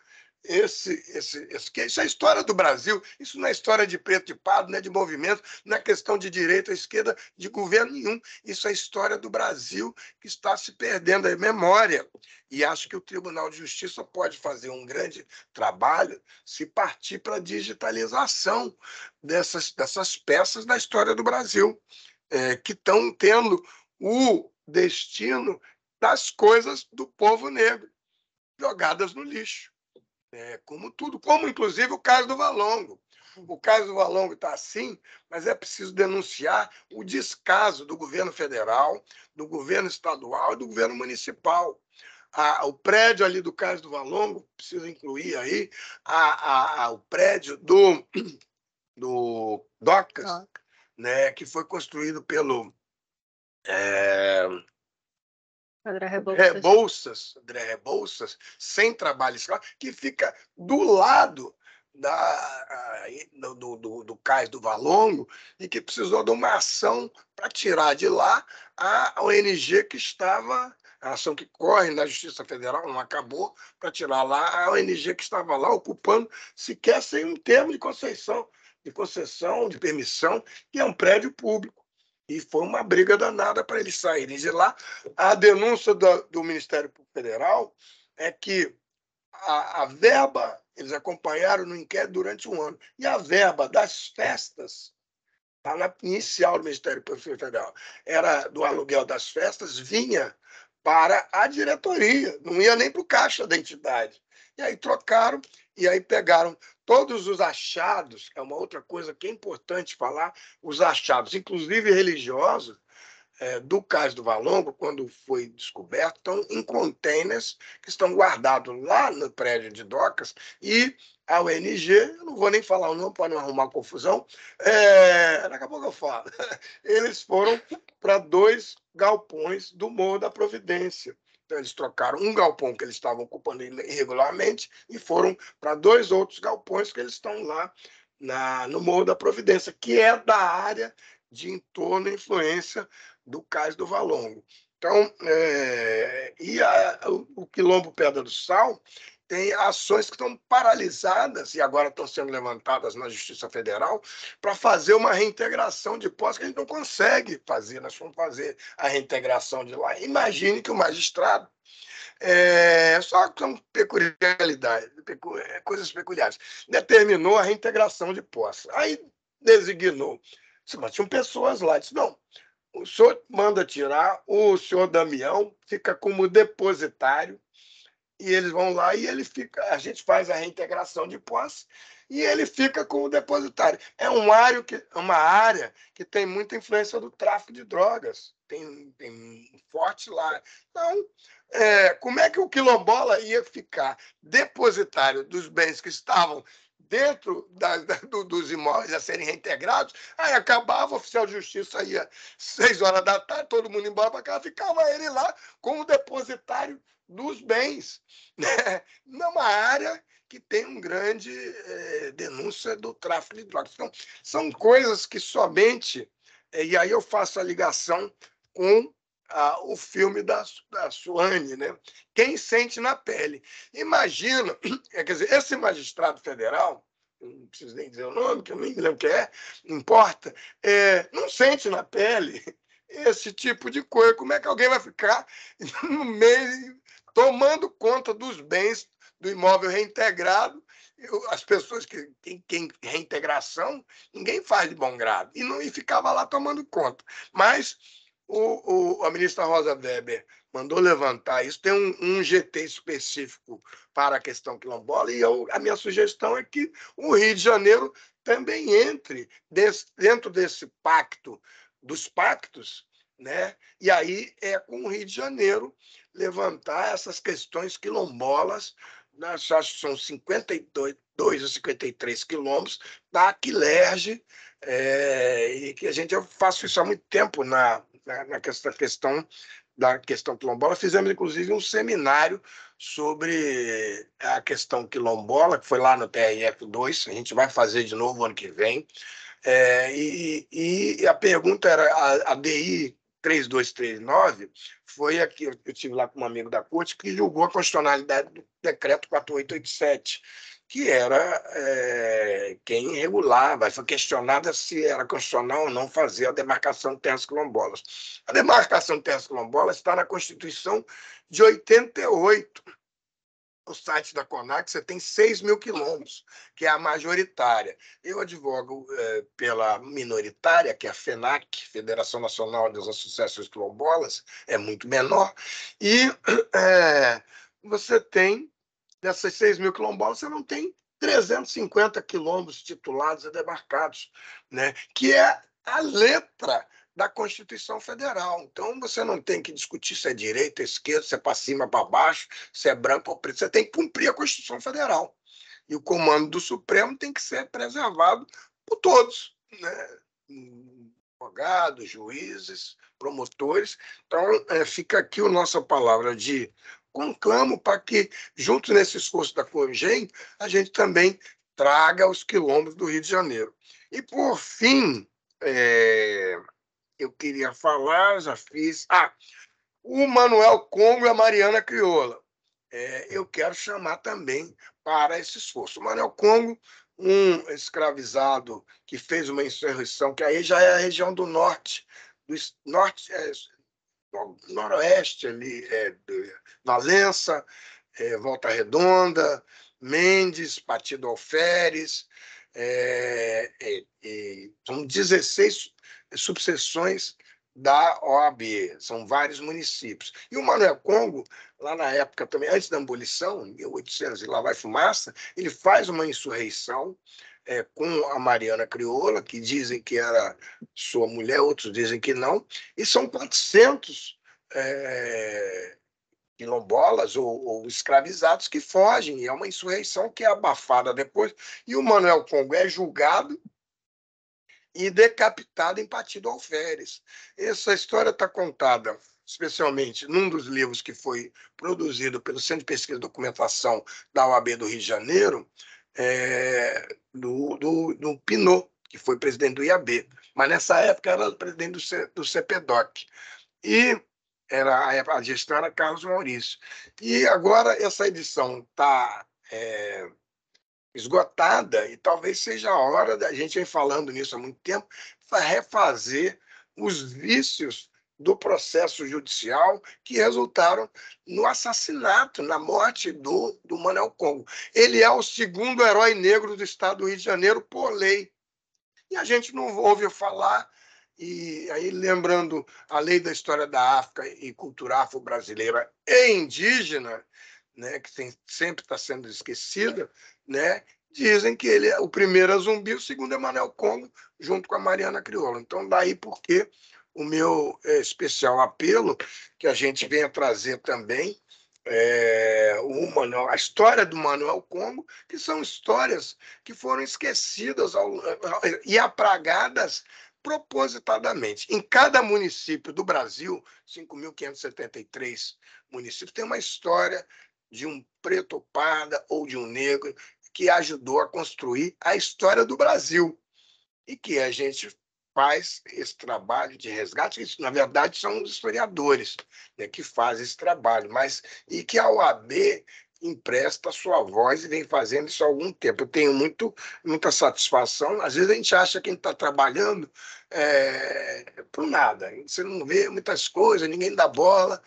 esse, esse, esse, isso é a história do Brasil, isso não é história de preto e pardo, não é de movimento, não é questão de direita, esquerda, de governo nenhum. Isso é a história do Brasil que está se perdendo a é memória. E acho que o Tribunal de Justiça pode fazer um grande trabalho se partir para a digitalização dessas, dessas peças da história do Brasil, é, que estão tendo o destino das coisas do povo negro jogadas no lixo. É, como tudo, como inclusive o caso do Valongo. O caso do Valongo está assim, mas é preciso denunciar o descaso do governo federal, do governo estadual e do governo municipal. A, o prédio ali do caso do Valongo, preciso incluir aí a, a, o prédio do, do Docas, né, que foi construído pelo. É, André Rebouças. Rebouças, André Rebouças, sem trabalho escravo, que fica do lado da, do, do, do cais do Valongo e que precisou de uma ação para tirar de lá a ONG que estava, a ação que corre na Justiça Federal, não acabou, para tirar lá a ONG que estava lá ocupando, sequer sem um termo de concessão, de concessão, de permissão, que é um prédio público. E foi uma briga danada para eles saírem de lá. A denúncia do Ministério Federal é que a, a verba, eles acompanharam no inquérito durante um ano, e a verba das festas Está na inicial do Ministério Público Federal. Era do aluguel das festas, vinha para a diretoria, não ia nem para o caixa da entidade. E aí trocaram e aí pegaram todos os achados, é uma outra coisa que é importante falar, os achados, inclusive religiosos, é, do cais do Valongo, quando foi descoberto, estão em containers que estão guardados lá no prédio de docas e a ONG, eu não vou nem falar o nome para não arrumar confusão, é, daqui a pouco eu falo, eles foram para dois galpões do Morro da Providência, então, eles trocaram um galpão que eles estavam ocupando irregularmente e foram para dois outros galpões que eles estão lá na, no Morro da Providência, que é da área de entorno e influência do Cais do Valongo. Então, é, e a, o, o Quilombo Pedra do Sal tem ações que estão paralisadas e agora estão sendo levantadas na Justiça Federal para fazer uma reintegração de posse que a gente não consegue fazer. Nós vamos fazer a reintegração de lá. Imagine que o magistrado. É, só são peculiaridades, pecu, é, coisas peculiares. Determinou a reintegração de posse. Aí designou. Mas tinham pessoas lá. Disse, não, o senhor manda tirar, o senhor Damião fica como depositário e eles vão lá e ele fica, a gente faz a reintegração de posse e ele fica com o depositário. É um área que, uma área que tem muita influência do tráfico de drogas, tem, tem um forte lá. Então, é, como é que o quilombola ia ficar depositário dos bens que estavam dentro da, da, do, dos imóveis a serem reintegrados, aí acabava o oficial de justiça ia seis horas da tarde, todo mundo embora para casa, ficava ele lá como depositário dos bens, né? numa área que tem um grande é, denúncia do tráfico de drogas. Então, são coisas que somente, eh, e aí eu faço a ligação com ah, o filme da, da Suane, né? Quem sente na pele. Imagina, é, quer dizer, esse magistrado federal, não preciso nem dizer o nome, que eu nem lembro que é, não importa, é, não sente na pele esse tipo de coisa. Como é que alguém vai ficar no meio, tomando conta dos bens do imóvel reintegrado as pessoas que têm reintegração, ninguém faz de bom grado. E não e ficava lá tomando conta. Mas o, o, a ministra Rosa Weber mandou levantar isso, tem um, um GT específico para a questão quilombola, e eu, a minha sugestão é que o Rio de Janeiro também entre des, dentro desse pacto, dos pactos, né? e aí é com o Rio de Janeiro levantar essas questões quilombolas, nas, acho que são 52 ou 53 quilômetros da Aquilerge, é, e que a gente, eu faço isso há muito tempo na, na, questão da questão quilombola. Fizemos, inclusive, um seminário sobre a questão quilombola, que foi lá no TRF2, a gente vai fazer de novo ano que vem. É, e, e, a pergunta era, a, a DI 3239 foi a que eu tive lá com um amigo da corte que julgou a constitucionalidade do decreto 4887 que era é, quem regulava, foi questionada se era constitucional ou não fazer a demarcação de terras quilombolas. A demarcação de terras quilombolas está na Constituição de 88. No site da CONAC você tem 6 mil quilômetros, que é a majoritária. Eu advogo é, pela minoritária, que é a FENAC, Federação Nacional das Associações Quilombolas, é muito menor, e é, você tem dessas 6 mil quilombolas, você não tem 350 quilombos titulados e demarcados, né? que é a letra da Constituição Federal. Então, você não tem que discutir se é direita, esquerda, se é para cima, para baixo, se é branco ou preto. Você tem que cumprir a Constituição Federal. E o comando do Supremo tem que ser preservado por todos, né? advogados, juízes, promotores. Então, é, fica aqui a nossa palavra de conclamo para que, junto nesse esforço da Coengem, a gente também traga os quilombos do Rio de Janeiro. E, por fim, é... eu queria falar, já fiz. Ah, o Manuel Congo e a Mariana Crioula. É, eu quero chamar também para esse esforço. O Manuel Congo, um escravizado que fez uma insurreição, que aí já é a região do norte, do norte, é, noroeste, ali, é, Valença, é, Volta Redonda, Mendes, Partido Alferes. É, é, é são 16 subseções da OAB, são vários municípios. E o Manuel Congo, lá na época também, antes da abolição, em 1800, e lá vai fumaça, ele faz uma insurreição é, com a Mariana Crioula, que dizem que era sua mulher, outros dizem que não, e são 400 é, quilombolas ou, ou, escravizados que fogem, e é uma insurreição que é abafada depois, e o Manuel Congo é julgado e decapitado em Partido Alferes. Essa história está contada especialmente num dos livros que foi produzido pelo Centro de Pesquisa e Documentação da UAB do Rio de Janeiro, é, do, do, do, Pinot, que foi presidente do IAB. Mas nessa época era presidente do, C, do CPDOC. E era a, gestão era Carlos Maurício. E agora essa edição está é, esgotada e talvez seja a hora da gente vem falando nisso há muito tempo para refazer os vícios do processo judicial que resultaram no assassinato, na morte do, do Manuel Congo. Ele é o segundo herói negro do estado do Rio de Janeiro por lei. E a gente não ouve falar, e aí lembrando a lei da história da África e cultura afro-brasileira e indígena, né, que tem, sempre está sendo esquecida, né, dizem que ele é o primeiro Zumbi, o segundo é Manuel Congo, junto com a Mariana Crioula. Então, daí porque o meu é, especial apelo, que a gente venha trazer também é, o Manuel, a história do Manuel Congo, que são histórias que foram esquecidas ao, e apagadas propositadamente. Em cada município do Brasil, 5.573 municípios, tem uma história de um preto parda ou de um negro que ajudou a construir a história do Brasil e que a gente faz esse trabalho de resgate, isso, na verdade são os historiadores né, que fazem esse trabalho, mas e que a OAB empresta a sua voz e vem fazendo isso há algum tempo. Eu tenho muito, muita satisfação. Às vezes a gente acha que a gente está trabalhando é, eh, por nada. Você não vê muitas coisas, ninguém dá bola.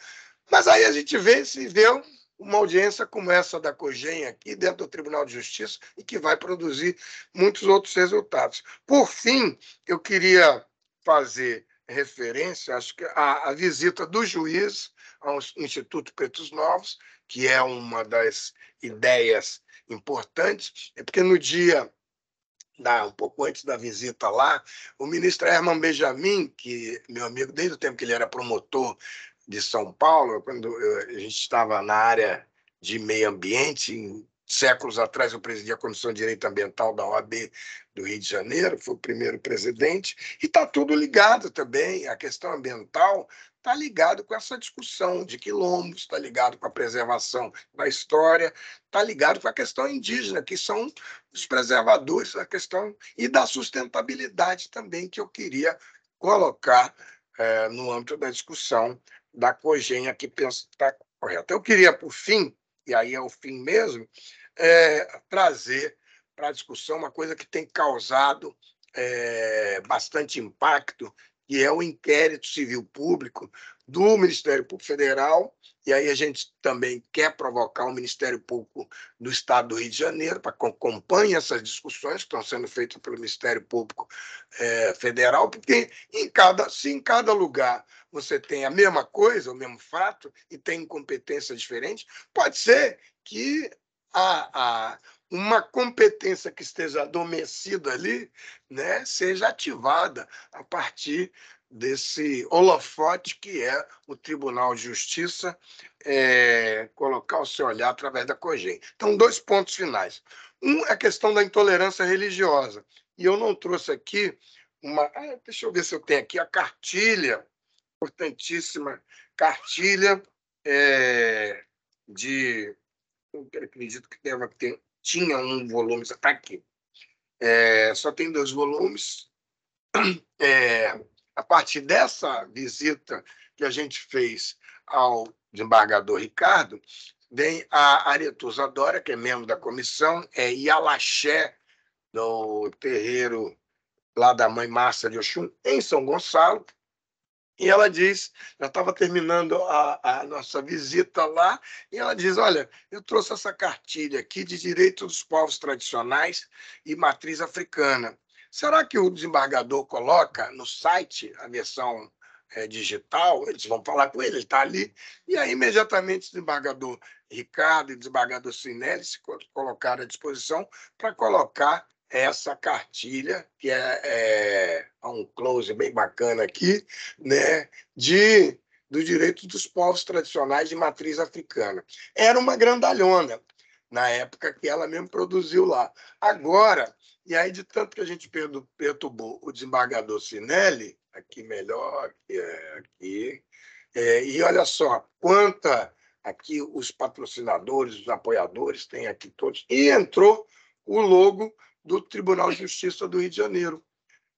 Mas aí a gente vê, se vê uma audiência como essa da COGEM aqui, dentro do Tribunal de Justiça, e que vai produzir muitos outros resultados. Por fim, eu queria fazer referência acho que à, visita do juiz ao Instituto Pretos Novos, que é uma das ideias importantes, é porque no dia um pouco antes da visita lá, o ministro Herman Benjamin, que meu amigo desde o tempo que ele era promotor de São Paulo, quando eu, a gente estava na área de meio ambiente, em, séculos atrás eu presidi a Comissão de Direito Ambiental da OAB do Rio de Janeiro, fui o primeiro presidente, e está tudo ligado também, a questão ambiental está ligado com essa discussão de quilombos, está ligado com a preservação da história, está ligado com a questão indígena, que são os preservadores da questão e da sustentabilidade também, que eu queria colocar é, no âmbito da discussão da cogenha que penso que está correta. Eu queria, por fim, e aí é o fim mesmo, é, trazer para a discussão uma coisa que tem causado é, bastante impacto, que é o inquérito civil público do Ministério Público Federal e aí a gente também quer provocar o Ministério Público do Estado do Rio de Janeiro para que acompanhe essas discussões que estão sendo feitas pelo Ministério Público é, Federal, porque em cada, se em cada lugar você tem a mesma coisa, o mesmo fato, e tem competência diferente, pode ser que a, a uma competência que esteja adormecida ali, né, seja ativada a partir desse holofote que é o Tribunal de Justiça é, colocar o seu olhar através da COGEM. Então, dois pontos finais. Um é a questão da intolerância religiosa. E eu não trouxe aqui uma. Ah, deixa eu ver se eu tenho aqui a cartilha, importantíssima cartilha é, de. Eu acredito que deva ter, tinha um volume, está aqui. É, só tem dois volumes. É, a partir dessa visita que a gente fez ao desembargador Ricardo, vem a Aretusa Dória, que é membro da comissão, é Ialaxé, do terreiro lá da mãe Márcia de Oxum, em São Gonçalo, e ela diz, já estava terminando a, a, nossa visita lá, e ela diz, olha, eu trouxe essa cartilha aqui de direito dos povos tradicionais e matriz africana. Será que o desembargador coloca no site a versão é, digital? Eles vão falar com ele, ele está ali. E aí, imediatamente, o desembargador Ricardo e o desembargador Sinelli se colocaram à disposição para colocar essa cartilha, que é, é, um close bem bacana aqui, né, de, do direito dos povos tradicionais de matriz africana. Era uma grandalhona na época que ela mesmo produziu lá. Agora, e aí de tanto que a gente perturbou o desembargador Sinelli, aqui melhor, é aqui, é, e olha só, quanta aqui os patrocinadores, os apoiadores, têm aqui todos, e entrou o logo do Tribunal de Justiça do Rio de Janeiro.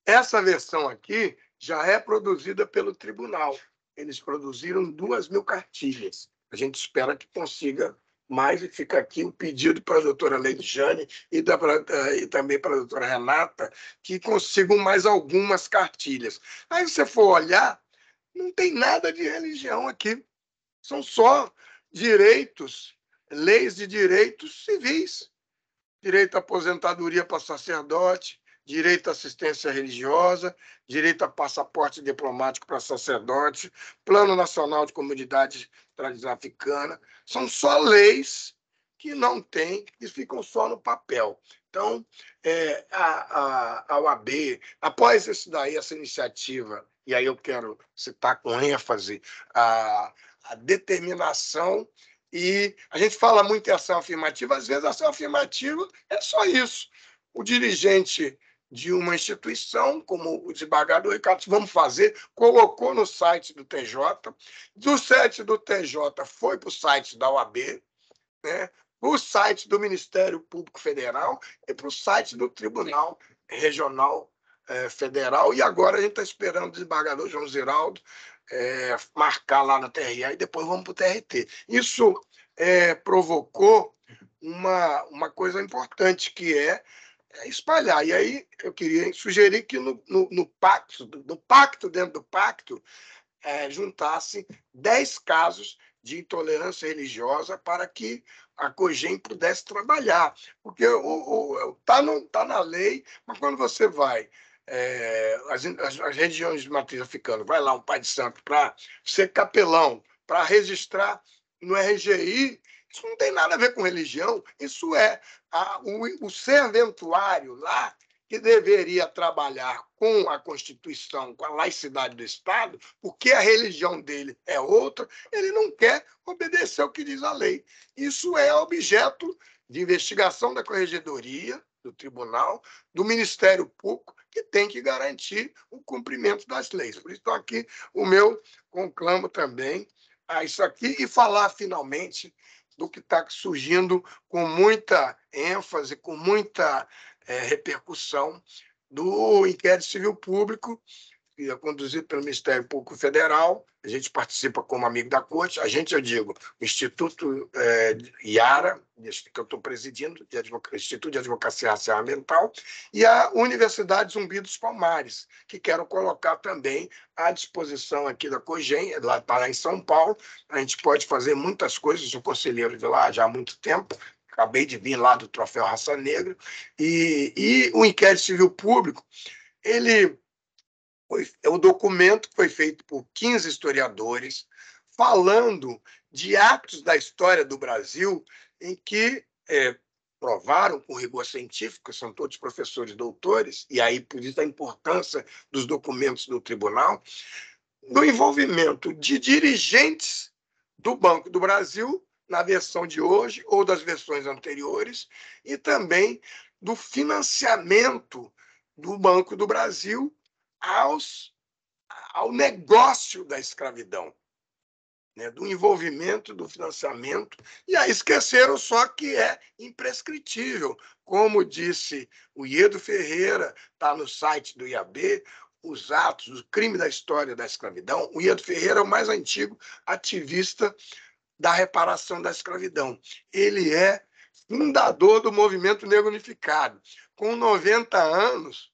Essa versão aqui já é produzida pelo tribunal. Eles produziram duas mil cartilhas. A gente espera que consiga mas fica aqui o pedido para a doutora Leide Jane e, da, eh, e também para a doutora Renata que consigam mais algumas cartilhas. Aí você for olhar, não tem nada de religião aqui. São só direitos, leis de direitos civis. Direito à aposentadoria para sacerdote, direito à assistência religiosa, direito a passaporte diplomático para sacerdotes, Plano Nacional de Comunidades Tradição Africana. São só leis que não têm e ficam só no papel. Então, é, a, a, a após isso daí, essa iniciativa, e aí eu quero citar com ênfase a, a determinação e a gente fala muito em ação afirmativa, às vezes a ação afirmativa é só isso. O dirigente de uma instituição, como o desembargador Ricardo, vamos fazer, colocou no site do TJ, do site do TJ foi para o site da OAB, né, para o site do Ministério Público Federal e para o site do Tribunal Regional eh, Federal. E agora a gente está esperando o desembargador João Ziraldo eh, marcar lá na TRA e depois vamos para o TRT. Isso eh, provocou uma, uma coisa importante que é é espalhar. E aí eu queria sugerir que no, no, no pacto, no pacto dentro do pacto, é, juntasse 10 casos de intolerância religiosa para que a COGEM pudesse trabalhar. Porque está tá na lei, mas quando você vai é, as, as, as, regiões de matriz africana, vai lá um pai de santo para ser capelão, para registrar no RGI, isso não tem nada a ver com religião, isso é a, o, o serventuário lá que deveria trabalhar com a Constituição, com a laicidade do Estado, porque a religião dele é outra, ele não quer obedecer o que diz a lei. Isso é objeto de investigação da corregedoria, do tribunal, do Ministério Público, que tem que garantir o cumprimento das leis. Por isso, aqui o meu conclamo também a isso aqui e falar finalmente do que está surgindo com muita ênfase, com muita é, repercussão do inquérito civil público é conduzido pelo Ministério Público Federal, a gente participa como amigo da corte, a gente, eu digo, o Instituto é, IARA, que eu estou presidindo, de Instituto de Advocacia Racial Ambiental, e a Universidade Zumbi dos Palmares, que quero colocar também à disposição aqui da COGEM, é lá está lá em São Paulo, a gente pode fazer muitas coisas, o conselheiro de lá já há muito tempo, acabei de vir lá do Troféu Raça Negra, e, e o inquérito civil público, ele foi, é um documento que foi feito por 15 historiadores, falando de atos da história do Brasil em que é, provaram com rigor científico, são todos professores doutores, e aí por isso a importância dos documentos do tribunal, do envolvimento de dirigentes do Banco do Brasil na versão de hoje ou das versões anteriores, e também do financiamento do Banco do Brasil aos, ao negócio da escravidão, né, do envolvimento, do financiamento, e aí esqueceram só que é imprescritível. Como disse o Iedo Ferreira, está no site do IAB, os atos, o crime da história da escravidão. O Iedo Ferreira é o mais antigo ativista da reparação da escravidão. Ele é fundador do Movimento Negro Unificado. Com 90 anos,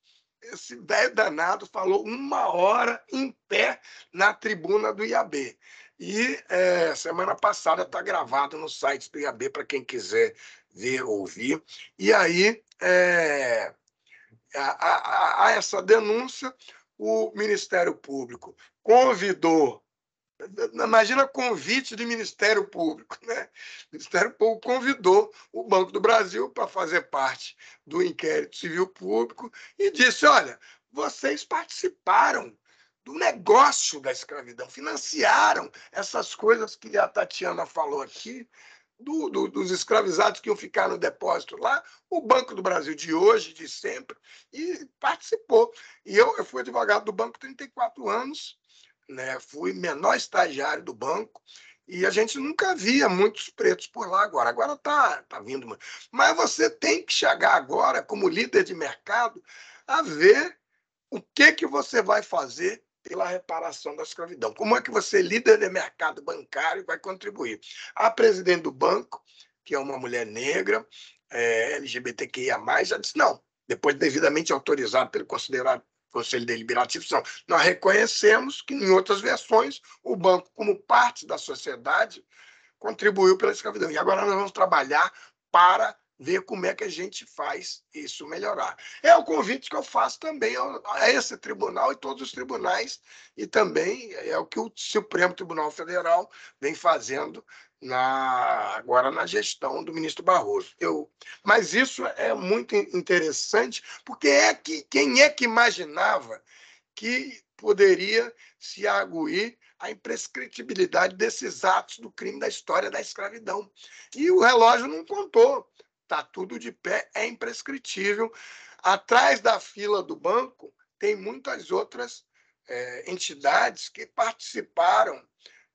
esse velho danado falou uma hora em pé na tribuna do IAB. E é, semana passada está gravado no site do IAB para quem quiser ver, ouvir. E aí, é, a, a, a essa denúncia, o Ministério Público convidou Imagina convite do Ministério Público. Né? O Ministério Público convidou o Banco do Brasil para fazer parte do inquérito civil público e disse: olha, vocês participaram do negócio da escravidão, financiaram essas coisas que a Tatiana falou aqui, do, do, dos escravizados que iam ficar no depósito lá, o Banco do Brasil de hoje, de sempre, e participou. E eu, eu fui advogado do banco 34 anos, né? Fui menor estagiário do banco e a gente nunca via muitos pretos por lá agora. Agora tá, tá vindo, mas você tem que chegar agora como líder de mercado a ver o que que você vai fazer pela reparação da escravidão. Como é que você, líder de mercado bancário, vai contribuir? A presidente do banco, que é uma mulher negra, é, LGBTQIA+, já disse, não, depois devidamente autorizado pelo considerado Conselho Deliberativo, são nós reconhecemos que, em outras versões, o banco, como parte da sociedade, contribuiu pela escravidão. E agora nós vamos trabalhar para ver como é que a gente faz isso melhorar. É o convite que eu faço também a esse tribunal e todos os tribunais, e também é o que o Supremo Tribunal Federal vem fazendo na, agora na gestão do ministro Barroso. Eu, mas isso é muito interessante, porque é que quem é que imaginava que poderia se aguir a imprescritibilidade desses atos do crime da história da escravidão. E o relógio não contou. Está tudo de pé, é imprescritível. Atrás da fila do banco tem muitas outras é, entidades que participaram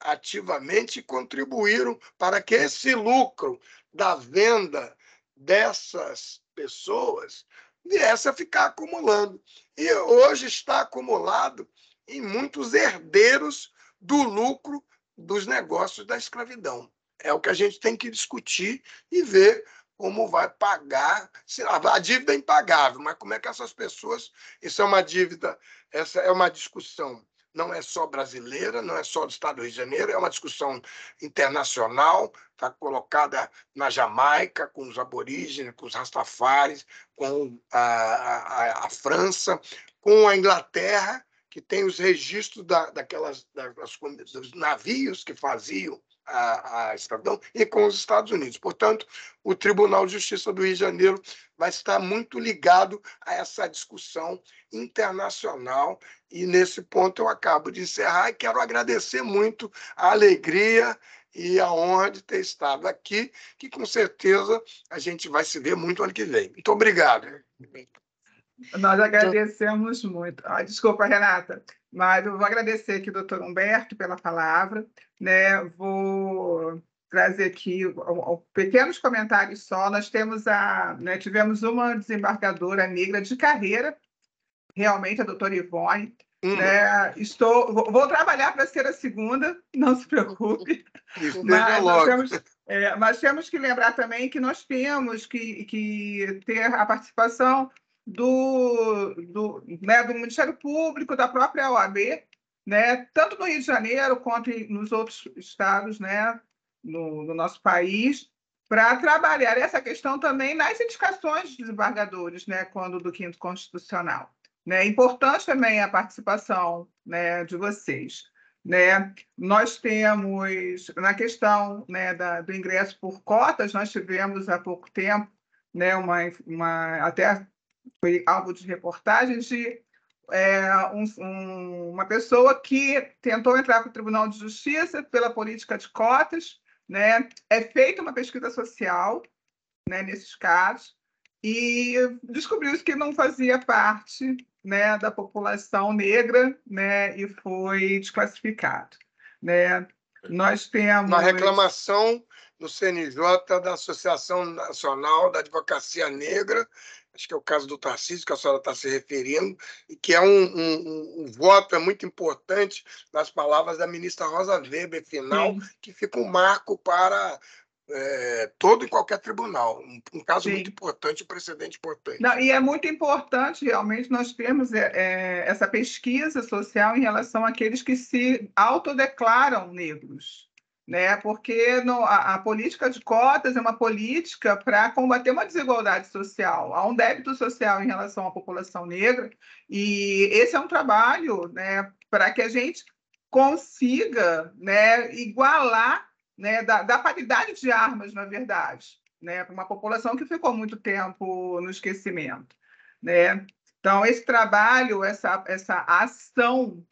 ativamente e contribuíram para que esse lucro da venda dessas pessoas viesse a ficar acumulando. E hoje está acumulado em muitos herdeiros do lucro dos negócios da escravidão. É o que a gente tem que discutir e ver como vai pagar, se, a dívida é impagável, mas como é que essas pessoas, isso é uma dívida, essa é uma discussão não é só brasileira, não é só do Estado do Rio de Janeiro, é uma discussão internacional, está colocada na Jamaica, com os aborígenes, com os rastafares, com a, a, a França, com a Inglaterra, que tem os registros da, daquelas, das, dos navios que faziam a, a escravidão e com os Estados Unidos. Portanto, o Tribunal de Justiça do Rio de Janeiro vai estar muito ligado a essa discussão internacional e nesse ponto eu acabo de encerrar e quero agradecer muito a alegria e a honra de ter estado aqui, que com certeza a gente vai se ver muito ano que vem. Muito obrigado. Nós agradecemos muito. Ah, desculpa, Renata. Mas eu vou agradecer aqui, doutor Humberto, pela palavra. Né? Vou trazer aqui pequenos comentários só. Nós temos a, né, tivemos uma desembargadora negra de carreira, realmente a doutora Ivone. Uhum. Né? Estou, vou, vou trabalhar para ser a segunda, não se preocupe. Isso, mas, logo. Temos, é, mas temos que lembrar também que nós temos que, que ter a participação do, do, né, do Ministério Público, da própria OAB, né, tanto no Rio de Janeiro quanto nos outros estados né, no, no nosso país, para trabalhar essa questão também nas indicações dos desembargadores, né, quando do quinto constitucional. Né? É importante também a participação né, de vocês. Né? Nós temos, na questão né, da, do ingresso por cotas, nós tivemos há pouco tempo né, uma, uma, até foi alvo de reportagens de é, um, um, uma pessoa que tentou entrar para o Tribunal de Justiça pela política de cotas, né? É feita uma pesquisa social, né, nesses casos, e descobriu-se que não fazia parte, né, da população negra, né, e foi desclassificado, né? Nós temos uma reclamação no CNJ da Associação Nacional da Advocacia Negra acho que é o caso do Tarcísio, que a senhora está se referindo, e que é um, um, um, voto é muito importante nas palavras da ministra Rosa Weber, final, Sim. que fica um marco para é, todo e qualquer tribunal. Um, um caso Sim. muito importante, um precedente importante. Não, e é muito importante, realmente, nós termos é, é, essa pesquisa social em relação àqueles que se autodeclaram negros né? Porque a, a, política de cotas é uma política para combater uma desigualdade social, há um débito social em relação à população negra, e esse é um trabalho, né, para que a gente consiga, né, igualar, né, da, da paridade de armas, na verdade, né, para uma população que ficou muito tempo no esquecimento, né? Então esse trabalho, essa essa ação,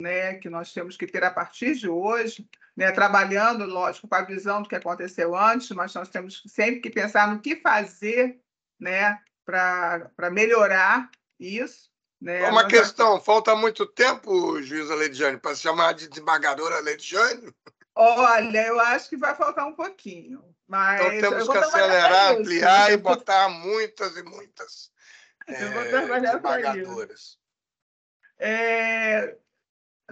né, que nós temos que ter a partir de hoje né, trabalhando, lógico, com a visão do que aconteceu antes, mas nós temos sempre que pensar no que fazer né, para melhorar isso. Né? É uma questão, falta muito tempo, juíza Leidiane, para se chamar de desembargadora Leidiane? Olha, eu acho que vai faltar um pouquinho. Mas então temos que acelerar, ampliar e botar muitas e muitas eu é, vou trabalhar eh, desembargadoras. É,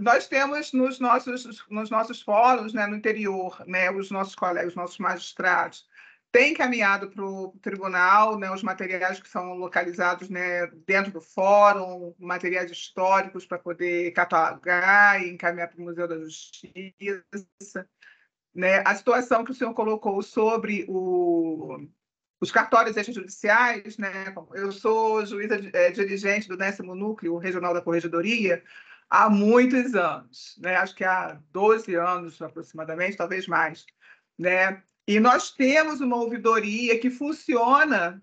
nós temos nos nossos, nos nossos fóruns né, no interior, né, os nossos colegas, os nossos magistrados, têm encaminhado para o tribunal né, os materiais que são localizados né, dentro do fórum, materiais históricos para poder catalogar e encaminhar para o Museu da Justiça. Né? A situação que o senhor colocou sobre o, os cartórios extrajudiciais, né? eu sou juíza é, dirigente do décimo núcleo regional da Corregedoria, há muitos anos, né? acho que há 12 anos aproximadamente, talvez mais. Né? E nós temos uma ouvidoria que funciona,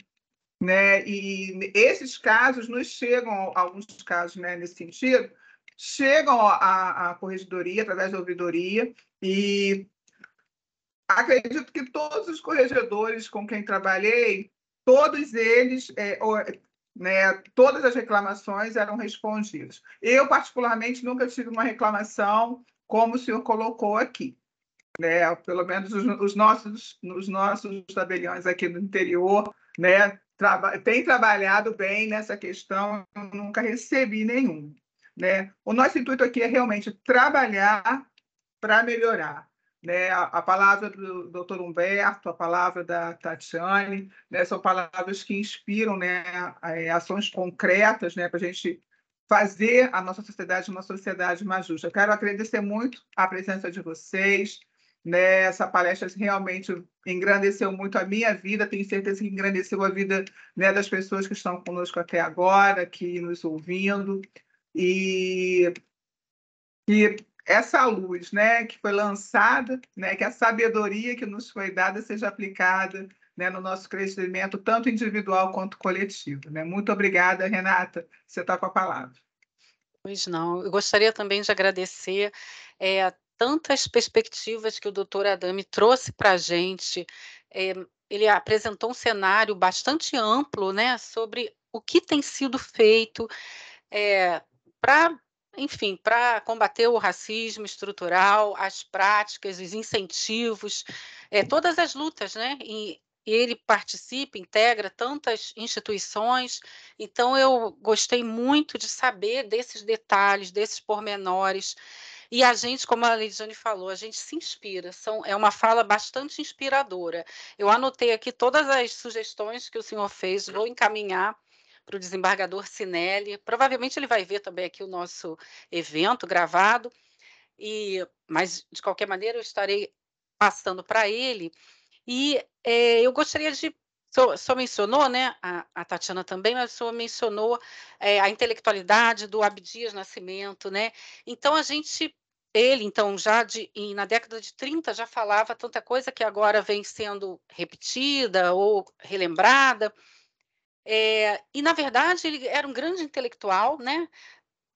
né? e esses casos nos chegam, alguns casos né, nesse sentido, chegam à, à corregedoria, através da ouvidoria, e acredito que todos os corregedores com quem trabalhei, todos eles é, né? Todas as reclamações eram respondidas. Eu, particularmente, nunca tive uma reclamação como o senhor colocou aqui. Né? Pelo menos os, os nossos, os nossos tabeliões aqui no interior né? Traba tem trabalhado bem nessa questão, eu nunca recebi nenhum. Né? O nosso intuito aqui é realmente trabalhar para melhorar né, a, a, palavra do Dr. Humberto, a palavra da Tatiane, né, são palavras que inspiram né, é, ações concretas né, para a gente fazer a nossa sociedade uma sociedade mais justa. quero agradecer muito a presença de vocês. Né? Essa palestra realmente engrandeceu muito a minha vida, tenho certeza que engrandeceu a vida né, das pessoas que estão conosco até agora, que nos ouvindo. E, e essa luz, né, que foi lançada, né, que a sabedoria que nos foi dada seja aplicada, né, no nosso crescimento tanto individual quanto coletivo, né? Muito obrigada, Renata. Você está com a palavra. Pois não. Eu gostaria também de agradecer é, tantas perspectivas que o doutor Adami trouxe para a gente. É, ele apresentou um cenário bastante amplo, né, sobre o que tem sido feito é, eh, para enfim, para combater o racismo estrutural, as práticas, os incentivos, é, todas as lutas, né? E, ele participa, integra tantas instituições, então eu gostei muito de saber desses detalhes, desses pormenores. E a gente, como a Lidiane falou, a gente se inspira, são, é uma fala bastante inspiradora. Eu anotei aqui todas as sugestões que o senhor fez, vou encaminhar para o desembargador Sinelli. Provavelmente ele vai ver também aqui o nosso evento gravado. E, mas de qualquer maneira eu estarei passando para ele. E é, eu gostaria de só, mencionou, né, a, a, Tatiana também, mas só mencionou é, a intelectualidade do Abdias Nascimento, né? Então a gente ele, então, já de, na década de 30 já falava tanta coisa que agora vem sendo repetida ou relembrada. É, e, na verdade, ele era um grande intelectual, né?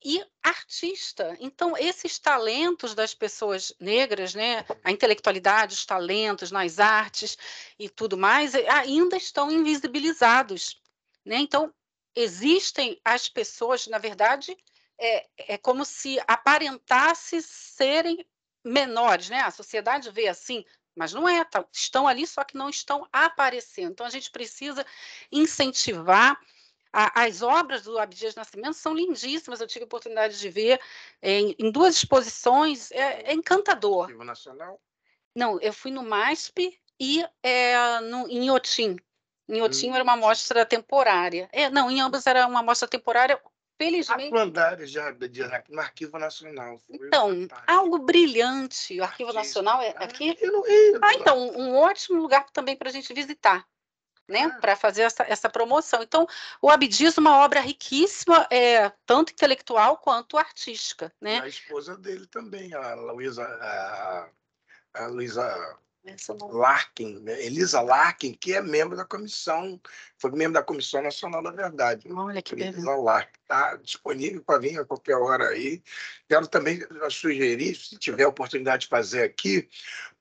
E artista. Então, esses talentos das pessoas negras, né? A intelectualidade, os talentos nas artes e tudo mais, eh, ainda estão invisibilizados, né? Então, existem as pessoas, na verdade, é, é como se aparentasse serem menores, né? A sociedade vê assim mas não é, tá, estão ali, só que não estão aparecendo. Então, a gente precisa incentivar. A, as obras do Abdias Nascimento são lindíssimas, eu tive a oportunidade de ver é, em, em duas exposições, é, é encantador. Arquivo Nacional? Não, eu fui no MASP e é, no, em Otim. Em Otim hum. era uma amostra temporária. É, não, em ambas era uma amostra temporária Felizmente. Quatro andares de, de, no Arquivo Nacional. Então, algo brilhante. O Arquivo Nacional é ah, aqui? Ah, eu não, eu ah, então, um ótimo lugar também para a gente visitar. Né, ah. para fazer essa, essa promoção. Então, o Abdiz, uma obra riquíssima, é, tanto intelectual quanto artística. Né? A esposa dele também, a Luísa, a, a Luísa Larkin, né? Elisa Larkin, que é membro da comissão, foi membro da Comissão Nacional da Verdade. Olha que beleza. Elisa Larkin está disponível para vir a qualquer hora aí. Quero também eh, sugerir, se tiver oportunidade de fazer aqui,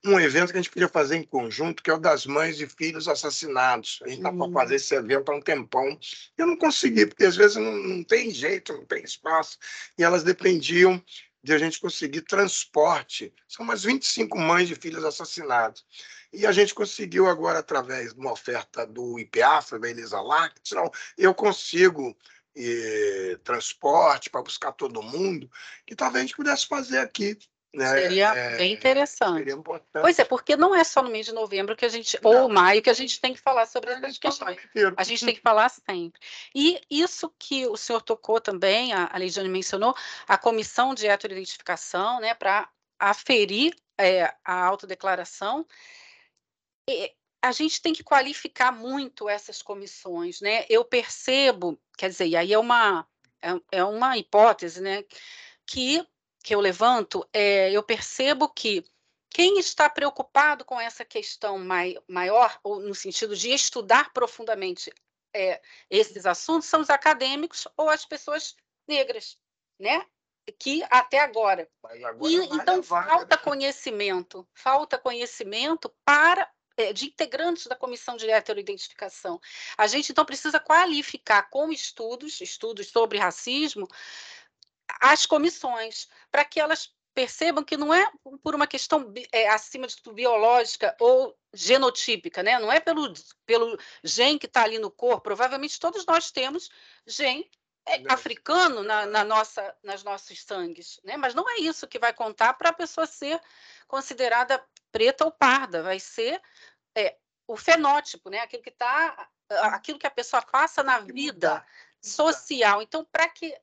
um evento que a gente podia fazer em conjunto, que é o das mães e filhos assassinados. A gente está para hum. fazer esse evento há um tempão. Eu não consegui, porque às vezes não, não tem jeito, não tem espaço, e elas dependiam de a gente conseguir transporte. São umas 25 mães de filhos assassinados. E a gente conseguiu agora, através de uma oferta do IPA, da Elisa Lact, eu consigo eh, transporte para buscar todo mundo, que talvez a gente pudesse fazer aqui né? Seria é, bem interessante. Seria pois é, porque não é só no mês de novembro que a gente, não. ou maio, que a gente tem que falar sobre essas é questões. A gente tem que falar sempre. E isso que o senhor tocou também, a, a Leidiane mencionou, a comissão de heteroidentificação, né, para aferir é, a autodeclaração. E, a gente tem que qualificar muito essas comissões, né? Eu percebo, quer dizer, e aí é uma, é, é uma hipótese, né? Que que eu levanto, é, eu percebo que quem está preocupado com essa questão mai, maior, ou no sentido de estudar profundamente é, esses assuntos, são os acadêmicos ou as pessoas negras, né? Que até agora. agora e, é então, falta né? conhecimento, falta conhecimento para eh, de integrantes da comissão de heteroidentificação. A gente então precisa qualificar com estudos, estudos sobre racismo, as comissões, para que elas percebam que não é por uma questão é, acima de tudo biológica ou genotípica, né? Não é pelo, pelo gene que está ali no corpo. Provavelmente todos nós temos gene é, africano na, na, nossa, nas nossos sangues, né? Mas não é isso que vai contar para a pessoa ser considerada preta ou parda. Vai ser é, o fenótipo, né? Aquilo que tá, aquilo que a pessoa passa na vida social. Então, para que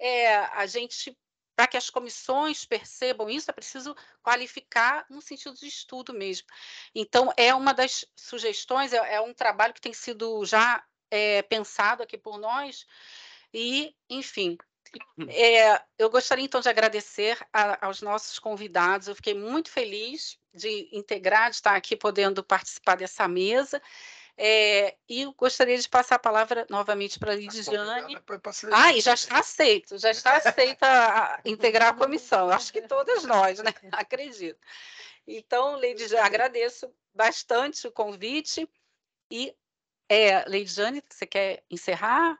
é, a gente para que as comissões percebam isso, é preciso qualificar no sentido de estudo mesmo. Então, é uma das sugestões, é, é um trabalho que tem sido já é, pensado aqui por nós, e, enfim. É, eu gostaria então de agradecer a, aos nossos convidados. Eu fiquei muito feliz de integrar, de estar aqui podendo participar dessa mesa. É, e gostaria de passar a palavra novamente para a tá Lidiane. Ah, e já está aceito, já está aceita integrar a comissão. Acho que todas nós, né? Acredito. Então, Lady, agradeço bastante o convite. E, é, Lady Jane, você quer encerrar?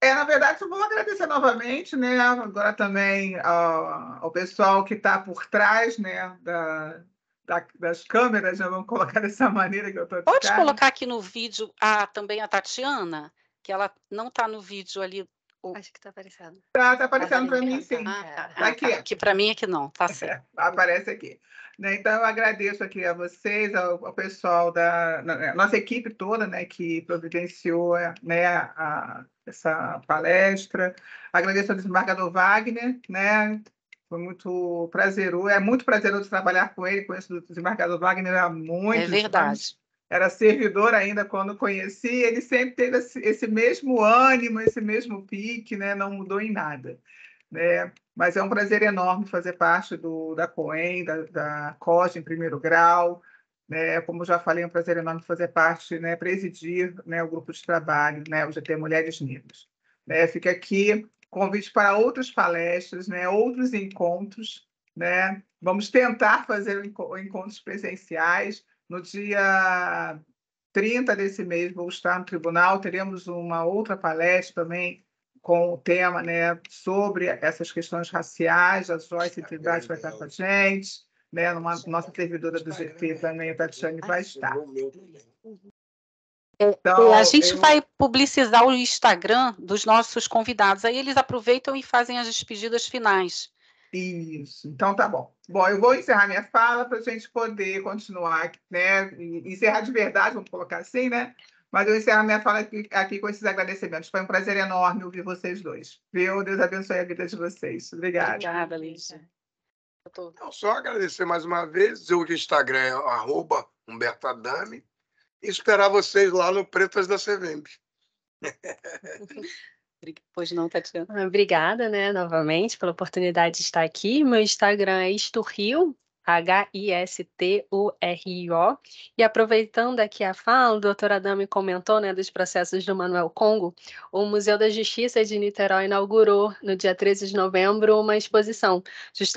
É, na verdade, só vou agradecer novamente, né? Agora também ao, ao pessoal que está por trás né, da, da, das câmeras, já vamos colocar dessa maneira que eu estou Pode cara. colocar aqui no vídeo a, também a Tatiana, que ela não está no vídeo ali. O... Acho que está aparecendo. Está tá aparecendo tá, tá para mim, ah, tá. sim. Ah, tá, ah, aqui. Tá, para mim é que não, tá é, certo. É, aparece aqui. Né, então, eu agradeço aqui a vocês, ao, ao pessoal da na, nossa equipe toda, né, que providenciou né, a, essa palestra. Agradeço ao desembargador Wagner, né, foi muito prazeroso, é muito prazeroso trabalhar com ele, conheço o desembargador Wagner há muito É verdade. Anos. Era servidor ainda quando conheci, ele sempre teve esse, mesmo ânimo, esse mesmo pique, né? não mudou em nada. Né? Mas é um prazer enorme fazer parte do, da COEM, da, da COG em primeiro grau, né, como já falei, é um prazer enorme fazer parte, né, presidir né, o grupo de trabalho, né, o GT Mulheres Negras. Né. Fica aqui convite para outras palestras, né? outros encontros. Né? Vamos tentar fazer encontros presenciais. No dia 30 desse mês, vou estar no tribunal, teremos uma outra palestra também com o tema né, sobre essas questões raciais. A Joyce Trindade vai estar com a gente, né, nossa servidora do GT também, a Tatiane, vai estar. É, é, então, a gente eu... vai publicizar o Instagram dos nossos convidados, aí eles aproveitam e fazem as despedidas finais. Isso, então tá bom. Bom, eu vou encerrar minha fala para a gente poder continuar, né? Encerrar de verdade, vamos colocar assim, né? Mas eu encerro minha fala aqui, aqui com esses agradecimentos. Foi um prazer enorme ouvir vocês dois. Viu? Deus abençoe a vida de vocês. Obrigada. Obrigada, Lígia. Tô... só agradecer mais uma vez, o Instagram é arroba Humberto Adame e esperar vocês lá no Pretas da Sevembe. Pois não, Tatiana. Obrigada, né, novamente, pela oportunidade de estar aqui. Meu Instagram é Esturrio, H-I-S-T-U-R-I-O. E aproveitando aqui a fala, o doutor Adami comentou né, dos processos do Manuel Congo, o Museu da Justiça de Niterói inaugurou, no dia 13 de novembro, uma exposição,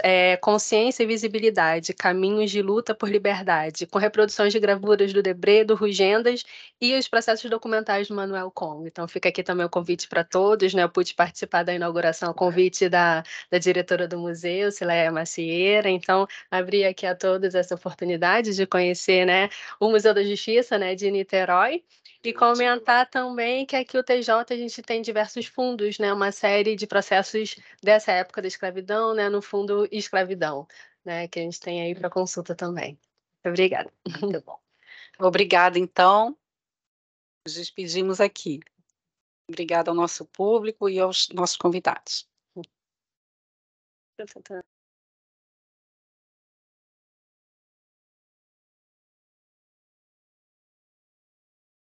é, Consciência e Visibilidade, Caminhos de Luta por Liberdade, com reproduções de gravuras do Debré, do Rugendas e os processos documentais do Manuel Congo. Então fica aqui também o convite para todos, né? eu pude participar da inauguração, convite da, da diretora do museu, Cileia Macieira, então abri aqui a todos essa oportunidade de conhecer né, o Museu da Justiça né, de Niterói. E comentar também que aqui o TJ a gente tem diversos fundos, né? Uma série de processos dessa época da escravidão, né? No fundo escravidão, né? Que a gente tem aí para consulta também. Obrigada. Muito bom. Obrigada, então. Nos despedimos aqui. Obrigada ao nosso público e aos nossos convidados.